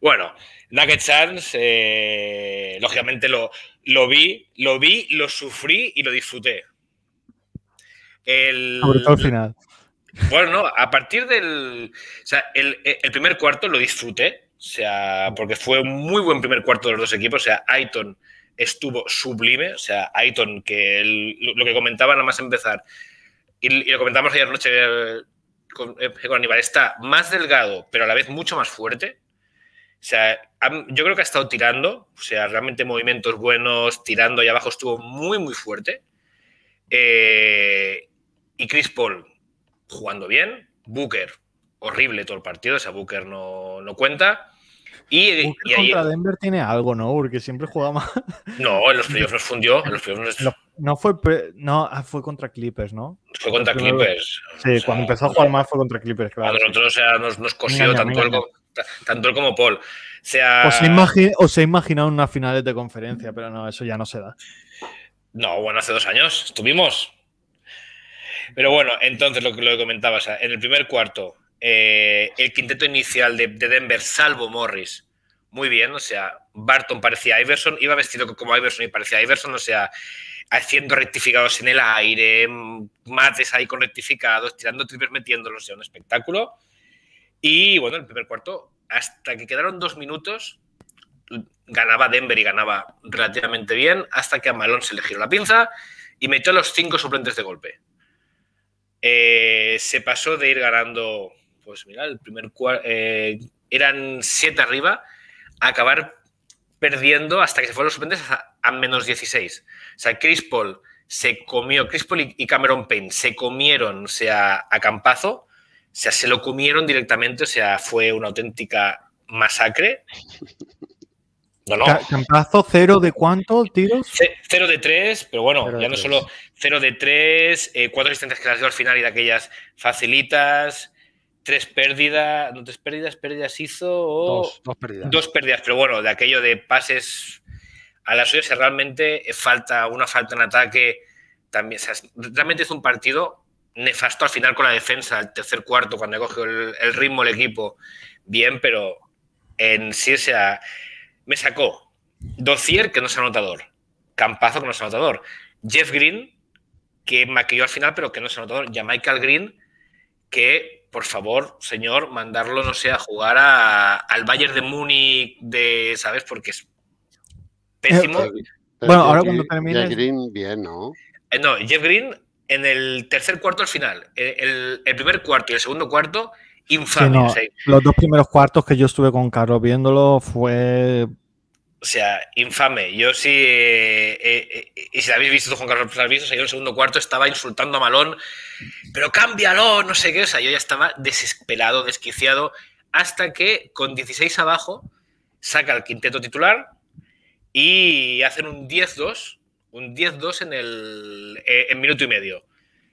Bueno, Nugget Chance, eh, lógicamente lo, lo vi, lo vi, lo sufrí y lo disfruté. El, Sobre al final. Bueno, no, a partir del. O sea, eh, el, primer cuarto lo disfruté. O sea, porque fue un muy buen primer cuarto de los dos equipos. O sea, Aiton estuvo sublime. O sea, Aiton, que lo que comentaba nada más empezar, y, lo comentamos ayer noche eh, con Aníbal, está más delgado, pero a la vez mucho más fuerte. O sea, yo creo que ha estado tirando, o sea, realmente movimientos buenos, tirando y abajo estuvo muy, muy fuerte. Eh, y Chris Paul jugando bien, Booker horrible todo el partido, o sea, Booker no, cuenta. Y, y contra Denver tiene algo, ¿no? Porque siempre juega mal. [laughs] No, en los playoffs nos fundió. No fue, no, ah, fue contra Clippers, ¿no? Fue contra Clippers. Sí, cuando empezó a jugar más fue contra Clippers, claro. A nosotros nos, nos cosió tanto algo tanto él como Paul. Sea... Os, he imaginado unas finales de conferencia, pero no, eso ya no se da. No, bueno, hace dos años estuvimos. Pero bueno, entonces lo que, lo comentaba, en el primer cuarto, eh, el quinteto inicial de, Denver, salvo Morris, muy bien, o sea, Barton parecía Iverson, iba vestido como Iverson y parecía Iverson, o sea, haciendo rectificados en el aire, mm, mates ahí con rectificados, tirando triples, metiéndolos, o sea, un espectáculo. Y bueno, el primer cuarto, hasta que quedaron dos minutos, ganaba Denver y ganaba relativamente bien, hasta que a Malón se le giró la pinza y metió a los cinco suplentes de golpe. Eh, se pasó de ir ganando, pues mira, el primer cuarto, eh, eran siete arriba, a acabar perdiendo hasta que se fueron los suplentes a, menos 16. O sea, Chris Paul se comió, Chris Paul y Cameron Payne se comieron, o sea, a campazo o sea, se lo comieron directamente, o sea, fue una auténtica masacre. No, no. Campazo, cero de cuánto tiros? cero de tres, pero bueno, ya no solo cero de tres, eh, cuatro asistencias que las dio al final y de aquellas facilitas, tres pérdidas, no tres pérdidas, pérdidas hizo. dos, pérdidas. Dos pérdidas, pero bueno, de aquello de pases a las suyas, realmente eh, falta una falta en ataque. También, realmente es un partido nefasto al final con la defensa, el tercer cuarto, cuando cogió el, el ritmo el equipo, bien, pero en sí, sea, me sacó Docier, que no es anotador, Campazo, que no es anotador, Jeff Green, que maquilló al final, pero que no es anotador, y a Michael Green, que, por favor, señor, mandarlo, no sé, a jugar al Bayern de Múnich, de, ¿sabes? Porque es pésimo. Eh, bueno, ahora cuando termina. Jeff Green, bien, ¿no? Eh, no, Jeff Green en el tercer cuarto al final, eh, el, primer cuarto y el segundo cuarto, infame. los dos primeros cuartos que yo estuve con Carlos viéndolo fue. O sea, infame. Yo sí. Eh, eh, y si habéis visto con Carlos yo en el segundo cuarto estaba insultando a Malón, pero cámbialo, no sé qué. O sea, yo ya estaba desesperado, desquiciado, hasta que con 16 abajo saca el quinteto titular y hacen un 10-2 un 10-2 en el eh, minuto y medio.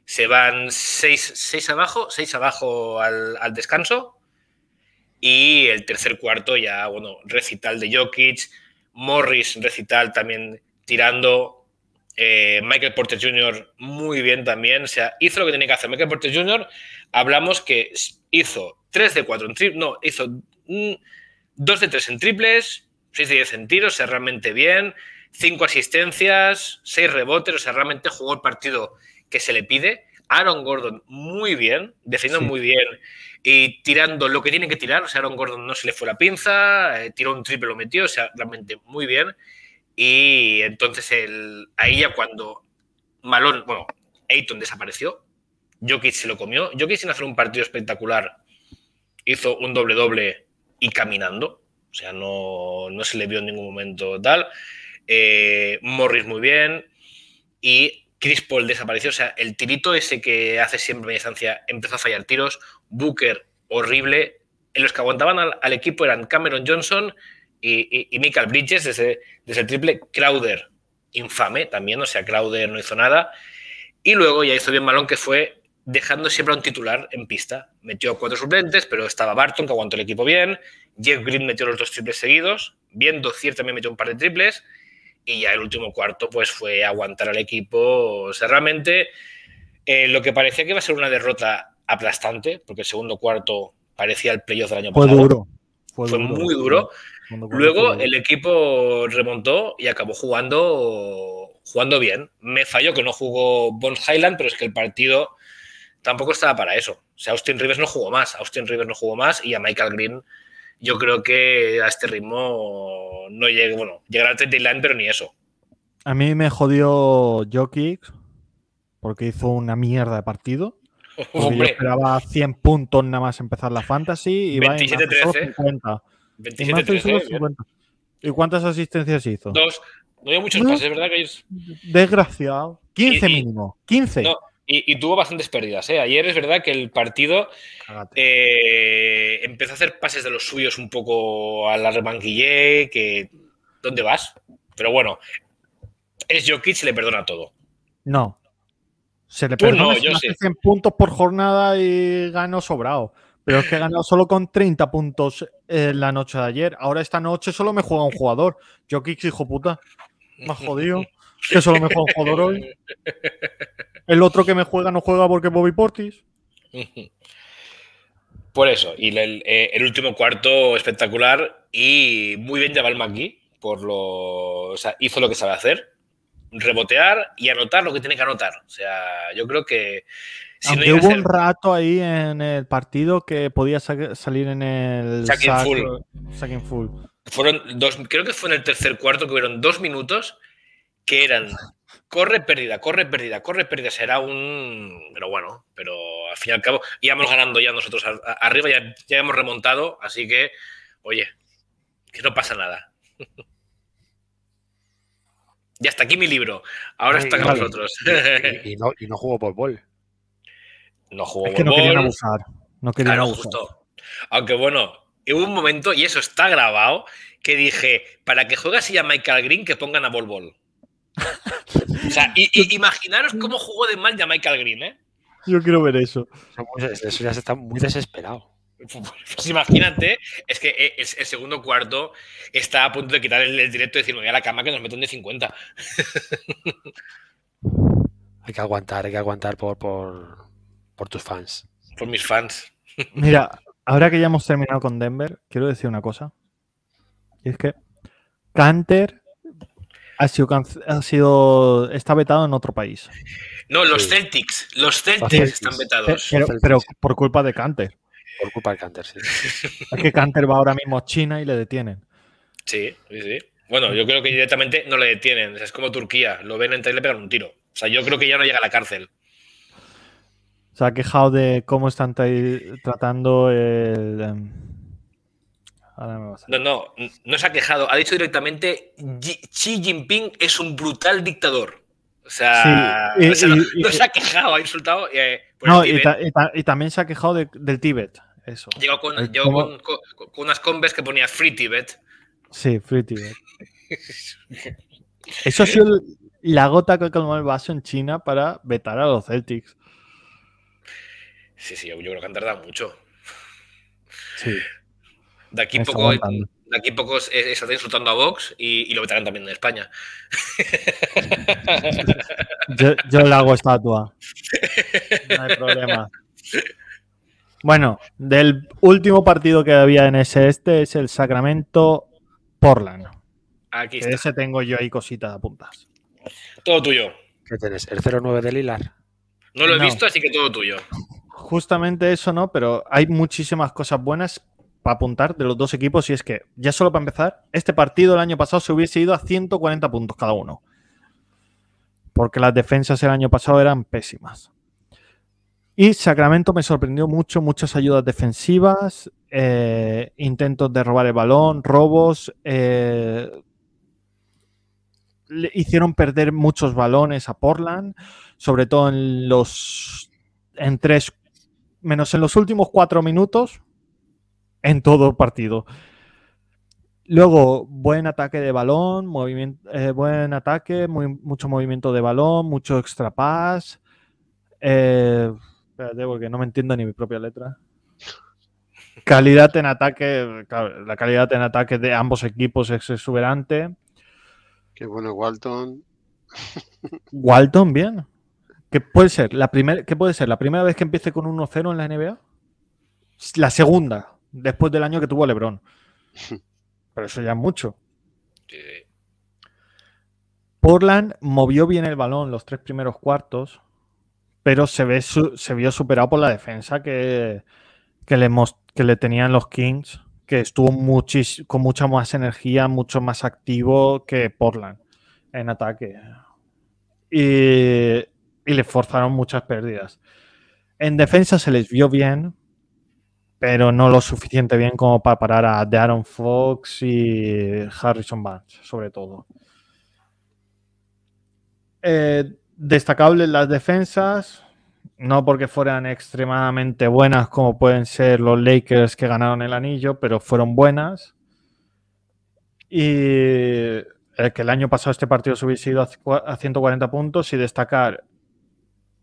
Se van 6, abajo, 6 abajo al, descanso. Y el tercer cuarto ya, bueno, recital de Jokic, Morris recital también tirando, eh, Michael Porter Jr. muy bien también. O sea, hizo lo que tenía que hacer. Michael Porter Jr. hablamos que hizo 3 de 4 mm, en triples, no, hizo 2 de 3 en triples, 6 de 10 en tiros, o realmente bien cinco asistencias, seis rebotes, o sea, realmente jugó el partido que se le pide. Aaron Gordon muy bien, defendiendo muy bien y tirando lo que tiene que tirar. O sea, Aaron Gordon no se le fue la pinza, eh, tiró un triple, lo metió, o sea, realmente muy bien. Y entonces el, ahí ya cuando Malón, bueno, Ayton desapareció, Jokic se lo comió. Jokic sin hacer un partido espectacular hizo un doble-doble y caminando. O sea, no, no se le vio en ningún momento tal. Eh, Morris muy bien y Chris Paul desapareció. O sea, el tirito ese que hace siempre en distancia empezó a fallar tiros. Booker, horrible. En los que aguantaban al, equipo eran Cameron Johnson y, Michael Bridges desde, el triple. Crowder, infame también. O sea, Crowder no hizo nada. Y luego ya hizo bien Malón, que fue dejando siempre a un titular en pista. Metió cuatro suplentes, pero estaba Barton, que aguantó el equipo bien. Jeff Green metió los dos triples seguidos. Viendo cierto también metió un par de triples y ya el último cuarto pues fue aguantar al equipo. cerramente. realmente eh, lo que parecía que iba a ser una derrota aplastante, porque el segundo cuarto parecía el playoff del año pasado. fue Duro. Fue, muy duro. Luego el equipo remontó y acabó jugando, jugando bien. Me falló que no jugó Bond Highland, pero es que el partido tampoco estaba para eso. Austin Rivers no jugó más. Austin Rivers no jugó más y a Michael Green yo creo que a este ritmo no llega, bueno, llegará al 30 line, pero ni eso. A mí me jodió Jokic porque hizo una mierda de partido. [laughs] yo esperaba 100 puntos nada más empezar la fantasy y va en 13. 50. 27 13, 50. ¿Y cuántas asistencias hizo? Dos. No dio muchos pases, ¿verdad? Que Desgraciado. 15 mínimo. 15. No, y, tuvo bastantes pérdidas. ¿eh? Ayer es verdad que el partido eh, empezó a hacer pases de los suyos un poco a la remanguillé, que ¿dónde vas? Pero bueno, es Jokic, se le perdona todo. No. Se le perdona yo sé. 100 puntos por jornada y ganó sobrado. Pero es que ganado solo con 30 puntos la noche de ayer. Ahora esta noche solo me juega un jugador. Jokic, hijo puta. Más jodido. [laughs] Que solo me juega un jugador hoy. [laughs] El otro que me juega no juega porque Bobby Portis. [laughs] Por eso, y eh, el, último cuarto espectacular y muy bien el McGee, por lo, o sea, hizo lo que sabe hacer, rebotear y anotar lo que tiene que anotar. O sea, yo creo que... Si hubo un rato ahí en el partido que podía salir en el... Sacking full. Fueron dos, creo que fue en el tercer cuarto que hubieron dos minutos que eran Corre pérdida, corre pérdida, corre pérdida. Será un. Pero bueno, pero al fin y al cabo íbamos ganando ya nosotros arriba, ya, hemos remontado, así que, oye, que no pasa nada. [laughs] ya está aquí mi libro. Ahora está con nosotros [laughs] Y, no, y no jugó bol. No jugó es que no abusar. No querían abusar. Aunque bueno, hubo un momento, y eso está grabado, que dije, para que juegas y a Michael Green, que pongan a Bol Bol. [laughs] imaginaros cómo jugó de mal ya Michael Green, ¿eh? Yo quiero ver eso. Eso ya se está muy desesperado. Pues imagínate, es que eh, el, segundo cuarto está a punto de quitar el, directo y decir, voy a la cama que nos meten de 50. [laughs] hay que aguantar, hay que aguantar por, por, por tus fans. Por mis fans. [laughs] Mira, ahora que ya hemos terminado con Denver, quiero decir una cosa. Y es que Canter ha sido, ha sido está vetado en otro país. No, los Celtics, los Celtics, están vetados. Pero, por culpa de Canter. Por culpa de Canter, sí. [laughs] Es que Canter va ahora mismo a China y le detienen. Sí, sí, sí. Bueno, yo creo que directamente no le detienen. Es como Turquía, lo ven en y le pegan un tiro. O sea, yo creo que ya no llega a la cárcel. Se ha quejado de cómo están tratando el em, no, no, no se ha quejado. Ha dicho directamente Xi Jinping es un brutal dictador. O sea, no, se ha quejado, ha insultado. Eh, pues, y, también se ha quejado del Tíbet. Eso. Llegó, con, unas combes que ponía Free Tíbet. Sí, Free Tíbet. [laughs] eso ha sido la gota que colmó el vaso en China para vetar a los Celtics. Sí, sí, yo creo que han tardado mucho. Sí. De aquí, poco, de aquí poco insultando a Vox y, lo meterán también en España. [laughs] yo, le hago estatua. No hay problema. Bueno, del último partido que había en ese este es el Sacramento Portland. Aquí está. Ese tengo yo ahí cosita de puntas. Todo tuyo. ¿Qué tenés? ¿El 09 de Lilar? No lo he visto, así que todo tuyo. Justamente eso no, pero hay muchísimas cosas buenas, para apuntar de los dos equipos y es que, ya solo para empezar, este partido el año pasado se hubiese ido a 140 puntos cada uno. Porque las defensas el año pasado eran pésimas. Y Sacramento me sorprendió mucho, muchas ayudas defensivas, eh, intentos de robar el balón, robos. Eh, le hicieron perder muchos balones a Portland, sobre todo en los en tres, menos en los últimos cuatro minutos, en todo partido. Luego, buen ataque de balón, movimiento, eh, buen ataque, muy, mucho movimiento de balón, mucho extra pass. Eh, espérate, porque no me entiendo ni mi propia letra. Calidad en ataque, la calidad en ataque de ambos equipos es exuberante. Qué bueno, Walton. Walton, bien. ¿Qué puede ser? La primera ¿Qué puede ser? ¿La primera vez que empiece con 1-0 en la NBA? La segunda después del año que tuvo Lebron. [laughs] Pero eso ya es mucho. Portland movió bien el balón los tres primeros cuartos, pero se, ve se vio superado por la defensa que, le, que le tenían los Kings, que estuvo con mucha más energía, mucho más activo que Portland en ataque. Y, y le forzaron muchas pérdidas. En defensa se les vio bien, pero no lo suficiente bien como para parar a Darren Fox y Harrison Barnes, sobre todo. Eh, destacables las defensas, no porque fueran extremadamente buenas como pueden ser los Lakers que ganaron el anillo, pero fueron buenas. Y el que el año pasado este partido se hubiese ido a 140 puntos y destacar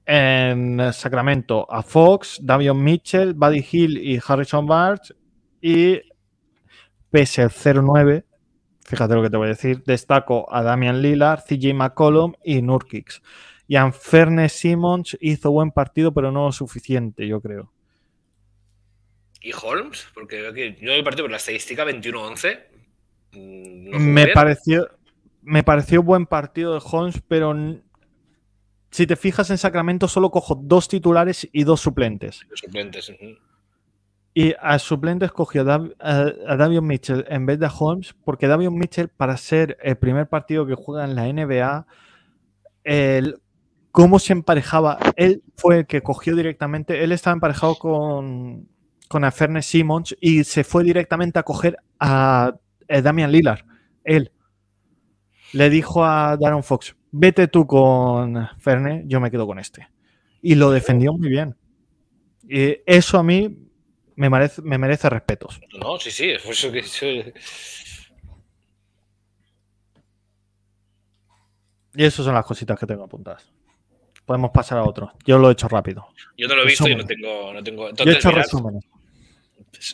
en Sacramento, a Fox, Damian Mitchell, Buddy Hill y Harrison Barnes. Y pese al 0 fíjate lo que te voy a decir, destaco a Damian Lillard, CJ McCollum y Nurkic. Y Anferne Simmons hizo buen partido, pero no suficiente, yo creo. ¿Y Holmes? Porque yo he partido por la estadística 21-11. Mm, me pareció, me pareció buen partido de Holmes, pero si te fijas en Sacramento, solo cojo dos titulares y dos suplentes. Y a suplente escogió a, Davion Mitchell en vez de a Holmes, porque Davion Mitchell, para ser el primer partido que juega en la NBA, el, cómo se emparejaba, él fue el que cogió directamente, él estaba emparejado con, con a Simmons y se fue directamente a coger a, a Damian Lillard, él le dijo a Darren Fox, vete tú con Ferne, yo me quedo con este. Y lo defendió muy bien. Y eso a mí me merece, me respetos. No, sí, sí, es eso que... Y esas son las cositas que tengo apuntadas. Podemos pasar a otro. Yo lo he hecho rápido. Yo no lo he visto y no tengo. Yo he hecho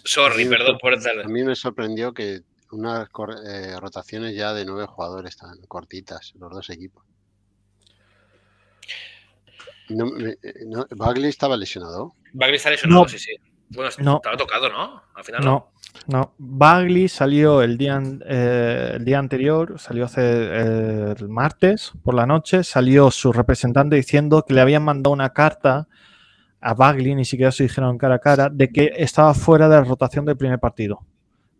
Sorry, perdón por A mí me sorprendió que unas eh, rotaciones ya de nueve jugadores tan cortitas, los dos equipos. No, eh, ¿Bagley estaba lesionado? Bagley está lesionado, sí, sí. Bueno, estaba tocado, ¿no? Al final no. No, Bagley salió el día, eh, el día anterior, salió hace el martes por la noche, salió su representante diciendo que le habían mandado una carta a Bagley, ni siquiera se dijeron cara a cara, de que estaba fuera de la rotación del primer partido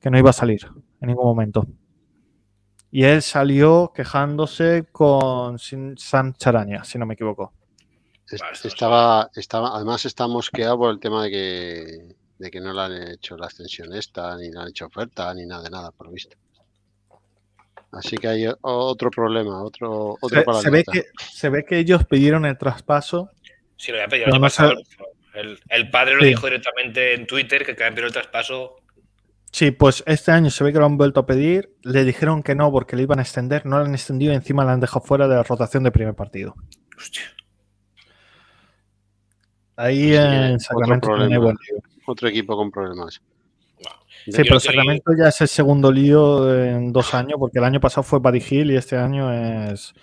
que no iba a salir en ningún momento. Y él salió quejándose con San Charaña, si no me equivoco. Este estaba, estaba, además está mosqueado por el tema de que, de que no le han hecho la extensión esta, ni le han hecho oferta, ni nada de nada, por lo visto. Así que hay otro problema, otro, otro se, ve que Se ve que ellos pidieron el traspaso. Sí, lo había pedido el, el, padre lo dijo directamente en Twitter que querían pedido el traspaso Sí, pues este año se ve que lo han vuelto a pedir. Le dijeron que no porque le iban a extender. No lo han extendido y encima la han dejado fuera de la rotación de primer partido. Hostia. Ahí pues en eh, Sacramento otro, otro equipo con problemas. Sí, pero Sacramento ya es el segundo lío en dos años, porque el año pasado fue Buddy Hill y este año es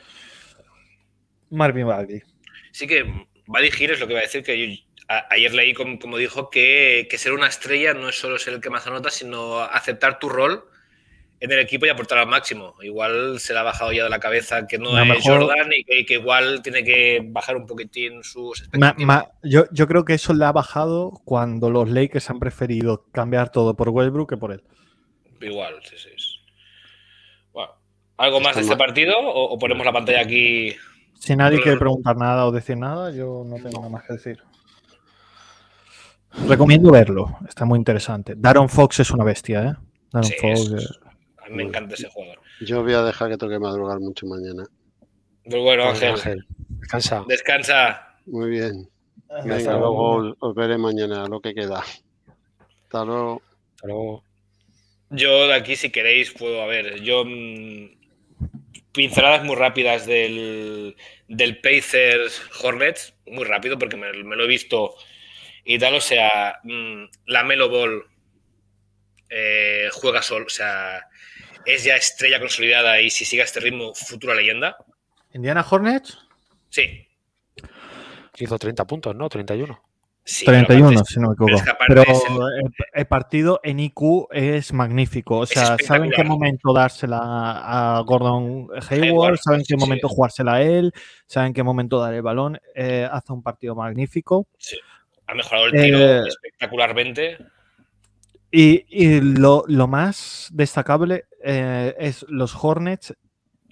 Marvin Bagley. Sí que Buddy Hill es lo que va a decir que yo, ayer leí, como, dijo, que, ser una estrella no es solo ser el que más anota, sino aceptar tu rol en el equipo y aportar al máximo. Igual se le ha bajado ya de la cabeza que no es Jordan y que, igual tiene que bajar un poquitín sus expectativas. yo, creo que eso le ha bajado cuando los Lakers han preferido cambiar todo por Westbrook que por él. Igual, sí, sí. Bueno, ¿algo más de este partido o ponemos la pantalla aquí si nadie quiere preguntar nada o decir nada, yo no tengo nada más que decir. Recomiendo verlo, está muy interesante. Daron Fox es una bestia, ¿eh? me encanta ese jugador. Yo voy a dejar que toque madrugar mucho mañana. Muy pues bueno, Ángel. Descansa. Descansa. Muy bien. Venga, luego os veré mañana lo que queda. Hasta luego. luego. Yo de aquí, si queréis, puedo, a ver, yo mm, pinceladas muy rápidas del, del Pacers Hornets, muy rápido porque me lo he visto y tal, o sea, mm, la Melo Ball eh, juega solo, o sea, es ya estrella consolidada y si sigue este ritmo, futura leyenda. ¿Indiana Hornets? Sí. Hizo 30 puntos, ¿no? 31. 31, si no me equivoco. Pero, el, partido en IQ es magnífico. O sea, saben qué momento dársela a Gordon Hayward, saben qué momento jugársela a él, saben qué momento dar el balón. Eh, hace un partido magnífico. Ha mejorado el tiro eh, espectacularmente. Y, lo, más destacable eh, es los Hornets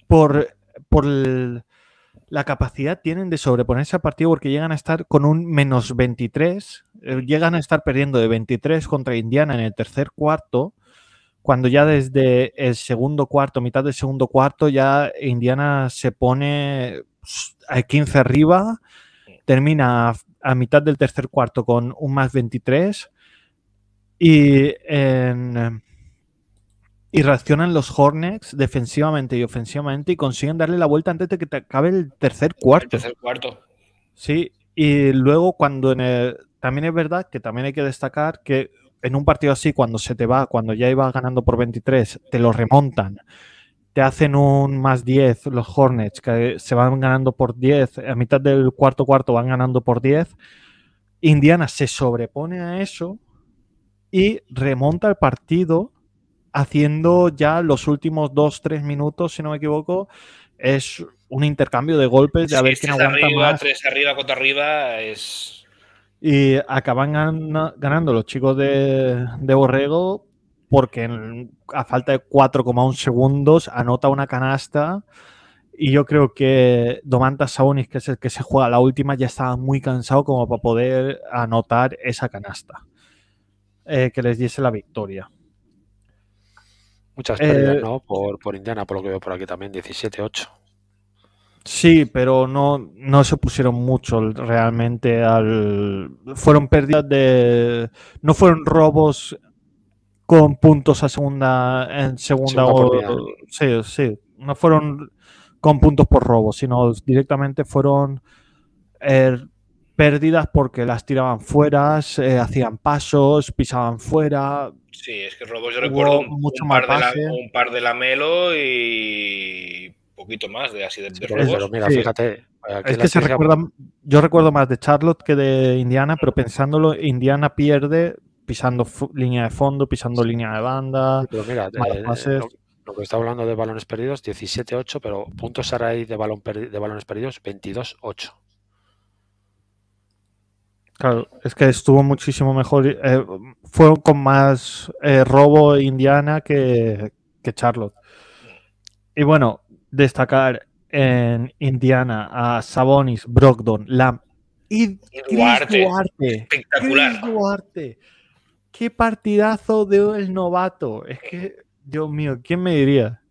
por, por la capacidad tienen de sobreponerse al partido porque llegan a estar con un menos 23, eh, llegan a estar perdiendo de 23 contra Indiana en el tercer cuarto, cuando ya desde el segundo cuarto, mitad del segundo cuarto, ya Indiana se pone pues, a 15 arriba, termina a mitad del tercer cuarto con un más 23 y, en, y reaccionan los Hornets defensivamente y ofensivamente y consiguen darle la vuelta antes de que te acabe el tercer cuarto. El tercer cuarto. Sí, y luego cuando en también es verdad que también hay que destacar que en un partido así, cuando se te va, cuando ya ibas ganando por 23, te lo remontan te hacen un más 10 los Hornets, que se van ganando por 10, a mitad del cuarto cuarto van ganando por 10. Indiana se sobrepone a eso y remonta el partido haciendo ya los últimos 2-3 minutos, si no me equivoco, es un intercambio de golpes de a ver arriba, arriba contra arriba es... Y acaban ganando los chicos de, de Borrego porque a falta de 4,1 segundos anota una canasta y yo creo que Domantas Sabonis, que es el que se juega la última, ya estaba muy cansado como para poder anotar esa canasta eh, que les diese la victoria. Muchas pérdidas, eh, ¿no? Por, por, Indiana, por lo que veo por aquí también, 17-8. Sí, pero no, no se pusieron mucho realmente al... Fueron pérdidas de... No fueron robos con puntos a segunda en segunda, sí, sí, no fueron con puntos por robo, sino directamente fueron er, pérdidas porque las tiraban fuera, hacían pasos, pisaban fuera. Sí, es que robos yo recuerdo un, mucho par más de la, un, par de lamelo y poquito más de así de, robos. mira, fíjate, es que se recuerda, yo recuerdo más de Charlotte que de Indiana, pero pensándolo, Indiana pierde pisando línea de fondo, pisando línea de banda. mira, eh, Lo, que está hablando de balones perdidos, 17-8, pero puntos raíz de, balón de balones perdidos, 22-8. Claro, es que estuvo muchísimo mejor. Eh, fue con más eh, robo Indiana que, Charlotte. Y bueno, destacar en Indiana a Sabonis, Brogdon, Lamb y, Chris Duarte. Espectacular. Duarte qué partidazo dio el novato. Es que, Dios mío, ¿quién me diría?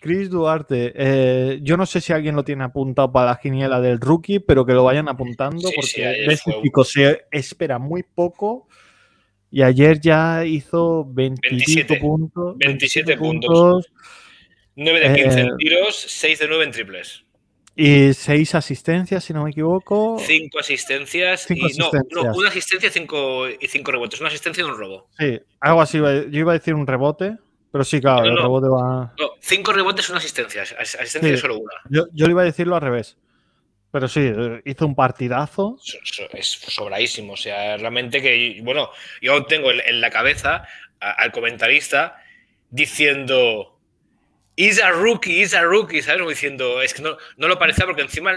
Chris Duarte, eh, yo no sé si alguien lo tiene apuntado para la giniela del rookie, pero que lo vayan apuntando porque el chico se espera muy poco y ayer ya hizo 27 puntos. 27, puntos. 9 de 15 eh, en tiros, 6 de 9 en triples. Y seis asistencias, si no me equivoco. Cinco asistencias. y, No, una asistencia cinco, y cinco rebotes. Una asistencia y un robo. Sí, algo así. Yo iba a decir un rebote, pero sí, claro, el va. cinco rebotes, una asistencia. Asistencia y solo una. Yo, yo le iba a decirlo al revés. Pero sí, hizo un partidazo. Es sobradísimo. O sea, realmente que, bueno, yo tengo en la cabeza al comentarista diciendo is a rookie, is a rookie, ¿sabes? Como diciendo, es que no, no lo parecía porque encima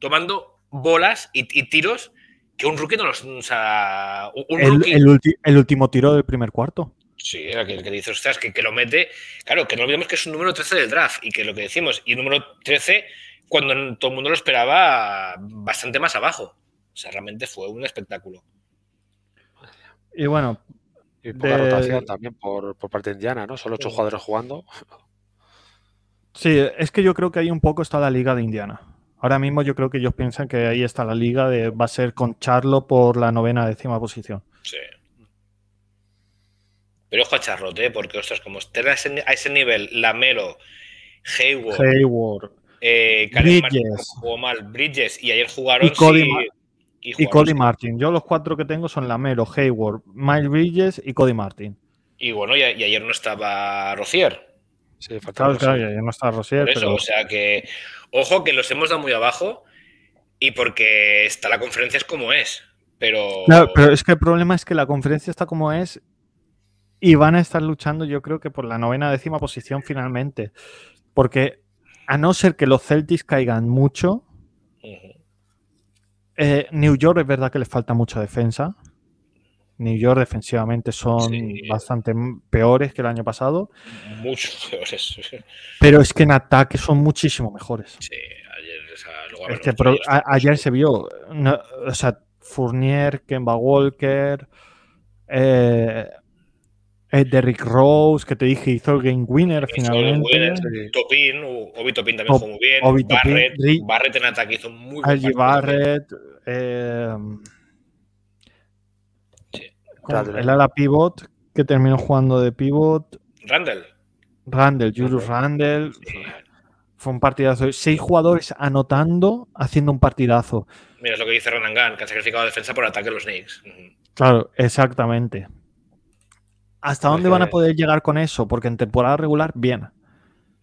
tomando bolas y, tiros que un rookie no los. O el, último tiro del primer cuarto. Sí, era que, que dice, ostras, que, que, lo mete. Claro, que no olvidemos que es un número 13 del draft y que lo que decimos. Y número 13, cuando todo el mundo lo esperaba bastante más abajo. O sea, realmente fue un espectáculo. Y bueno. Y poca rotación también por, por parte de Indiana, ¿no? Solo ocho jugadores jugando. Sí, es que yo creo que ahí un poco está la liga de Indiana. Ahora mismo yo creo que ellos piensan que ahí está la liga de va a ser con Charlo por la novena décima posición. Sí. Pero ojo a ¿eh? porque ostras, como estén a ese, nivel, Lamelo, Hayward, Hayward eh, Bridges, mal, Bridges, y ayer jugaron. Y Cody, y, Cody Martin. Yo los cuatro que tengo son Lamelo, Hayward, Miles Bridges y Cody Martin. Y bueno, y, y ayer no estaba Rocier. Sí, faltaba claro, ya no está Rosier. O sea que, ojo, que los hemos dado muy abajo y porque está la conferencia es como es. Pero... pero es que el problema es que la conferencia está como es y van a estar luchando, yo creo que por la novena décima posición finalmente. Porque a no ser que los Celtics caigan mucho, eh, New York es verdad que les falta mucha defensa. New York defensivamente son bastante peores que el año pasado. Mucho [laughs] peores. Pero es que en ataque son muchísimo mejores. Sí, ayer, se vio. o sea, Fournier, Kemba Walker, eh, eh, Derrick Rose, que te dije, hizo el game winner al finalmente. Game Topin, uh, Obi Topin también fue muy bien. Obi Barrett, Barrett en ataque hizo muy bien. Barrett. Eh, él el ala pivot que terminó jugando de pivot. Randle. Randle, Julius Randle. Fue un partidazo. Seis jugadores anotando, haciendo un partidazo. Mira, lo que dice Ronan Gunn, que ha sacrificado defensa por ataque a los Knicks. Mm. Claro, exactamente. ¿Hasta dónde van a poder llegar con eso? Porque en temporada regular, bien.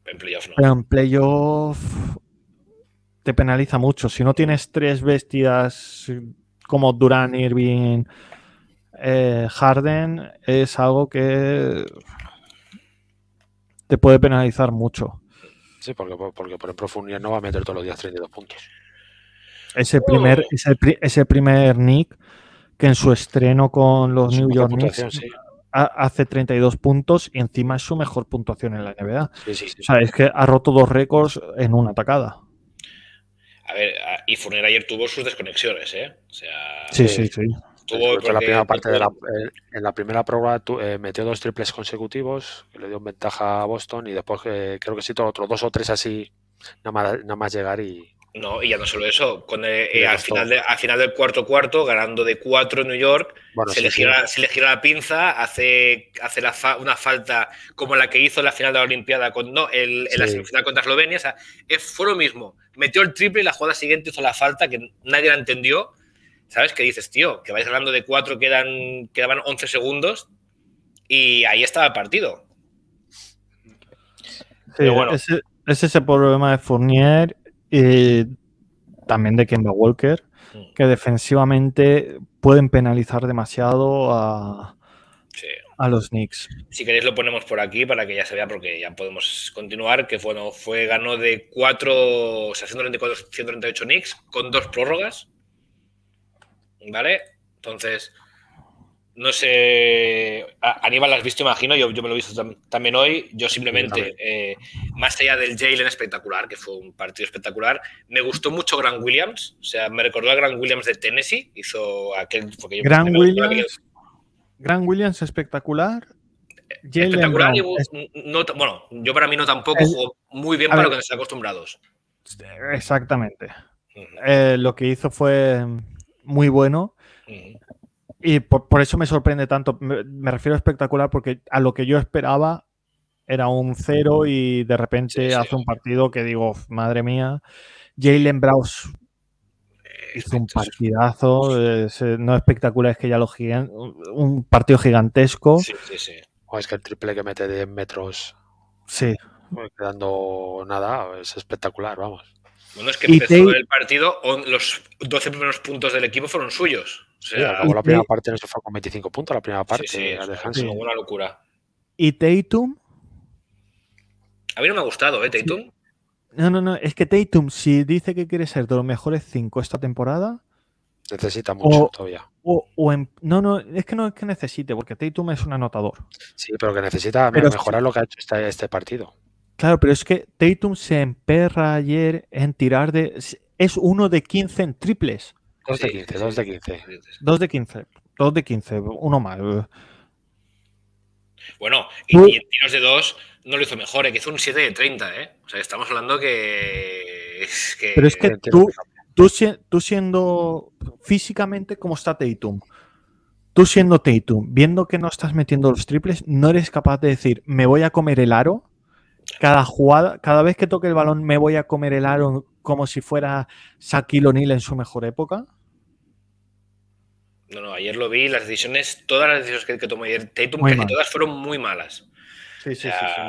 En playoff no. en playoff te penaliza mucho. Si no tienes tres bestias como Durán, Irving, eh, Harden es algo que te puede penalizar mucho. Sí, porque, por ejemplo profundidad no va a meter todos los días 32 puntos. Ese primer, ese, primer Nick que en su estreno con los New York Knicks hace 32 puntos y encima es su mejor puntuación en la NBA. o sea, es que ha roto dos récords en una atacada. A ver, y Funer ayer tuvo sus desconexiones, ¿eh? sí, sí, sí. Eh, en la primera parte de la, en eh, la primera prórroga metió dos triples consecutivos, que le dio ventaja a Boston y después eh, creo que sí, otros dos o tres así, nada más, nada más llegar y, no, y ya no solo eso, con al, final al final del cuarto cuarto, ganando de cuatro en New York, se, le gira, se, le gira, la pinza, hace, hace una falta como la que hizo en la final de la Olimpiada, con, no, en la semifinal contra Eslovenia, fue lo mismo, metió el triple y la jugada siguiente hizo la falta que nadie la entendió, ¿sabes? Que dices, tío, que vais hablando de cuatro, quedan, quedaban 11 segundos y ahí estaba el partido. Sí, bueno. ese, es ese problema de Fournier y también de Kemba Walker, mm. que defensivamente pueden penalizar demasiado a, los Knicks. Si queréis lo ponemos por aquí para que ya se vea, porque ya podemos continuar, que bueno, fue ganó de 4, o sea, 138 Knicks con dos prórrogas. ¿Vale? Entonces, no sé, Aníbal las has visto, imagino, yo, me lo he visto también hoy, yo simplemente, eh, más allá del Jalen espectacular, que fue un partido espectacular, me gustó mucho Grant Williams, o sea, me recordó a Grant Williams de Tennessee, hizo aquel... gran yo Grant, Williams, Williams espectacular, espectacular. no, bueno, yo para mí no tampoco jugó muy bien para lo que nos acostumbrados. Exactamente. Eh, lo que hizo fue muy bueno. Y por, eso me sorprende tanto. Me, refiero a espectacular porque a lo que yo esperaba era un cero y de repente hace un partido que digo, madre mía, Jalen braus eh, hizo un partidazo. Eh, no espectacular, es que ya lo un partido gigantesco. Sí, sí, sí. O es que el triple que mete de metros. Sí. Quedando nada, es espectacular, vamos. Bueno, es que empezó el partido, los 12 primeros puntos del equipo fueron suyos. la primera parte no se fue con 25 puntos, la primera parte. Sí, sí, una locura. ¿Y Tatum? A mí no me ha gustado, ¿eh, Tatum? No, no, no. Es que Tatum, si dice que quiere ser de los mejores 5 esta temporada. Necesita mucho todavía. no, no, es que no es que necesite, porque Tatum es un anotador. Sí, pero que necesita mejorar lo que ha hecho este, este partido. Claro, pero es que Tatum se emperra ayer en tirar de. Es uno de 15 en triples. Dos de 15, Dos de 15. dos de 15, dos de uno más. Bueno, y, en tiros de dos no lo hizo mejor, es eh, que hizo un 7 de 30, ¿eh? O sea, estamos hablando que. Pero es que tú, tú, tú siendo físicamente como está Tatum, tú siendo Tatum, viendo que no estás metiendo los triples, no eres capaz de decir, me voy a comer el aro cada jugada, cada vez que toque el balón me voy a comer el aro como si fuera Shaquille O'Neal en su mejor época? No, no, ayer lo vi, las decisiones, todas las decisiones que, que tomó ayer Tatum, todas fueron muy malas. Sí, sí, sí,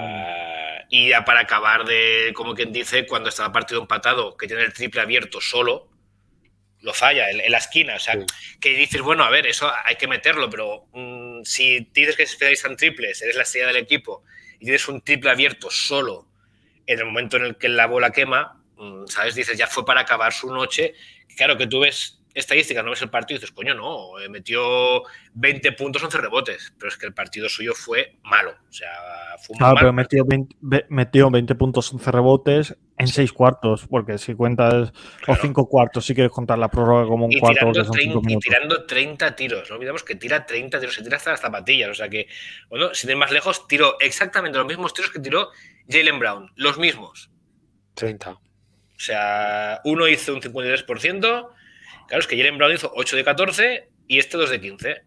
Y ya para acabar de, como quien dice, cuando estaba partido empatado, que tiene el triple abierto solo, lo falla en, la esquina. O sea, que dices, bueno, a ver, eso hay que meterlo, pero mm, si dices que se en triples, eres la estrella del equipo y tienes un triple abierto solo en el momento en el que la bola quema, mm, ¿sabes? Dices, ya fue para acabar su noche. Claro que tú ves estadísticas, no ves el partido y dices, coño, no, eh, metió 20 puntos, 11 rebotes, pero es que el partido suyo fue malo. O sea, fue claro, pero metió metió 20 puntos, 11 rebotes, en seis cuartos, porque si cuentas o cinco cuartos, si quieres contar la prórroga como un cuarto. Tirando y tirando 30 tiros, no olvidemos que tira 30 tiros, se tira hasta las zapatillas. O sea que, bueno, si de más lejos, tiró exactamente los mismos tiros que tiró Jalen Brown, los mismos. 30. O sea, uno hizo un 53%, claro, es que Jalen Brown hizo 8 de 14 y este 2 de 15.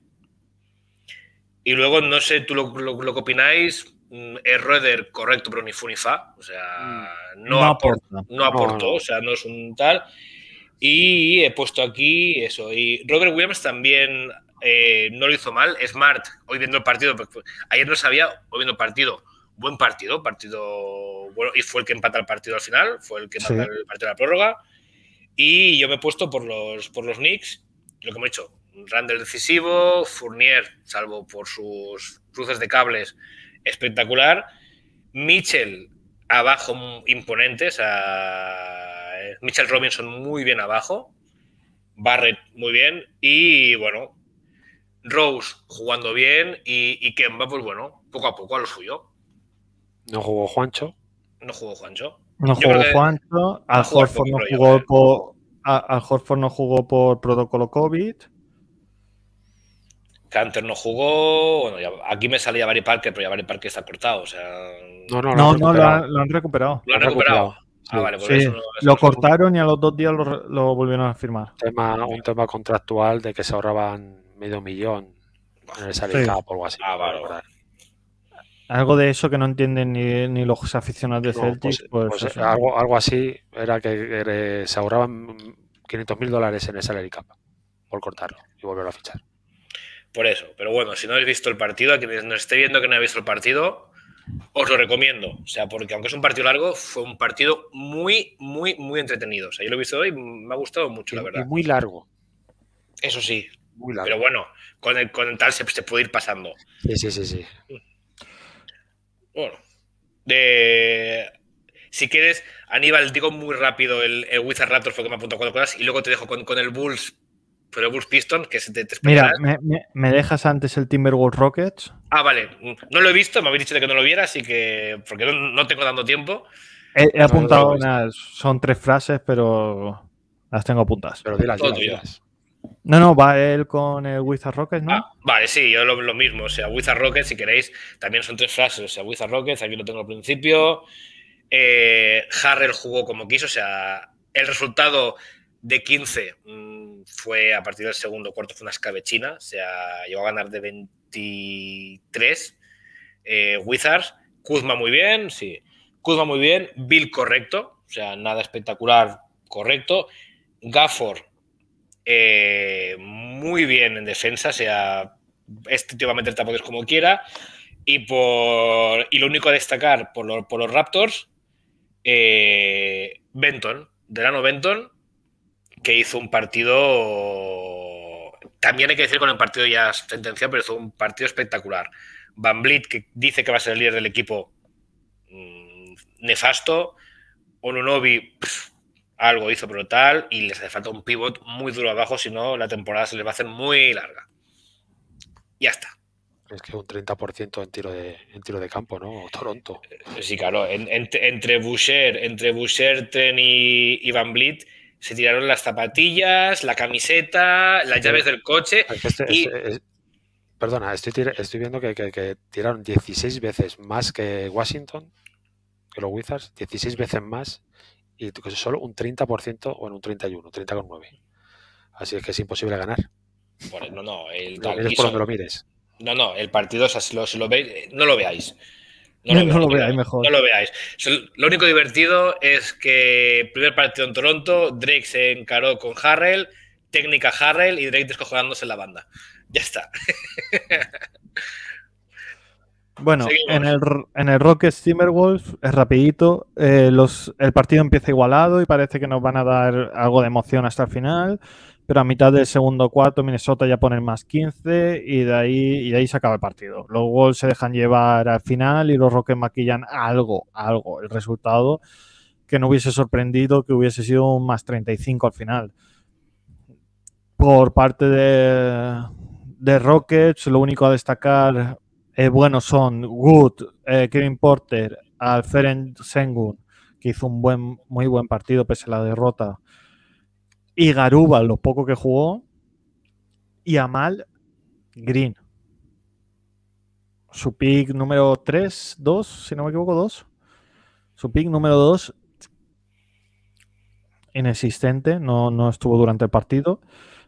Y luego, no sé, tú lo, lo que opináis, Mm, es Rueder correcto, pero ni fa. O sea, mm. no, aportó, no aportó o sea, no es un tal. Y he puesto aquí eso. Y Robert Williams también eh, no lo hizo mal. Smart, hoy viendo el partido, pues, pues, ayer no sabía, hoy viendo el partido, buen partido, partido bueno, y fue el que empata el partido al final, fue el que empata el partido de la prórroga. Y yo me he puesto por los, por los Knicks, lo que me he hecho, Randall decisivo, Fournier, salvo por sus cruces de cables, espectacular. Mitchell abajo imponente, o sea, Mitchell Robinson muy bien abajo, Barrett muy bien y bueno, Rose jugando bien y, Kemba, pues bueno, poco a poco a lo suyo. No jugó Juancho. No jugó Juancho. No jugó Juancho. Al Horford, jugó por, al Horford no jugó por protocolo COVID. Canter no jugó. Bueno, aquí me salía Barry Parker, pero ya Barry Parker está cortado. O sea, no, no, no, lo, han, recuperado. Lo han recuperado. lo cortaron y a los dos días lo, volvieron a firmar. un tema contractual de que se ahorraban medio millón en el salary sí. o algo así. Ah, vale, Algo de eso que no entienden ni, los aficionados de pues Celtic. Pues pues, algo, así era que se ahorraban 500 mil dólares en el salary cap por cortarlo y volverlo a fichar. Por eso. Pero bueno, si no habéis visto el partido, a quienes no esté viendo que no habéis visto el partido, os lo recomiendo. O sea, porque aunque es un partido largo, fue un partido muy, muy, muy entretenido. O sea, yo lo he visto hoy, y me ha gustado mucho, la verdad. muy largo. Eso sí. Muy largo. Pero bueno, con el, con tal se, puede ir pasando. Sí, sí, sí, sí. Bueno. De... Si quieres, Aníbal, digo muy rápido el, el Wizard Raptors fue que me apuntó cuatro cosas y luego te dejo con, con el Bulls pero Burst Pistons, que se te, Mira, me, dejas antes el Timberwolves Rockets? Ah, vale. No lo he visto, me habéis dicho que no lo viera, así que. Porque no, tengo tanto tiempo. He, apuntado unas. Son tres frases, pero las tengo apuntadas. Pero dilas, No, no, va él con el Wizard Rockets, ¿no? Ah, vale, sí, yo lo, mismo. O sea, Wizard Rockets, si queréis, también son tres frases. O sea, Wizard Rockets, aquí lo tengo al principio. Eh, Harrell jugó como quiso, o sea, el resultado de 15 fue a partir del segundo cuarto fue una escabechina, o sea, llegó a ganar de 23. Eh, Wizards, Kuzma muy bien, sí, Kuzma muy bien, Bill correcto, o sea, nada espectacular, correcto. Gafford eh, muy bien en defensa, o sea, este tío va a meter tapones como quiera. Y, por, y lo único a destacar por, por los Raptors, eh, Benton, Delano Benton, que hizo un partido, también hay que decir con el partido ya sentenciado, pero hizo un partido espectacular. Van Blit, que dice que va a ser el líder del equipo, mm, nefasto. Onunobi, algo hizo brutal y les hace falta un pivot muy duro abajo, si no la temporada se les va a hacer muy larga. Ya está. Es que un 30% en tiro de tiro de campo, ¿no? Toronto. Sí, claro. entre Boucher, entre Boucher, Tren y, y Van Blit, se tiraron las zapatillas, la camiseta, las llaves del coche. Este, y... Este, perdona, estoy, viendo que, que, tiraron 16 veces más que Washington, que los Wizards, 16 veces más, y solo un 30% o en un 31, 30,9. Así es que es imposible ganar. Bueno, no, no, el, no, lo mires. No, no, el partido, lo, si lo veis, eh, no lo veáis. No, lo, [laughs] veáis mejor. No lo veáis. Lo único divertido es que primer partido en Toronto, Drake se encaró con Harrell, técnica Harrell y Drake descojonándose en la banda. Ya está. [laughs] Bueno, en el, en el es rapidito. Eh, los, el partido empieza igualado y parece que nos van a dar algo de emoción hasta el final pero a mitad del segundo cuarto Minnesota ya pone más 15 y de ahí, y ahí se acaba el partido. Los Wolves se dejan llevar al final y los Rockets maquillan algo, algo, el resultado que no hubiese sorprendido que hubiese sido un más 35 al final. Por parte de, Rockets, lo único a destacar, es eh, bueno, son Wood, eh, Kevin Porter, Alferen Sengun, que hizo un buen, muy buen partido pese a la derrota y Garuba, lo poco que jugó, y Amal Green. Su pick número 3, 2, si no me equivoco, 2. Su pick número 2, inexistente, no, estuvo durante el partido.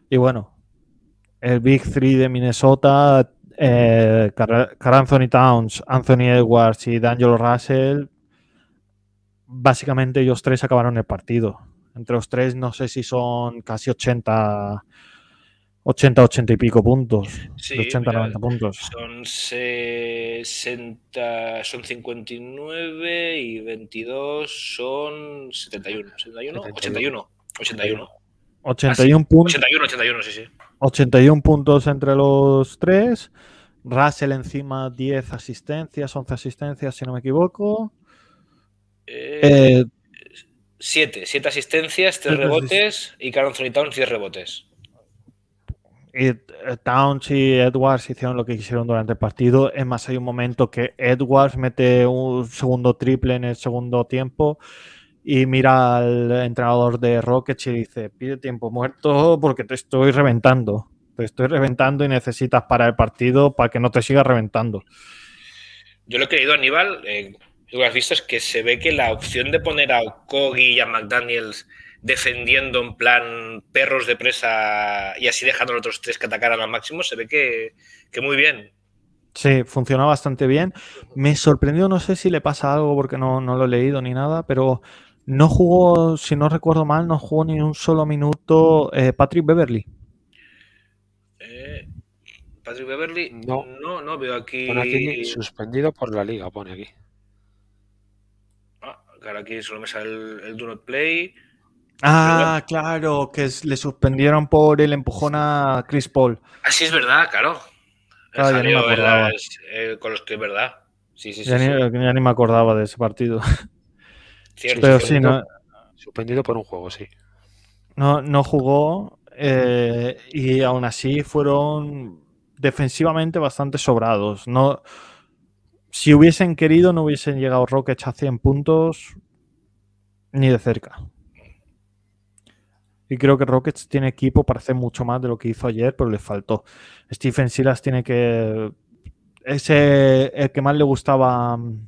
Y bueno, el Big Three de Minnesota, eh, Anthony Towns, Anthony Edwards y D'Angelo Russell, básicamente ellos tres acabaron el partido. Entre los tres no sé si son casi 80, 80, 80 y pico puntos. 80, 90 puntos. Son 60, son 59 y 22 son 71. 71, 81. 81. 81 puntos. 81, 81, sí, sí. 81 puntos entre los tres. Russell encima 10 asistencias, 11 asistencias, si no me equivoco. eh, eh Siete, siete asistencias, tres rebotes y Carlos Towns diez rebotes. Y eh, Towns y Edwards hicieron lo que quisieron durante el partido. Es más, hay un momento que Edwards mete un segundo triple en el segundo tiempo y mira al entrenador de Rockets y dice, pide tiempo muerto porque te estoy reventando. Te estoy reventando y necesitas para el partido para que no te siga reventando. Yo lo he creído, Aníbal, eh, lo has visto es que se ve que la opción de poner a Okogi y a McDaniels defendiendo en plan perros de presa y así dejando a los otros tres que atacaran al máximo, se ve que, muy bien. Sí, funciona bastante bien. Me sorprendió, no sé si le pasa algo porque no, lo he leído ni nada, pero no jugó, si no recuerdo mal, no jugó ni un solo minuto eh, Patrick Beverly. Eh, Patrick Beverly, no, no, veo aquí. aquí suspendido por la liga, pone aquí. Claro, aquí solo me sale el, Play. Ah, claro, que le suspendieron por el empujón a Chris Paul. Así ah, es verdad, claro. claro ah, eh, con los que es verdad. Sí, sí, ya, Ni, me acordaba de ese partido. [laughs] Cierto, Pero sí, no, suspendido por un juego, sí. No, no jugó eh, y aún así fueron defensivamente bastante sobrados. No, si hubiesen querido, no hubiesen llegado Rockets a 100 puntos ni de cerca. Y creo que Rockets tiene equipo para hacer mucho más de lo que hizo ayer, pero les faltó. Stephen Silas tiene que. Ese eh, el que más le gustaba mm,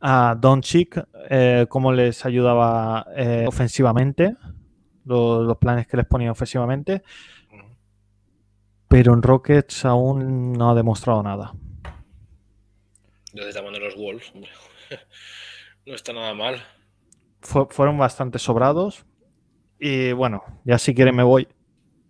a Doncic, eh, cómo les ayudaba eh, ofensivamente, los planes que les ponía ofensivamente. Pero en Rockets aún no ha demostrado nada los Wolves, [laughs] no está nada mal. fueron bastante sobrados. Y bueno, ya si quieren me voy,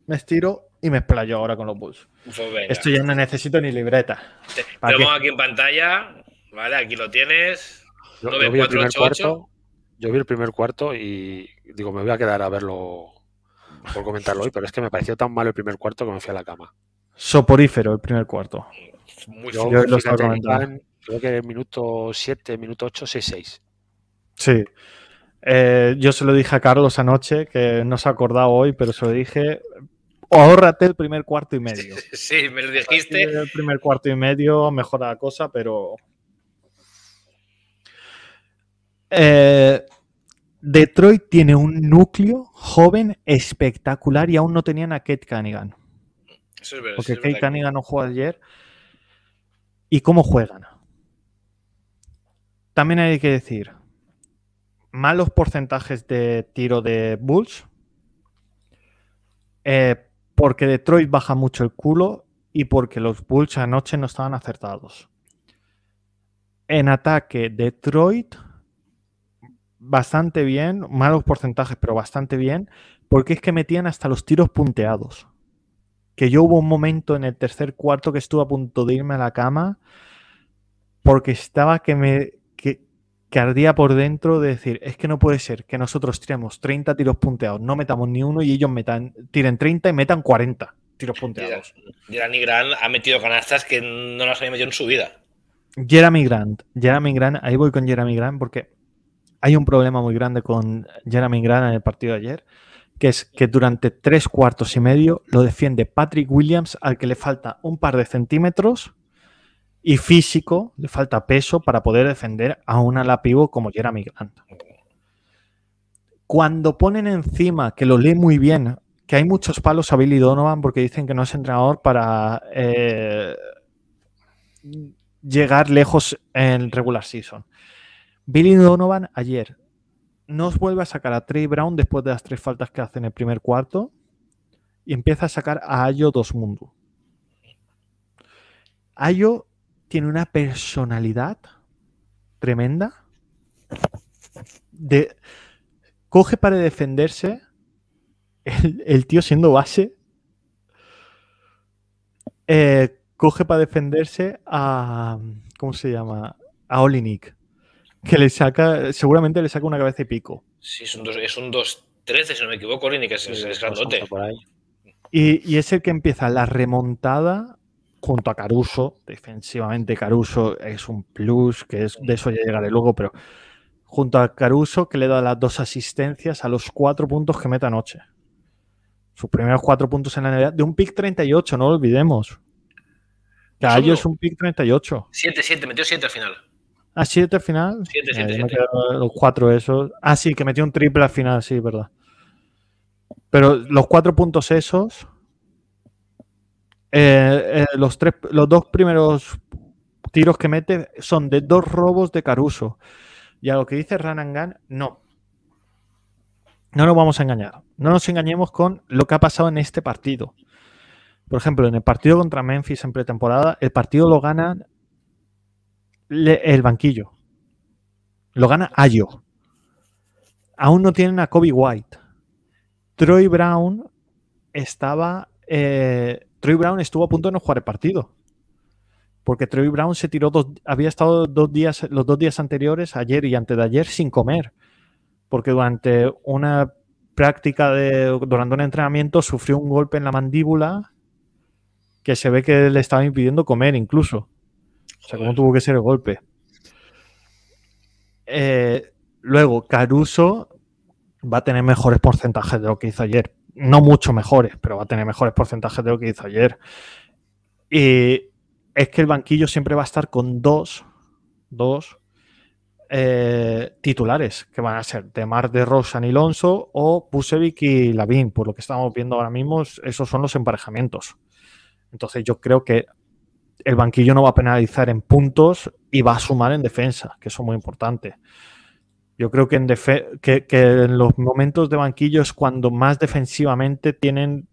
me estiro y me explayo ahora con los Bulls. Pues Esto ya no necesito ni libreta. lo aquí en pantalla. Vale, aquí lo tienes. Yo, vi cuarto, yo el primer cuarto y digo, me voy a quedar a verlo por comentarlo hoy, pero es que me pareció tan malo el primer cuarto que me fui a la cama. Soporífero el primer cuarto. Muy yo, Creo que el minuto 7, minuto 8, 6-6. Sí. Eh, yo se lo dije a Carlos anoche, que no se ha acordado hoy, pero se lo dije. Ahórrate el primer cuarto y medio. [laughs] sí, me lo dijiste. El primer cuarto y medio mejora la cosa, pero. Eh, Detroit tiene un núcleo joven espectacular y aún no tenían a Kate Cunningham. Eso es verdad, Porque Kate no jugó ayer. ¿Y cómo juegan? También hay que decir, malos porcentajes de tiro de Bulls, eh, porque Detroit baja mucho el culo y porque los Bulls anoche no estaban acertados. En ataque, Detroit bastante bien, malos porcentajes, pero bastante bien, porque es que metían hasta los tiros punteados. Que yo hubo un momento en el tercer cuarto que estuve a punto de irme a la cama porque estaba que me que ardía por dentro de decir, es que no puede ser que nosotros tiremos 30 tiros punteados, no metamos ni uno y ellos metan, tiren 30 y metan 40 tiros punteados. Jeremy Grant ha metido canastas que no las había metido en su vida. Jeremy Grant, Jeremy Grant, ahí voy con Jeremy Grant porque hay un problema muy grande con Jeremy Grant en el partido de ayer, que es que durante tres cuartos y medio lo defiende Patrick Williams al que le falta un par de centímetros y físico, le falta peso para poder defender a un ala como Jeremy Grant. Cuando ponen encima, que lo lee muy bien, que hay muchos palos a Billy Donovan porque dicen que no es entrenador para eh, llegar lejos en regular season. Billy Donovan ayer nos vuelve a sacar a Trey Brown después de las tres faltas que hace en el primer cuarto y empieza a sacar a Ayo Dos Mundo. Ayo tiene una personalidad tremenda. De, coge para defenderse el, tío siendo base. Eh, coge para defenderse a. ¿Cómo se llama? A Olinik Que le saca. Seguramente le saca una cabeza y pico. Sí, es un 2-13, si no me equivoco, Olinik es, el grandote. Y, y es el que empieza la remontada junto a Caruso. Defensivamente, Caruso es un plus, que es, de eso ya llegaré luego, pero junto a Caruso, que le da las dos asistencias a los cuatro puntos que mete anoche. Sus primeros cuatro puntos en la NBA, de un pick 38, no lo olvidemos. Cayo es un pick 38. 7-7, metió 7 al final. ¿Ah, 7 al final? 7-7. los cuatro esos. Ah, sí, que metió un triple al final, sí, verdad. Pero los cuatro puntos esos eh, eh, los, tres, los dos primeros tiros que mete son de dos robos de Caruso. Y a lo que dice Ranangan, no. No nos vamos a engañar. No nos engañemos con lo que ha pasado en este partido. Por ejemplo, en el partido contra Memphis en pretemporada, el partido lo gana el banquillo. Lo gana Ayo. Aún no tienen a Kobe White. Troy Brown estaba eh, Troy Brown estuvo a punto de no jugar el partido. Porque Troy Brown se tiró dos, había estado dos días, los dos días anteriores, ayer y antes de ayer, sin comer. Porque durante una práctica de, durante un entrenamiento sufrió un golpe en la mandíbula que se ve que le estaba impidiendo comer incluso. O sea, cómo tuvo que ser el golpe. Eh, luego, Caruso va a tener mejores porcentajes de lo que hizo ayer, no mucho mejores, pero va a tener mejores porcentajes de lo que hizo ayer. Y es que el banquillo siempre va a estar con dos, dos eh, titulares, que van a ser de mar de rosa y Lonso o Pusevic y Lavín. Por lo que estamos viendo ahora mismo, esos son los emparejamientos. Entonces yo creo que el banquillo no va a penalizar en puntos y va a sumar en defensa, que eso es muy importante. Yo creo que en, los momentos de banquillo es cuando más defensivamente tienen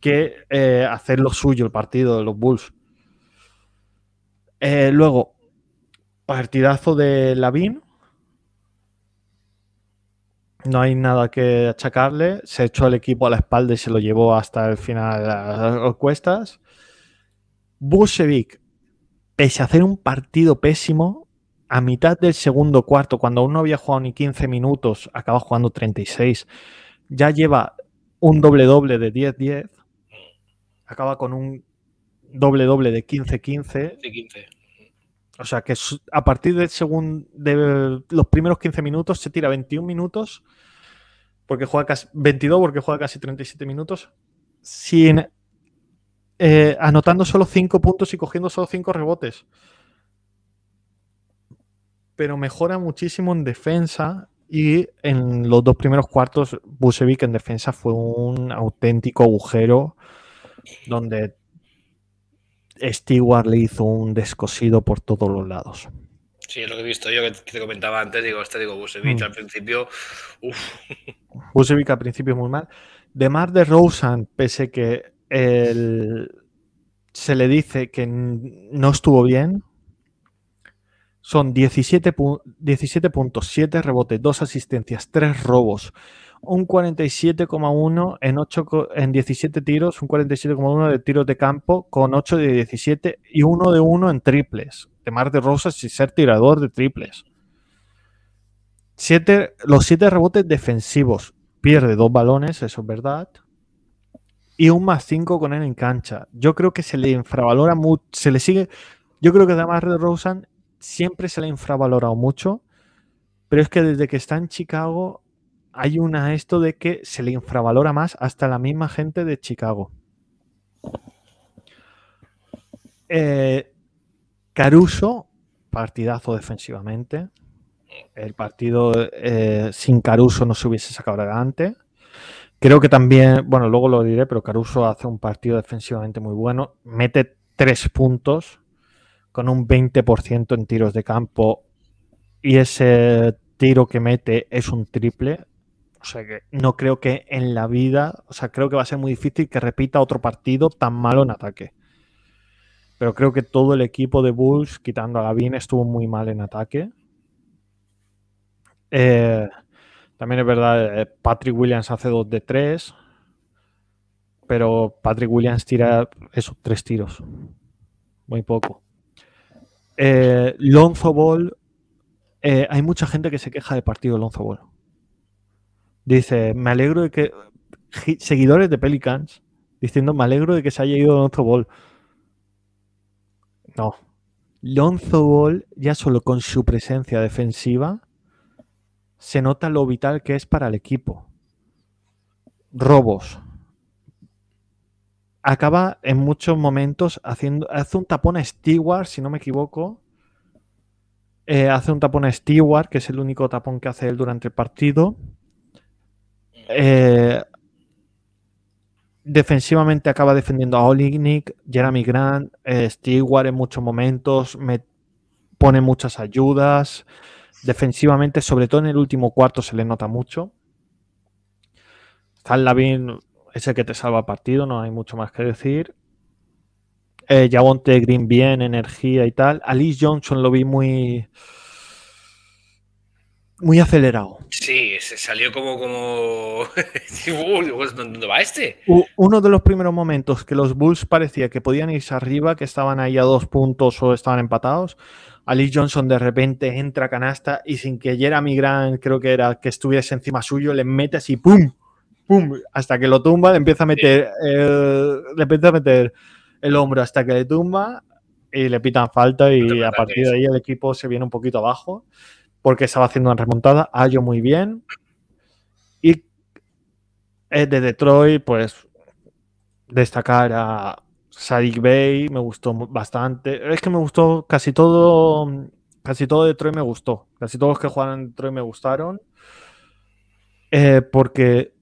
que eh, hacer lo suyo el partido de los Bulls. Eh, luego, partidazo de Lavín. No hay nada que achacarle. Se echó el equipo a la espalda y se lo llevó hasta el final a las cuestas. Busevic, pese a hacer un partido pésimo, a mitad del segundo cuarto, cuando aún no había jugado ni 15 minutos, acaba jugando 36, ya lleva un doble doble de 10-10, acaba con un doble doble de 15-15. O sea que a partir del segundo, de los primeros 15 minutos se tira 21 minutos, porque juega casi 22, porque juega casi 37 minutos, sin eh, anotando solo 5 puntos y cogiendo solo 5 rebotes pero mejora muchísimo en defensa y en los dos primeros cuartos Busevic en defensa fue un auténtico agujero donde Stewart le hizo un descosido por todos los lados. Sí, es lo que he visto yo que te comentaba antes, digo, este digo Busevic mm. al principio, Uf. Busevic [laughs] al principio muy mal. De Mar de Rosen, pese que el, se le dice que no estuvo bien, son 17.7 rebotes, 2 asistencias, 3 robos, un 47,1 en, en 17 tiros, un 47,1 de tiros de campo con 8 de 17 y 1 de 1 en triples. De Mar de Rosas y ser tirador de triples. los 7 rebotes defensivos. Pierde dos balones, eso es verdad. Y un más 5 con él en cancha. Yo creo que se le infravalora mucho. Se le sigue. Yo creo que Mar de Rosan siempre se le ha infravalorado mucho, pero es que desde que está en Chicago hay una esto de que se le infravalora más hasta la misma gente de Chicago. Eh, Caruso, partidazo defensivamente. El partido eh, sin Caruso no se hubiese sacado adelante. Creo que también, bueno, luego lo diré, pero Caruso hace un partido defensivamente muy bueno. Mete tres puntos con un 20% en tiros de campo y ese tiro que mete es un triple. O sea que no creo que en la vida, o sea, creo que va a ser muy difícil que repita otro partido tan malo en ataque. Pero creo que todo el equipo de Bulls, quitando a Gavin, estuvo muy mal en ataque. Eh, también es verdad, eh, Patrick Williams hace dos de tres, pero Patrick Williams tira esos tres tiros. Muy poco. Eh, Lonzo Ball, eh, hay mucha gente que se queja del partido Lonzo Ball. Dice, me alegro de que. Seguidores de Pelicans diciendo, me alegro de que se haya ido Lonzo Ball. No. Lonzo Ball, ya solo con su presencia defensiva, se nota lo vital que es para el equipo. Robos, acaba en muchos momentos haciendo. Hace un tapón a Stewart, si no me equivoco. Eh, hace un tapón a Stewart, que es el único tapón que hace él durante el partido. Eh, defensivamente acaba defendiendo a Olignik, Jeremy Grant, eh, Stewart en muchos momentos, me pone muchas ayudas. Defensivamente, sobre todo en el último cuarto, se le nota mucho. Zan Lavin ese que te salva partido, no hay mucho más que decir. Eh, ya monte Green bien, energía y tal. Alice Johnson lo vi muy. Muy acelerado. Sí, se salió como. como... [laughs] ¿Dónde va este? Uno de los primeros momentos que los Bulls parecía que podían irse arriba, que estaban ahí a dos puntos o estaban empatados. Alice Johnson de repente entra a canasta y sin que mi gran, creo que era que estuviese encima suyo, le metes y ¡pum! hasta que lo tumba, empieza a meter, le empieza a meter el hombro hasta que le tumba y le pitan falta y a partir de ahí el equipo se viene un poquito abajo porque estaba haciendo una remontada, Ayo muy bien y de Detroit pues destacar a Sadik Bay, me gustó bastante, es que me gustó casi todo, casi todo Detroit me gustó, casi todos los que jugaron en Detroit me gustaron eh, porque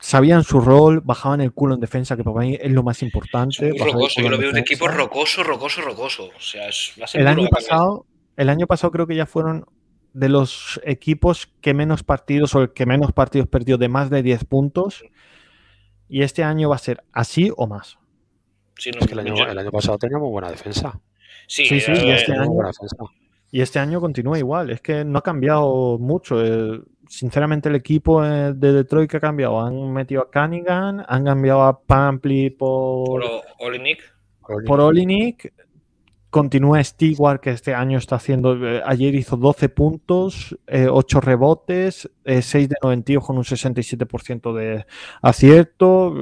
sabían su rol, bajaban el culo en defensa, que para mí es lo más importante. yo lo veo un equipo rocoso, rocoso, rocoso. sea, el, año pasado, el año pasado creo que ya fueron de los equipos que menos partidos o que menos partidos perdió de más de 10 puntos. Y este año va a ser así o más. el, año, pasado teníamos buena defensa. Sí, sí, y, este año, y este año continúa igual. Es que no ha cambiado mucho. El, eh, sinceramente el equipo eh, de Detroit que ha cambiado, han metido a Cunningham, han cambiado a Pampli por... Por Olinick. Por Olinick. Continúa Stewart, que este año está haciendo, eh, ayer hizo 12 puntos, 8 eh, rebotes, 6 de 92 con un 67% de acierto,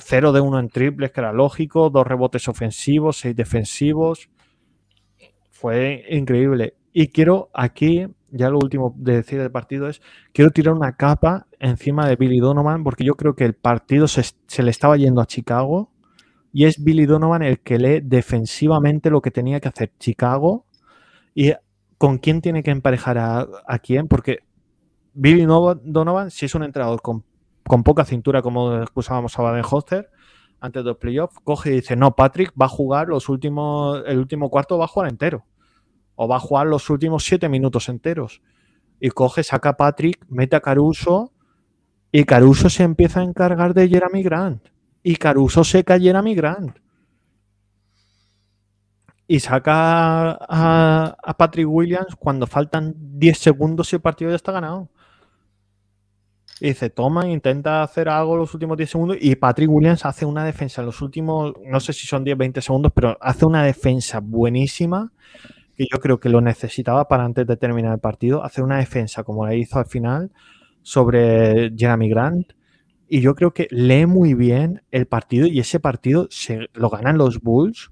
0 de 1 en triples, que era lógico, 2 rebotes ofensivos, 6 defensivos. Fue increíble. Y quiero aquí ya lo último de decir del partido es, quiero tirar una capa encima de Billy Donovan porque yo creo que el partido se, le estaba yendo a Chicago y es Billy Donovan el que lee defensivamente lo que tenía que hacer Chicago y con quién tiene que emparejar a, quién, porque Billy Donovan, si es un entrenador con, poca cintura, como usábamos a Baden-Hoster, antes de los playoffs, coge y dice, no, Patrick va a jugar los últimos, el último cuarto va a jugar entero o va a jugar los últimos siete minutos enteros. Y coge, saca a Patrick, mete a Caruso y Caruso se empieza a encargar de Jeremy Grant. Y Caruso seca a Jeremy Grant. Y saca a, a Patrick Williams cuando faltan 10 segundos y el partido ya está ganado. Y dice, toma, intenta hacer algo los últimos 10 segundos. Y Patrick Williams hace una defensa en los últimos, no sé si son 10, 20 segundos, pero hace una defensa buenísima que yo creo que lo necesitaba para antes de terminar el partido, hacer una defensa como la hizo al final sobre Jeremy Grant. Y yo creo que lee muy bien el partido y ese partido se, lo ganan los Bulls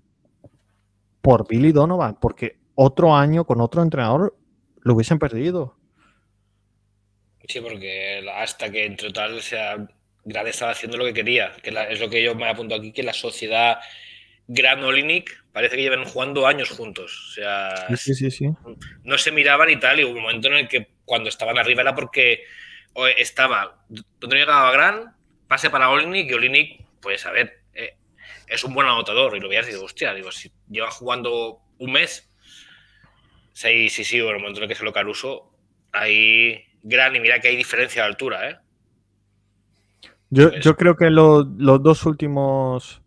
por Billy Donovan, porque otro año con otro entrenador lo hubiesen perdido. Sí, porque hasta que en total se Grant estaba haciendo lo que quería, que es lo que yo me apunto aquí, que la sociedad Grant parece que llevan jugando años juntos. O sea, sí, sí, sí, no se miraban y tal, y hubo un momento en el que cuando estaban arriba era porque estaba, donde llegaba Gran, pase para Olinik y Olinik, pues a ver, eh, es un buen anotador y lo veías y digo, hostia, digo, si lleva jugando un mes, sí, sí, sí, bueno, el momento en el que se lo Caruso, ahí Gran y mira que hay diferencia de altura, ¿eh? Yo, creo que los dos últimos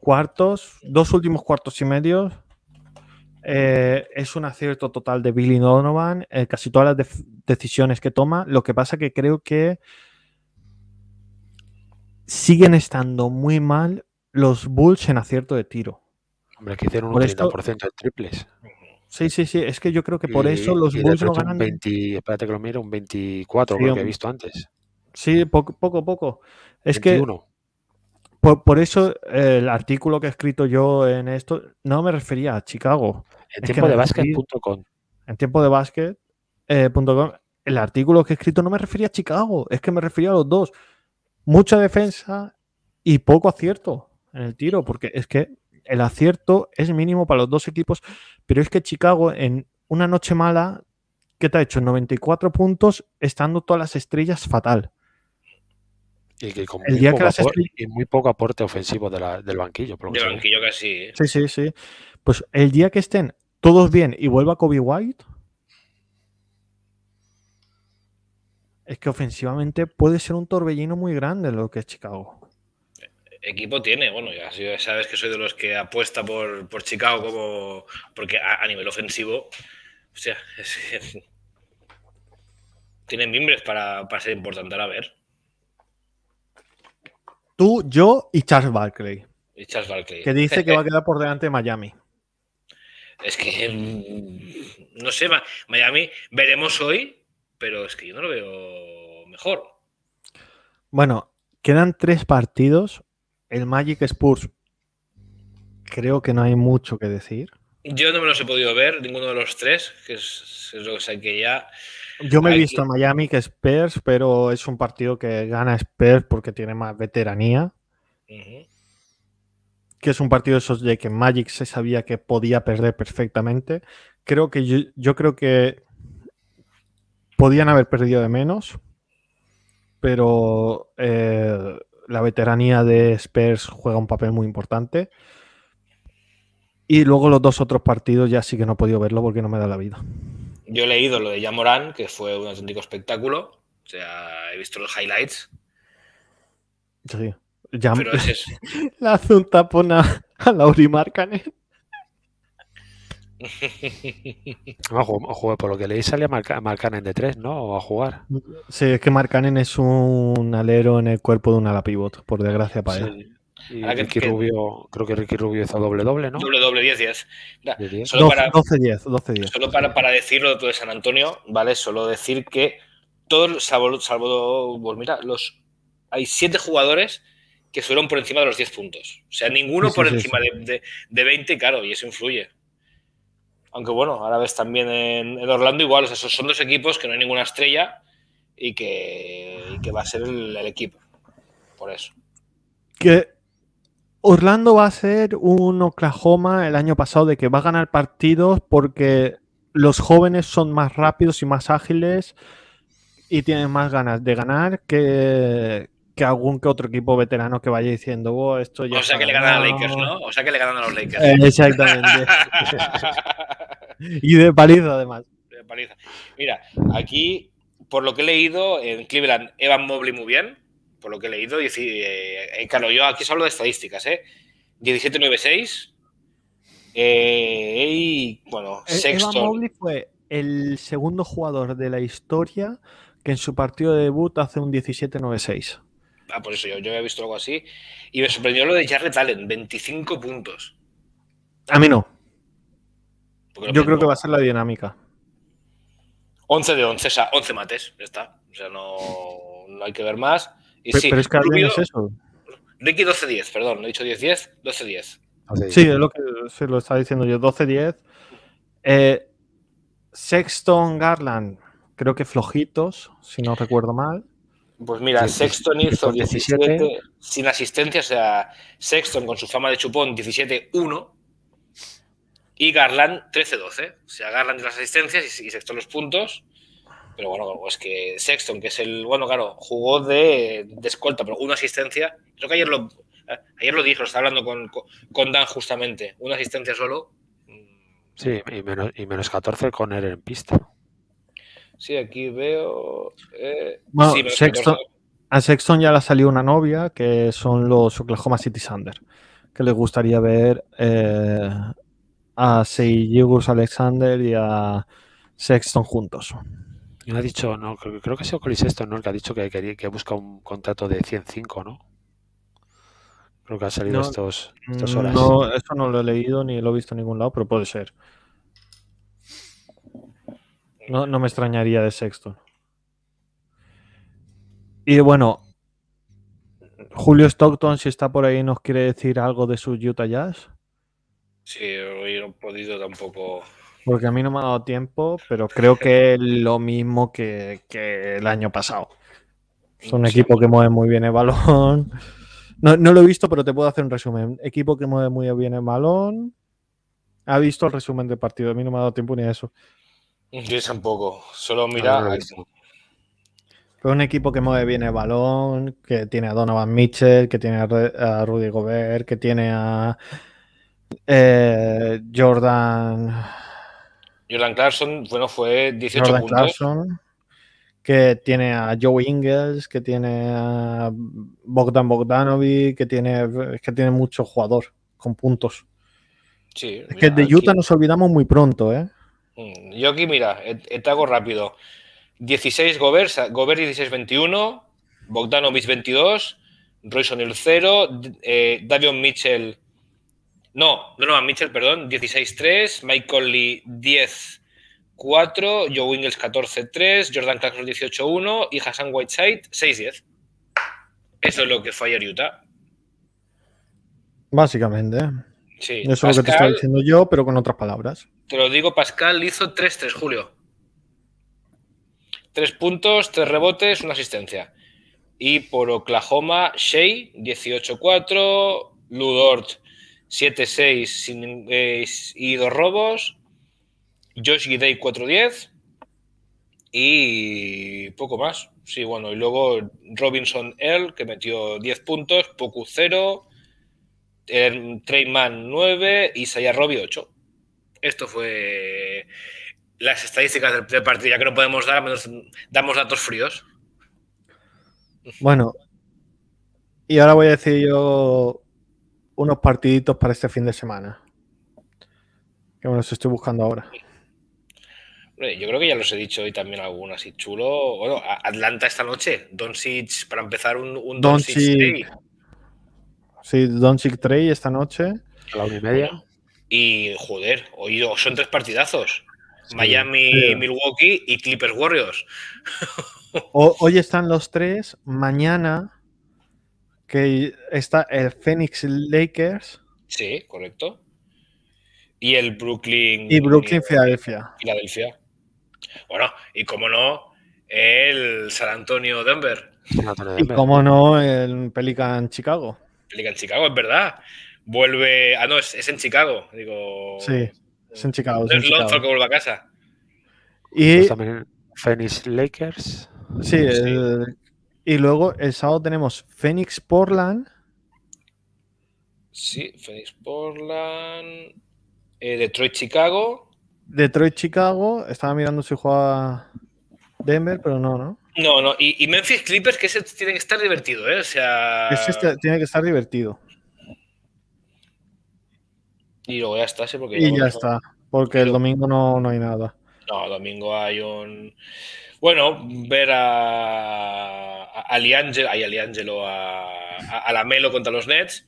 cuartos, dos últimos cuartos y medio eh, es un acierto total de Billy Donovan, eh, casi todas las decisiones que toma. Lo que pasa que creo que siguen estando muy mal los Bulls en acierto de tiro. Hombre, que hicieron un por 30% de triples. Sí, sí, sí. Es que yo creo que por eso los Bulls no ganan. espérate que lo miro, un 24, lo que he visto antes. Sí, poco, poco. poco. Es 21. que por, eso eh, el artículo que he escrito yo en esto no me refería a Chicago. En tiempo de básquet.com. En tiempo de básquet.com. Eh, el artículo que he escrito no me refería a Chicago, es que me refería a los dos. Mucha defensa y poco acierto en el tiro, porque es que el acierto es mínimo para los dos equipos, pero es que Chicago en una noche mala, ¿qué te ha hecho? 94 puntos estando todas las estrellas fatal. Y el muy, día poco que aporte, ofensivo del banquillo. banquillo casi. Sí, sí, Pues el día que estén todos bien y vuelva Kobe White, es que ofensivamente puede ser un torbellino muy grande lo que es Chicago. Equipo tiene, bueno, ya sabes que soy de los que apuesta por, por Chicago como. Porque a, nivel ofensivo, o sea, es, [laughs] tienen mimbres para, para ser importante a ver. Tú, yo y Charles Barkley. Que dice que va a [laughs] quedar por delante Miami. Es que. Mm, no sé, Miami, veremos hoy, pero es que yo no lo veo mejor. Bueno, quedan tres partidos. El Magic Spurs. Creo que no hay mucho que decir. Yo no me los he podido ver, ninguno de los tres, que es, lo que que ya. Yo me he visto a Miami que Spurs, pero es un partido que gana Spurs porque tiene más veteranía. Que es un partido de esos de que Magic se sabía que podía perder perfectamente. Creo que yo, creo que podían haber perdido de menos, pero eh, la veteranía de Spurs juega un papel muy importante. Y luego los dos otros partidos ya sí que no he podido verlo porque no me da la vida yo he leído lo de Yamoran, que fue un auténtico espectáculo. O sea, he visto los highlights. Sí. Ya... Pero es [laughs] Le hace un tapón a, a Lauri Marcanet. [laughs] por lo que leí sale a, Marcanen de tres, ¿no? a jugar. Sí, es que Marcanen es un alero en el cuerpo de un ala pivot, por desgracia para él. Ricky Rubio, creo que Ricky Rubio hizo doble doble, ¿no? Doble doble 10 10. Solo 12, para 10, 12 10. Solo para, para decirlo de San Antonio, ¿vale? Solo decir que todos salvo, pues mira, hay siete jugadores que fueron por encima de los 10 puntos. O sea, ninguno por encima de, 20, claro, y eso influye. Aunque bueno, ahora ves también en, Orlando igual, o sea, son dos equipos que no hay ninguna estrella y que, va a ser el, equipo. Por eso. ¿Qué? Orlando va a ser un Oklahoma el año pasado de que va a ganar partidos porque los jóvenes son más rápidos y más ágiles y tienen más ganas de ganar que, algún que otro equipo veterano que vaya diciendo, oh, esto ya. O sea que le ganan a Lakers, ¿no? O sea que le ganan a los Lakers. Eh, exactamente. [laughs] y de paliza, además. Mira, aquí, por lo que he leído, en Cleveland, Evan Mobley muy bien por lo que he leído, eh, eh, claro, yo aquí os hablo de estadísticas, ¿eh? 17-9-6. Eh, y bueno, e-, fue el segundo jugador de la historia que en su partido de debut hace un 17-9-6. Ah, por eso yo, había visto algo así. Y me sorprendió lo de Jarrett Allen, 25 puntos. A mí no. Yo creo que va a ser la dinámica. 11 de 11, o sea, 11 mates, ya está. O sea, no, no hay que ver más pero, es que es eso. Ricky 12-10, perdón, lo he dicho 10-10, 12-10. Ah, sí, es lo que se lo estaba diciendo yo, 12-10. Eh, Sexton Garland, creo que flojitos, si no recuerdo mal. Pues mira, Sexton hizo 17, sin asistencia, o sea, Sexton con su fama de chupón 17-1 y Garland 13-12. O sea, Garland las asistencias y, y Sexton los puntos pero bueno, es que Sexton, que es el, bueno, claro, jugó de, escolta, pero una asistencia, creo que ayer lo, eh, ayer lo dijo, estaba hablando con, con Dan justamente, una asistencia solo. Mm, sí, y menos, y 14 con él en pista. Sí, aquí veo... Eh, bueno, Sexton, a Sexton ya le salió una novia, que son los Oklahoma City Thunder, que le gustaría ver eh, a Seijigus Alexander y a Sexton juntos dicho, no, creo, que ha sido esto ¿no? El que ha dicho que, que, busca un contrato de 105, ¿no? Creo que ha salido no, estos, mm, estas horas. No, eso no lo he leído ni lo he visto en ningún lado, pero puede ser. No, me extrañaría de Sexton. Y bueno, Julio Stockton, si está por ahí, nos quiere decir algo de su Utah Jazz. Sí, no he podido tampoco porque a mí no me ha dado tiempo, pero creo que es lo mismo que, el año pasado. Es un equipo que mueve muy bien el balón. No, lo he visto, pero te puedo hacer un resumen. Equipo que mueve muy bien el balón. Ha visto el resumen del partido. A mí no me ha dado tiempo ni a eso. Yo tampoco. Solo mira. eso. un equipo que mueve bien el balón, que tiene a Donovan Mitchell, que tiene a Rudy Gobert, que tiene a eh, Jordan. Jordan Clarkson, bueno, fue 18 Jordan Clarkson, que tiene a Joe Ingles, que tiene a Bogdan Bogdanovic, que tiene, es que tiene mucho jugador con puntos. Sí, es que de Utah nos olvidamos muy pronto, ¿eh? Mm, yo aquí, mira, te hago rápido. 16 Gobert, Gobert 16-21, Bogdanovic 22, Royson el 0, eh, Davion Mitchell no, a Mitchell, perdón, 16-3, Mike Conley 10-4, Joe Wingles 14-3, Jordan Clarkson 18-1 y Hassan Whiteside 6-10. Eso es lo que fue ayer Utah. Básicamente. Sí, Eso es lo que te estaba diciendo yo, pero con otras palabras. Te lo digo, Pascal hizo 3-3, Julio. Tres puntos, tres rebotes, una asistencia. Y por Oklahoma, Shea, 18-4, Ludort, 7-6 sin, eh, y dos robos. Josh Gidey 4-10. Y poco más. Sí, bueno, y luego Robinson Earl, que metió 10 puntos, Poku 0, Treyman 9 y Saya Robbie 8. Esto fue las estadísticas del, partida que no podemos dar, menos damos datos fríos. Bueno, y ahora voy a decir yo unos partiditos para este fin de semana. Que bueno, se estoy buscando ahora. Yo creo que ya los he dicho hoy también algunos Y chulo. Bueno, Atlanta esta noche. Doncic, para empezar, un, Don Doncic Trey. Sí, Doncic Trey esta noche. A la una y media. Y, joder, hoy son tres partidazos. Miami, Milwaukee y Clippers Warriors. [laughs] hoy están los tres. Mañana que está el Phoenix Lakers. Sí, correcto. Y el Brooklyn. Y Brooklyn, Filadelfia. Filadelfia. Bueno, y como no, el San Antonio, Denver. Y como no, el Pelican, Chicago. Pelican, Chicago, es verdad. Vuelve. Ah, no, es, en Chicago. Digo. Sí, es en Chicago. es Lonzo que vuelve a casa. Y. Pues también Phoenix Lakers. Sí, el y luego el sábado tenemos Phoenix Portland. Sí, Phoenix Portland. Eh, Detroit Chicago. Detroit Chicago. Estaba mirando si juega Denver, pero no, ¿no? No, no. Y, Memphis Clippers, que ese tiene que estar divertido, ¿eh? O sea. Ese tiene que estar divertido. Y luego ya está, sí, porque. Y ya, está, porque el domingo no, no hay nada. No, domingo hay un. Bueno, ver a, a, hay a a, a, melo contra los Nets.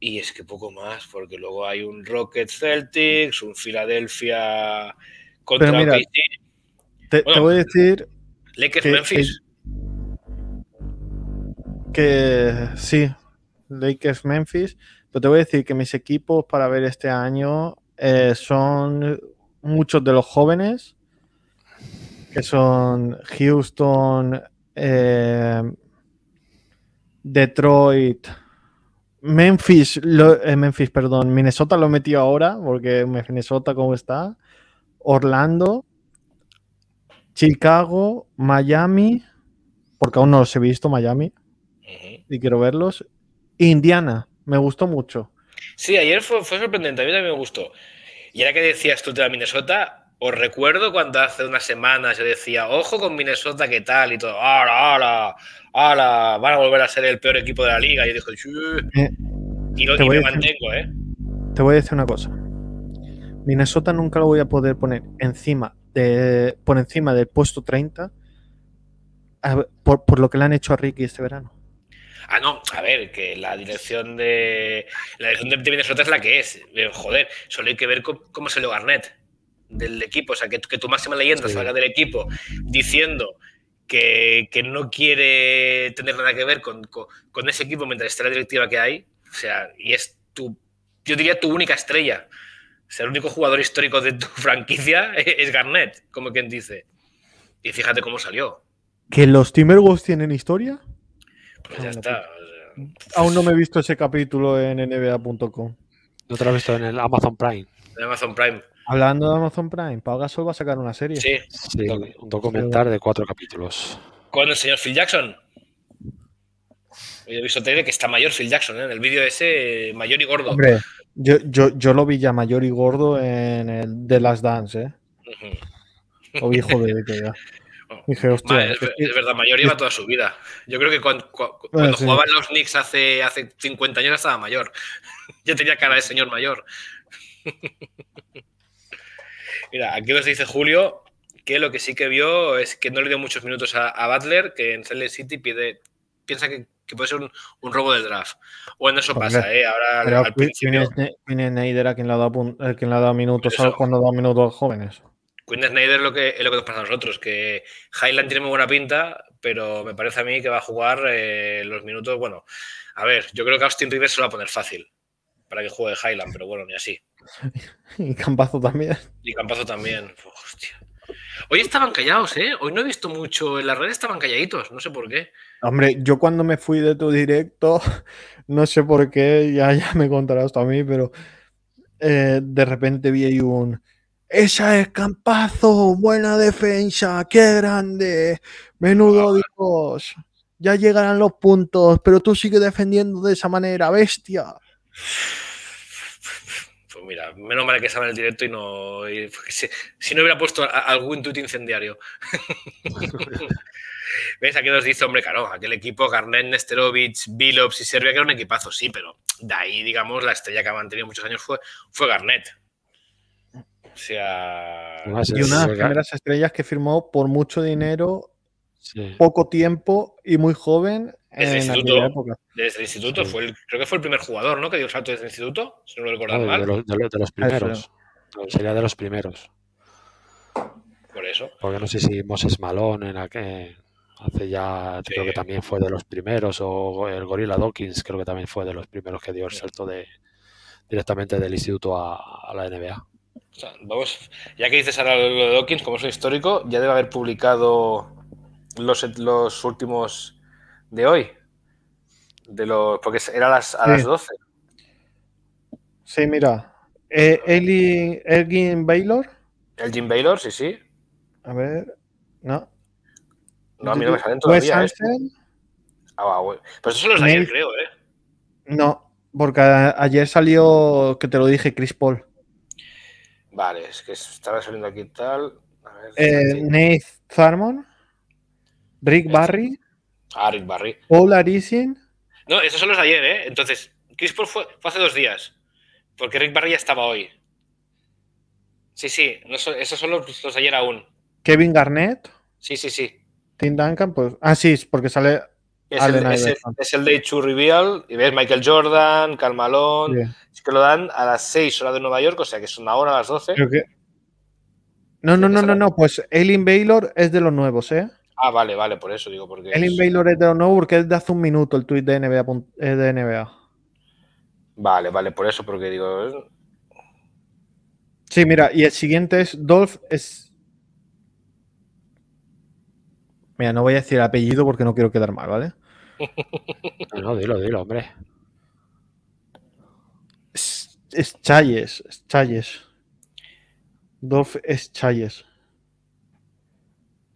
Y es que poco más, porque luego hay un Rocket Celtics, un Philadelphia contra te, voy a decir. Lakers Memphis. Que, que, sí, Lakers Memphis. Pero te voy a decir que mis equipos para ver este año eh, son muchos de los jóvenes que son Houston, eh, Detroit, Memphis, eh, Memphis, perdón, Minnesota lo metió ahora, porque Minnesota cómo está, Orlando, Chicago, Miami, porque aún no los he visto, Miami, y quiero verlos, Indiana, me gustó mucho. Sí, ayer fue, fue sorprendente, a mí también me gustó. Y ahora que decías tú de la Minnesota, os recuerdo cuando hace unas semanas yo decía, ojo con Minnesota, ¿qué tal? Y todo, ¡ala, ala! ¡ala! Van a volver a ser el peor equipo de la liga. Y yo dije, eh, y, me mantengo, ¿eh? Te voy a decir una cosa. Minnesota nunca lo voy a poder poner encima de, por encima del puesto 30 por, lo que le han hecho a Ricky este verano. Ah, no, a ver, que la dirección de la dirección de Minnesota es la que es. Eh, joder, solo hay que ver cómo, cómo se lo Garnett del equipo, o sea, que, tu máxima leyenda salga del equipo diciendo que, no quiere tener nada que ver con, ese equipo mientras esté la directiva que hay, o sea, y es tu, yo diría tu única estrella, o sea, el único jugador histórico de tu [laughs] franquicia e-, es, Garnet Garnett, como quien dice. Y fíjate cómo salió. ¿Que los Timberwolves tienen historia? Pues ya está. Aún no me he visto ese capítulo en nba.com. No te lo he visto en el Amazon Prime. En Amazon Prime. Hablando de Amazon Prime, Pau Gasol va a sacar una serie. Sí, un documental de cuatro capítulos. Con el señor Phil Jackson. Yo he visto que está mayor Phil Jackson, ¿eh? en el vídeo ese, eh, mayor y gordo. yo, lo vi ya mayor y gordo en el The Last Dance, ¿eh? O oh, hijo de que [laughs] es, verdad, mayor iba toda su vida. Yo creo que ah, cuando, cuando, jugaban los Knicks hace, hace 50 años estaba mayor. [laughs] Yo tenía cara de señor mayor. [laughs] Mira, aquí nos dice Julio que lo que sí que vio es que no le dio muchos minutos a, Butler, que en Celtic City pide, piensa que, puede ser un, robo del draft. Bueno, eso pasa, ¿eh? Ahora Quinn Snyder a quien le ha dado, a quien le ha minutos eso, cuando da minutos jóvenes. Quinn Snyder lo que, es lo que nos pasa a nosotros, que Highland tiene muy buena pinta, pero me parece a mí que va a jugar eh, los minutos. Bueno, a ver, yo creo que Austin Rivers se lo va a poner fácil para que juegue Highland, pero bueno, ni así. [laughs] Y Campazo también. Y Campazo también. Hoy estaban callados, ¿eh? Hoy no he visto mucho. En las redes estaban calladitos, no sé por qué. Hombre, yo cuando me fui de tu directo, [laughs] no sé por qué, ya, ya me contarás a mí, pero eh, de repente vi ahí un. Esa es Campazo, buena defensa, qué grande, menudo ah, Dios. Ya llegarán los puntos, pero tú sigues defendiendo de esa manera, bestia. [laughs] mira, menos mal que estaba en el directo y no. si, no hubiera puesto algún tuit incendiario. [laughs] ¿Veis? Aquí nos dice, hombre, claro, aquel equipo, Garnet, Nesterovic, Vilops y Serbia, que era un equipazo, sí, pero de ahí, digamos, la estrella que ha mantenido muchos años fue, fue Garnet. O sea. Y una de las estrellas que firmó por mucho dinero poco tiempo y muy joven desde instituto, el instituto, fue el, creo que fue el primer jugador, Que dio el salto desde el instituto, si no De los, primeros. Sería de los primeros. Por eso. Porque no sé si Moses Malone en aquel, eh, hace ya, creo que también fue de los primeros, o el gorila Dawkins creo que también fue de los primeros que dio el salto de directamente del instituto a, la NBA. vamos, ya que dices ahora de Dawkins, como soy histórico, ya debe haber publicado los, últimos de hoy. De los, porque era a las, 12. Sí, mira. Eh, Eli, Elgin Baylor. Elgin Baylor, sí, sí. A ver, no. No, a mí no me salen todavía. Pues ¿eh? ah, eso los ayer, creo, ¿eh? No, porque ayer salió, que te lo dije, Chris Paul. Vale, es que estaba saliendo aquí tal. A ver, eh, Nate Rick Barry. Ah, Rick Barry. Paul Arisin? No, esos son los de ayer, ¿eh? Entonces, Chris Paul fue, hace dos días, porque Rick Barry ya estaba hoy. Sí, sí, esos son los, de ayer aún. Kevin Garnett. Sí, sí, sí. Tim Duncan, pues. Ah, sí, porque sale. Es el, es, el, Reveal, y ves Michael Jordan, Karl Malone. Es que lo dan a las 6 horas de Nueva York, o sea que es una hora a las 12. No, no, no, no, no, pues Aileen Baylor es de los nuevos, ¿eh? Ah, vale, vale, por eso digo. porque El es... de no, porque es de hace un minuto el tweet de NBA. NBA. Eh, vale, vale, por eso, porque digo. Eh. Sí, mira, y el siguiente es Dolph es. Mira, no voy a decir apellido porque no quiero quedar mal, ¿vale? [laughs] no, dilo, dilo, hombre. Es, es Chayes, es Chayes. Dolph es Chayes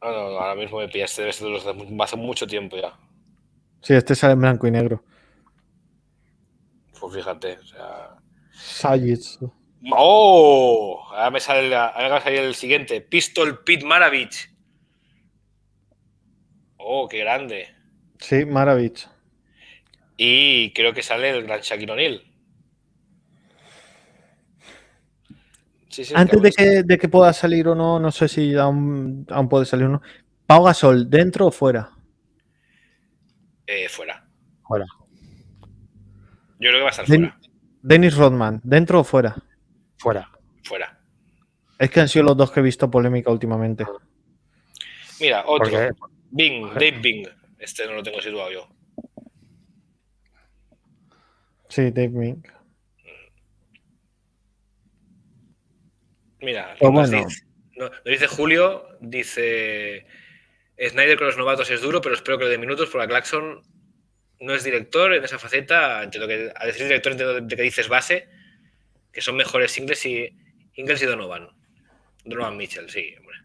ahora mismo me pillaste este de este hace mucho tiempo ya. Sí, este sale en blanco y negro. Pues fíjate, o ¡Oh! Ahora me sale, el siguiente: Pistol Pit Maravich. ¡Oh, qué grande! Sí, Maravich. Y creo que sale el gran Shaquille O'Neal. Antes de que, de que, pueda salir o no, no sé si aún, puede salir o no. ¿Pau Gasol, dentro o fuera? Eh, fuera. Fuera. Yo creo que va a estar fuera. Dennis Rodman, ¿dentro o fuera? Fuera. Fuera. Es que han sido los dos que he visto polémica últimamente. Mira, otro. Bing, Dave Bing. Este no lo tengo situado yo. Sí, Dave Bing. Mira, no, lo dice Julio, dice Snyder con los novatos es duro, pero espero que lo de minutos, por la Claxon no es director en esa faceta, entiendo que a decir director entiendo de que dices base, que son mejores Ingles y Ingles y Donovan. Donovan Mitchell, sí, hombre.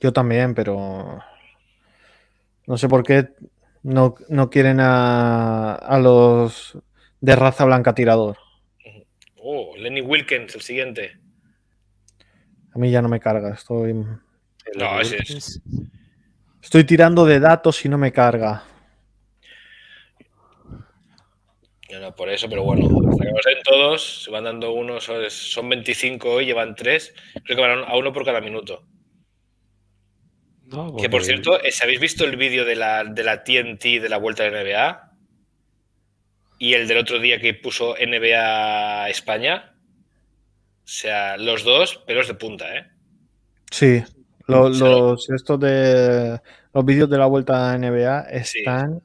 Yo también, pero no sé por qué no, quieren a, a, los de raza blanca tirador. Oh, Lenny Wilkins, el siguiente. A mí ya no me carga, estoy. No, es, Estoy tirando de datos y no me carga. No, por eso, pero bueno, hasta nos todos, se van dando unos, son 25 hoy, llevan 3, creo que van a uno por cada minuto. Que por cierto, eh, ¿habéis visto el vídeo de la, de la TNT de la vuelta de NBA? Y el del otro día que puso NBA España. O sea, los dos, pelos de punta, ¿eh? Sí, los, estos de los vídeos de la vuelta a NBA están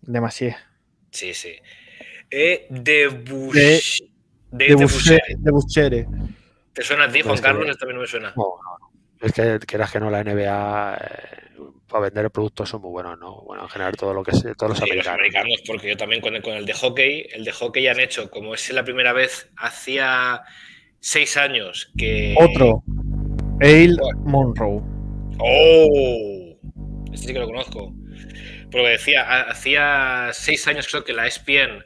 demasiado. Sí, sí. Eh, de, de, ¿Te suena a ti, Juan Carlos? también no me suena. No, no. Es que que no, la NBA eh, para vender productos son muy buenos, ¿no? Bueno, en general todo lo que todos los sí, americanos. porque yo también con el, con el de hockey, el de hockey han hecho, como es la primera vez, hacía seis años que. Otro. Ail Monroe. ¡Oh! Este sí que lo conozco. Porque decía, hacía seis años creo que la ESPN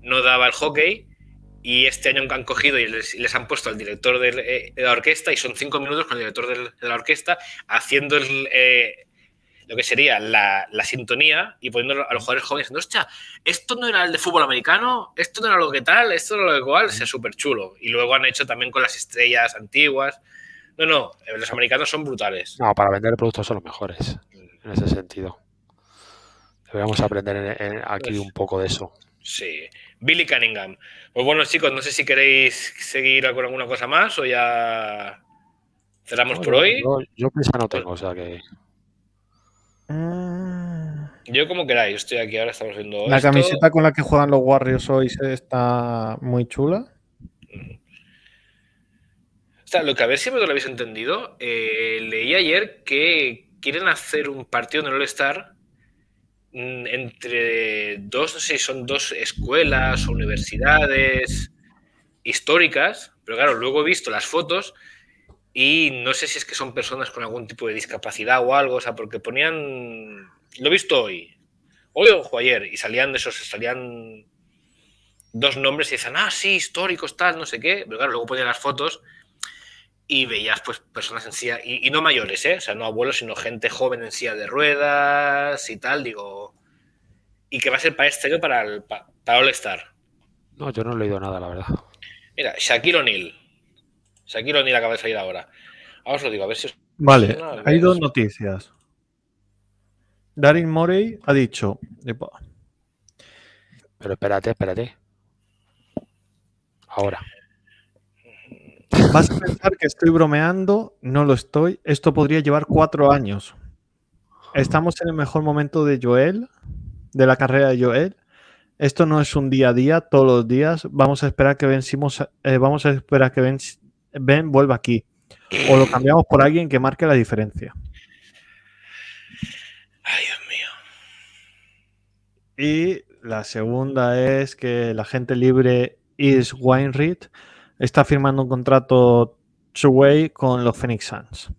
no daba el hockey y este año han cogido y les, han puesto al director eh, de la orquesta y son cinco minutos con el director de la orquesta haciendo el, eh, lo que sería la, sintonía y poniendo a los mm. jugadores jóvenes diciendo, hostia, esto no era el de fútbol americano, esto no era lo que tal, esto no era lo que cual, mm. sea súper chulo. Y luego han hecho también con las estrellas antiguas. No, no, eh, los americanos son brutales. No, para vender productos son los mejores, mm. en ese sentido. Deberíamos aprender aquí pues un poco de eso. Sí. Billy Cunningham. Pues bueno, chicos, no sé si queréis seguir con alguna cosa más o ya cerramos por hoy. Yo, yo, no pues tengo, o sea que. Ah. Yo como queráis, estoy aquí, ahora estamos viendo... La camiseta con la que juegan los Warriors hoy está muy chula. lo que a ver si me lo habéis entendido, eh, leí ayer que quieren hacer un partido en el All-Star mm, entre dos, no sé si son dos escuelas o universidades históricas, pero claro, luego he visto las fotos y no sé si es que son personas con algún tipo de discapacidad o algo, o sea, porque ponían, lo he visto hoy, hoy o ayer, y salían de esos, salían dos nombres y decían, ah, sí, históricos, tal, no sé qué, pero claro, luego ponían las fotos y veías pues personas en silla, y, no mayores, ¿eh? o sea, no abuelos, sino gente joven en silla de ruedas y tal, digo, y que va a ser para este que para, el, para All Star. No, yo no he leído nada, la verdad. Mira, Shaquille O'Neal, seguirlo ni la cabeza ir ahora. Ahora os lo digo, a ver si Vale, hay dos noticias. Darin Morey ha dicho... Pero espérate, espérate. Ahora. Vas a pensar que estoy bromeando, no lo estoy. Esto podría llevar cuatro años. Estamos en el mejor momento de Joel, de la carrera de Joel. Esto no es un día a día, todos los días. Vamos a esperar que vencimos, eh, vamos a esperar que, vencimos... Ben vuelva aquí. O lo cambiamos por alguien que marque la diferencia. Ay, Dios mío. Y la segunda es que la gente libre Is Weinreid, está firmando un contrato two-way con los Phoenix Suns.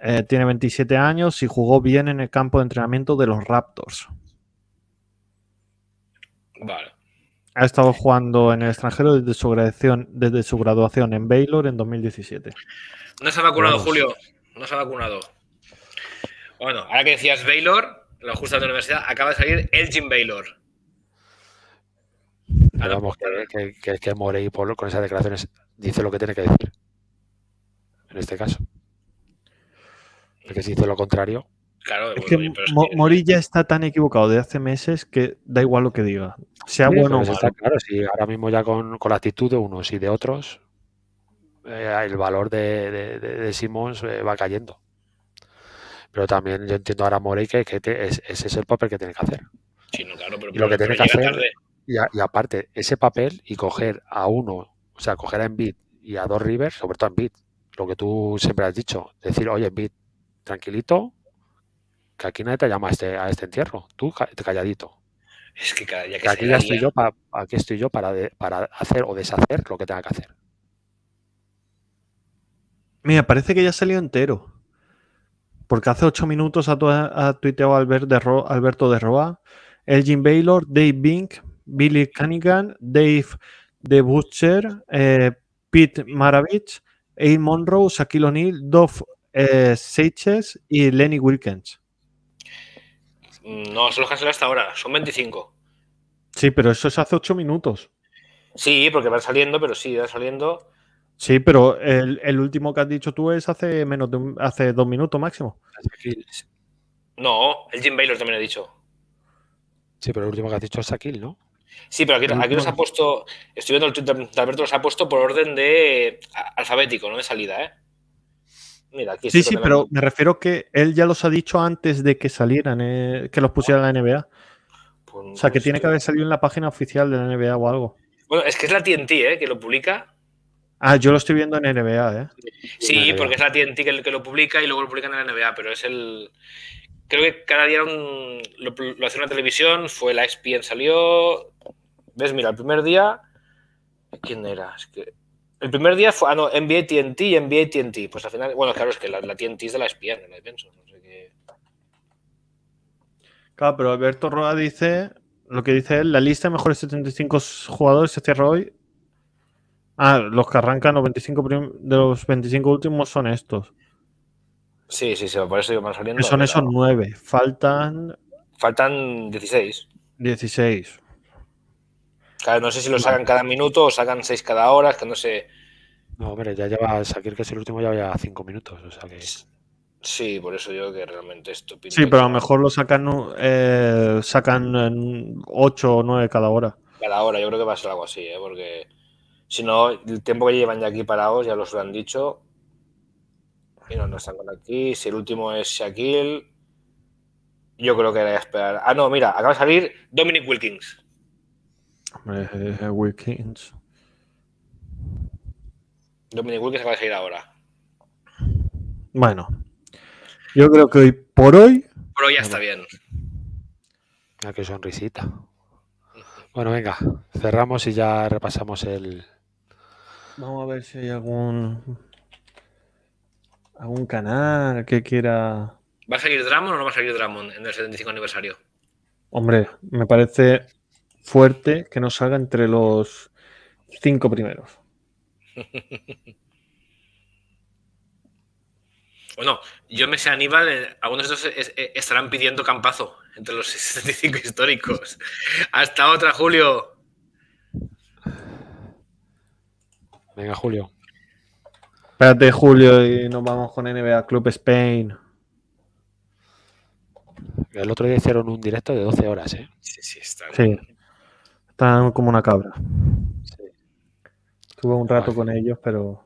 Eh, tiene 27 años y jugó bien en el campo de entrenamiento de los Raptors. Vale. Ha estado jugando en el extranjero desde su graduación, desde su graduación en Baylor en 2017. No se ha vacunado, Julio. No se ha vacunado. Bueno, ahora que decías Baylor, la justo de la universidad, acaba de salir Elgin Baylor. vamos, que, que, que Morey con esas declaraciones dice lo que tiene que decir. En este caso. Porque si dice lo contrario es que Morilla está tan equivocado de hace meses que da igual lo que diga. Sea bueno o si ahora mismo ya con, la actitud de unos y de otros, eh, el valor de, de, Simons eh, va cayendo. Pero también yo entiendo ahora Morey que, que ese es el papel que tiene que hacer. y lo que Y, aparte, ese papel y coger a uno, o sea, coger a Envid y a dos Rivers, sobre todo a Envid, lo que tú siempre has dicho, decir, oye, Envid, tranquilito, aquí nadie te llama a este, este entierro, tú calladito. Es que, aquí, estoy yo para, hacer o deshacer lo que tenga que hacer. Mira, parece que ya salió entero. Porque hace ocho minutos ha, tuiteado Alberto de Roa, Elgin Baylor, Dave Bink, Billy Cunningham, Dave de Butcher, eh, Pete Maravich, A. Monroe, Shaquille O'Neal, Dov eh, Seiches y Lenny Wilkins. Mm, no, se los cancelé hasta ahora, son 25. Sí, pero eso es hace 8 minutos. Sí, porque van saliendo, pero sí, va saliendo. Sí, pero el, último que has dicho tú es hace menos de hace dos minutos máximo. No, el Jim Baylor también ha dicho. Sí, pero el último que has dicho es Sakil, ¿no? Sí, pero aquí, nos ha puesto, estoy viendo el Twitter Alberto, los ha puesto por orden de alfabético, no de salida, ¿eh? Sí, sí, pero me refiero que él ya los ha dicho antes de que salieran, eh, que los pusiera en la NBA. Pues o sea, que tiene que haber salido en la página oficial de la NBA o algo. Bueno, es que es la TNT, ¿eh? Que lo publica. Ah, yo lo estoy viendo en NBA, ¿eh? Sí, porque es la TNT que, lo publica y luego lo publican en la NBA, pero es el. Creo que cada día lo, hace una televisión, fue la ESPN salió. ¿Ves? Mira, el primer día. ¿Quién era? Es que el primer día fue, ah, no, NBA TNT y NBA TNT. Pues al final, bueno, claro, es que la, TNT es de la espía, no la No sé qué. Claro, pero Alberto Roa dice, lo que dice él, la lista de mejores 75 jugadores se cierra hoy. Ah, los que arrancan los 25 de los 25 últimos son estos. Sí, sí, sí, por eso yo más saliendo. son esos nueve. Faltan. Faltan 16. 16. Claro, no sé si lo sacan cada minuto o sacan seis cada hora, es que no sé. No, hombre, ya lleva, Shaquille, que es el último, ya lleva cinco minutos, o sea que... Sí, por eso yo que realmente esto Sí, pero a lo mejor lo sacan, eh, sacan ocho o nueve cada hora. Cada hora, yo creo que va a ser algo así, eh, porque si no, el tiempo que llevan ya aquí parados, ya los lo han dicho. Y no, no aquí. Si el último es Shaquille, yo creo que era esperar. Ah, no, mira, acaba de salir Dominic Wilkins. Es, eh, eh, Wilkins. Dominic Wilkins va a seguir ahora. Bueno, yo creo que hoy por hoy. Por hoy ya está bien. Ah, qué sonrisita. Bueno, venga, cerramos y ya repasamos el. Vamos a ver si hay algún. algún canal que quiera. ¿Va a salir Dramon o no va a salir Dramon en el 75 aniversario? Hombre, me parece fuerte que nos salga entre los cinco primeros. [laughs] Bueno, yo me sé Aníbal, eh, algunos de estos eh, estarán pidiendo campazo entre los 65 [laughs] históricos. Hasta otra, Julio. Venga, Julio. Espérate, Julio, y nos vamos con NBA Club Spain. El otro día hicieron un directo de 12 horas, ¿eh? Sí, sí, está bien. Están como una cabra. Sí. Estuve un rato con ellos, pero.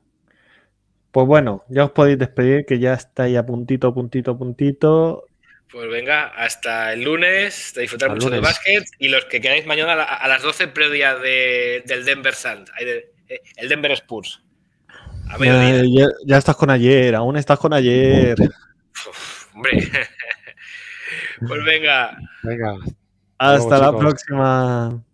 Pues bueno, ya os podéis despedir, que ya estáis a puntito, puntito, puntito. Pues venga, hasta el lunes, disfrutar mucho de básquet y los que queráis mañana a, las 12 previa de, del Denver Sand, eh, el Denver Spurs. ya, estás con ayer, aún estás con ayer. hombre. [laughs] pues venga. Hasta la próxima.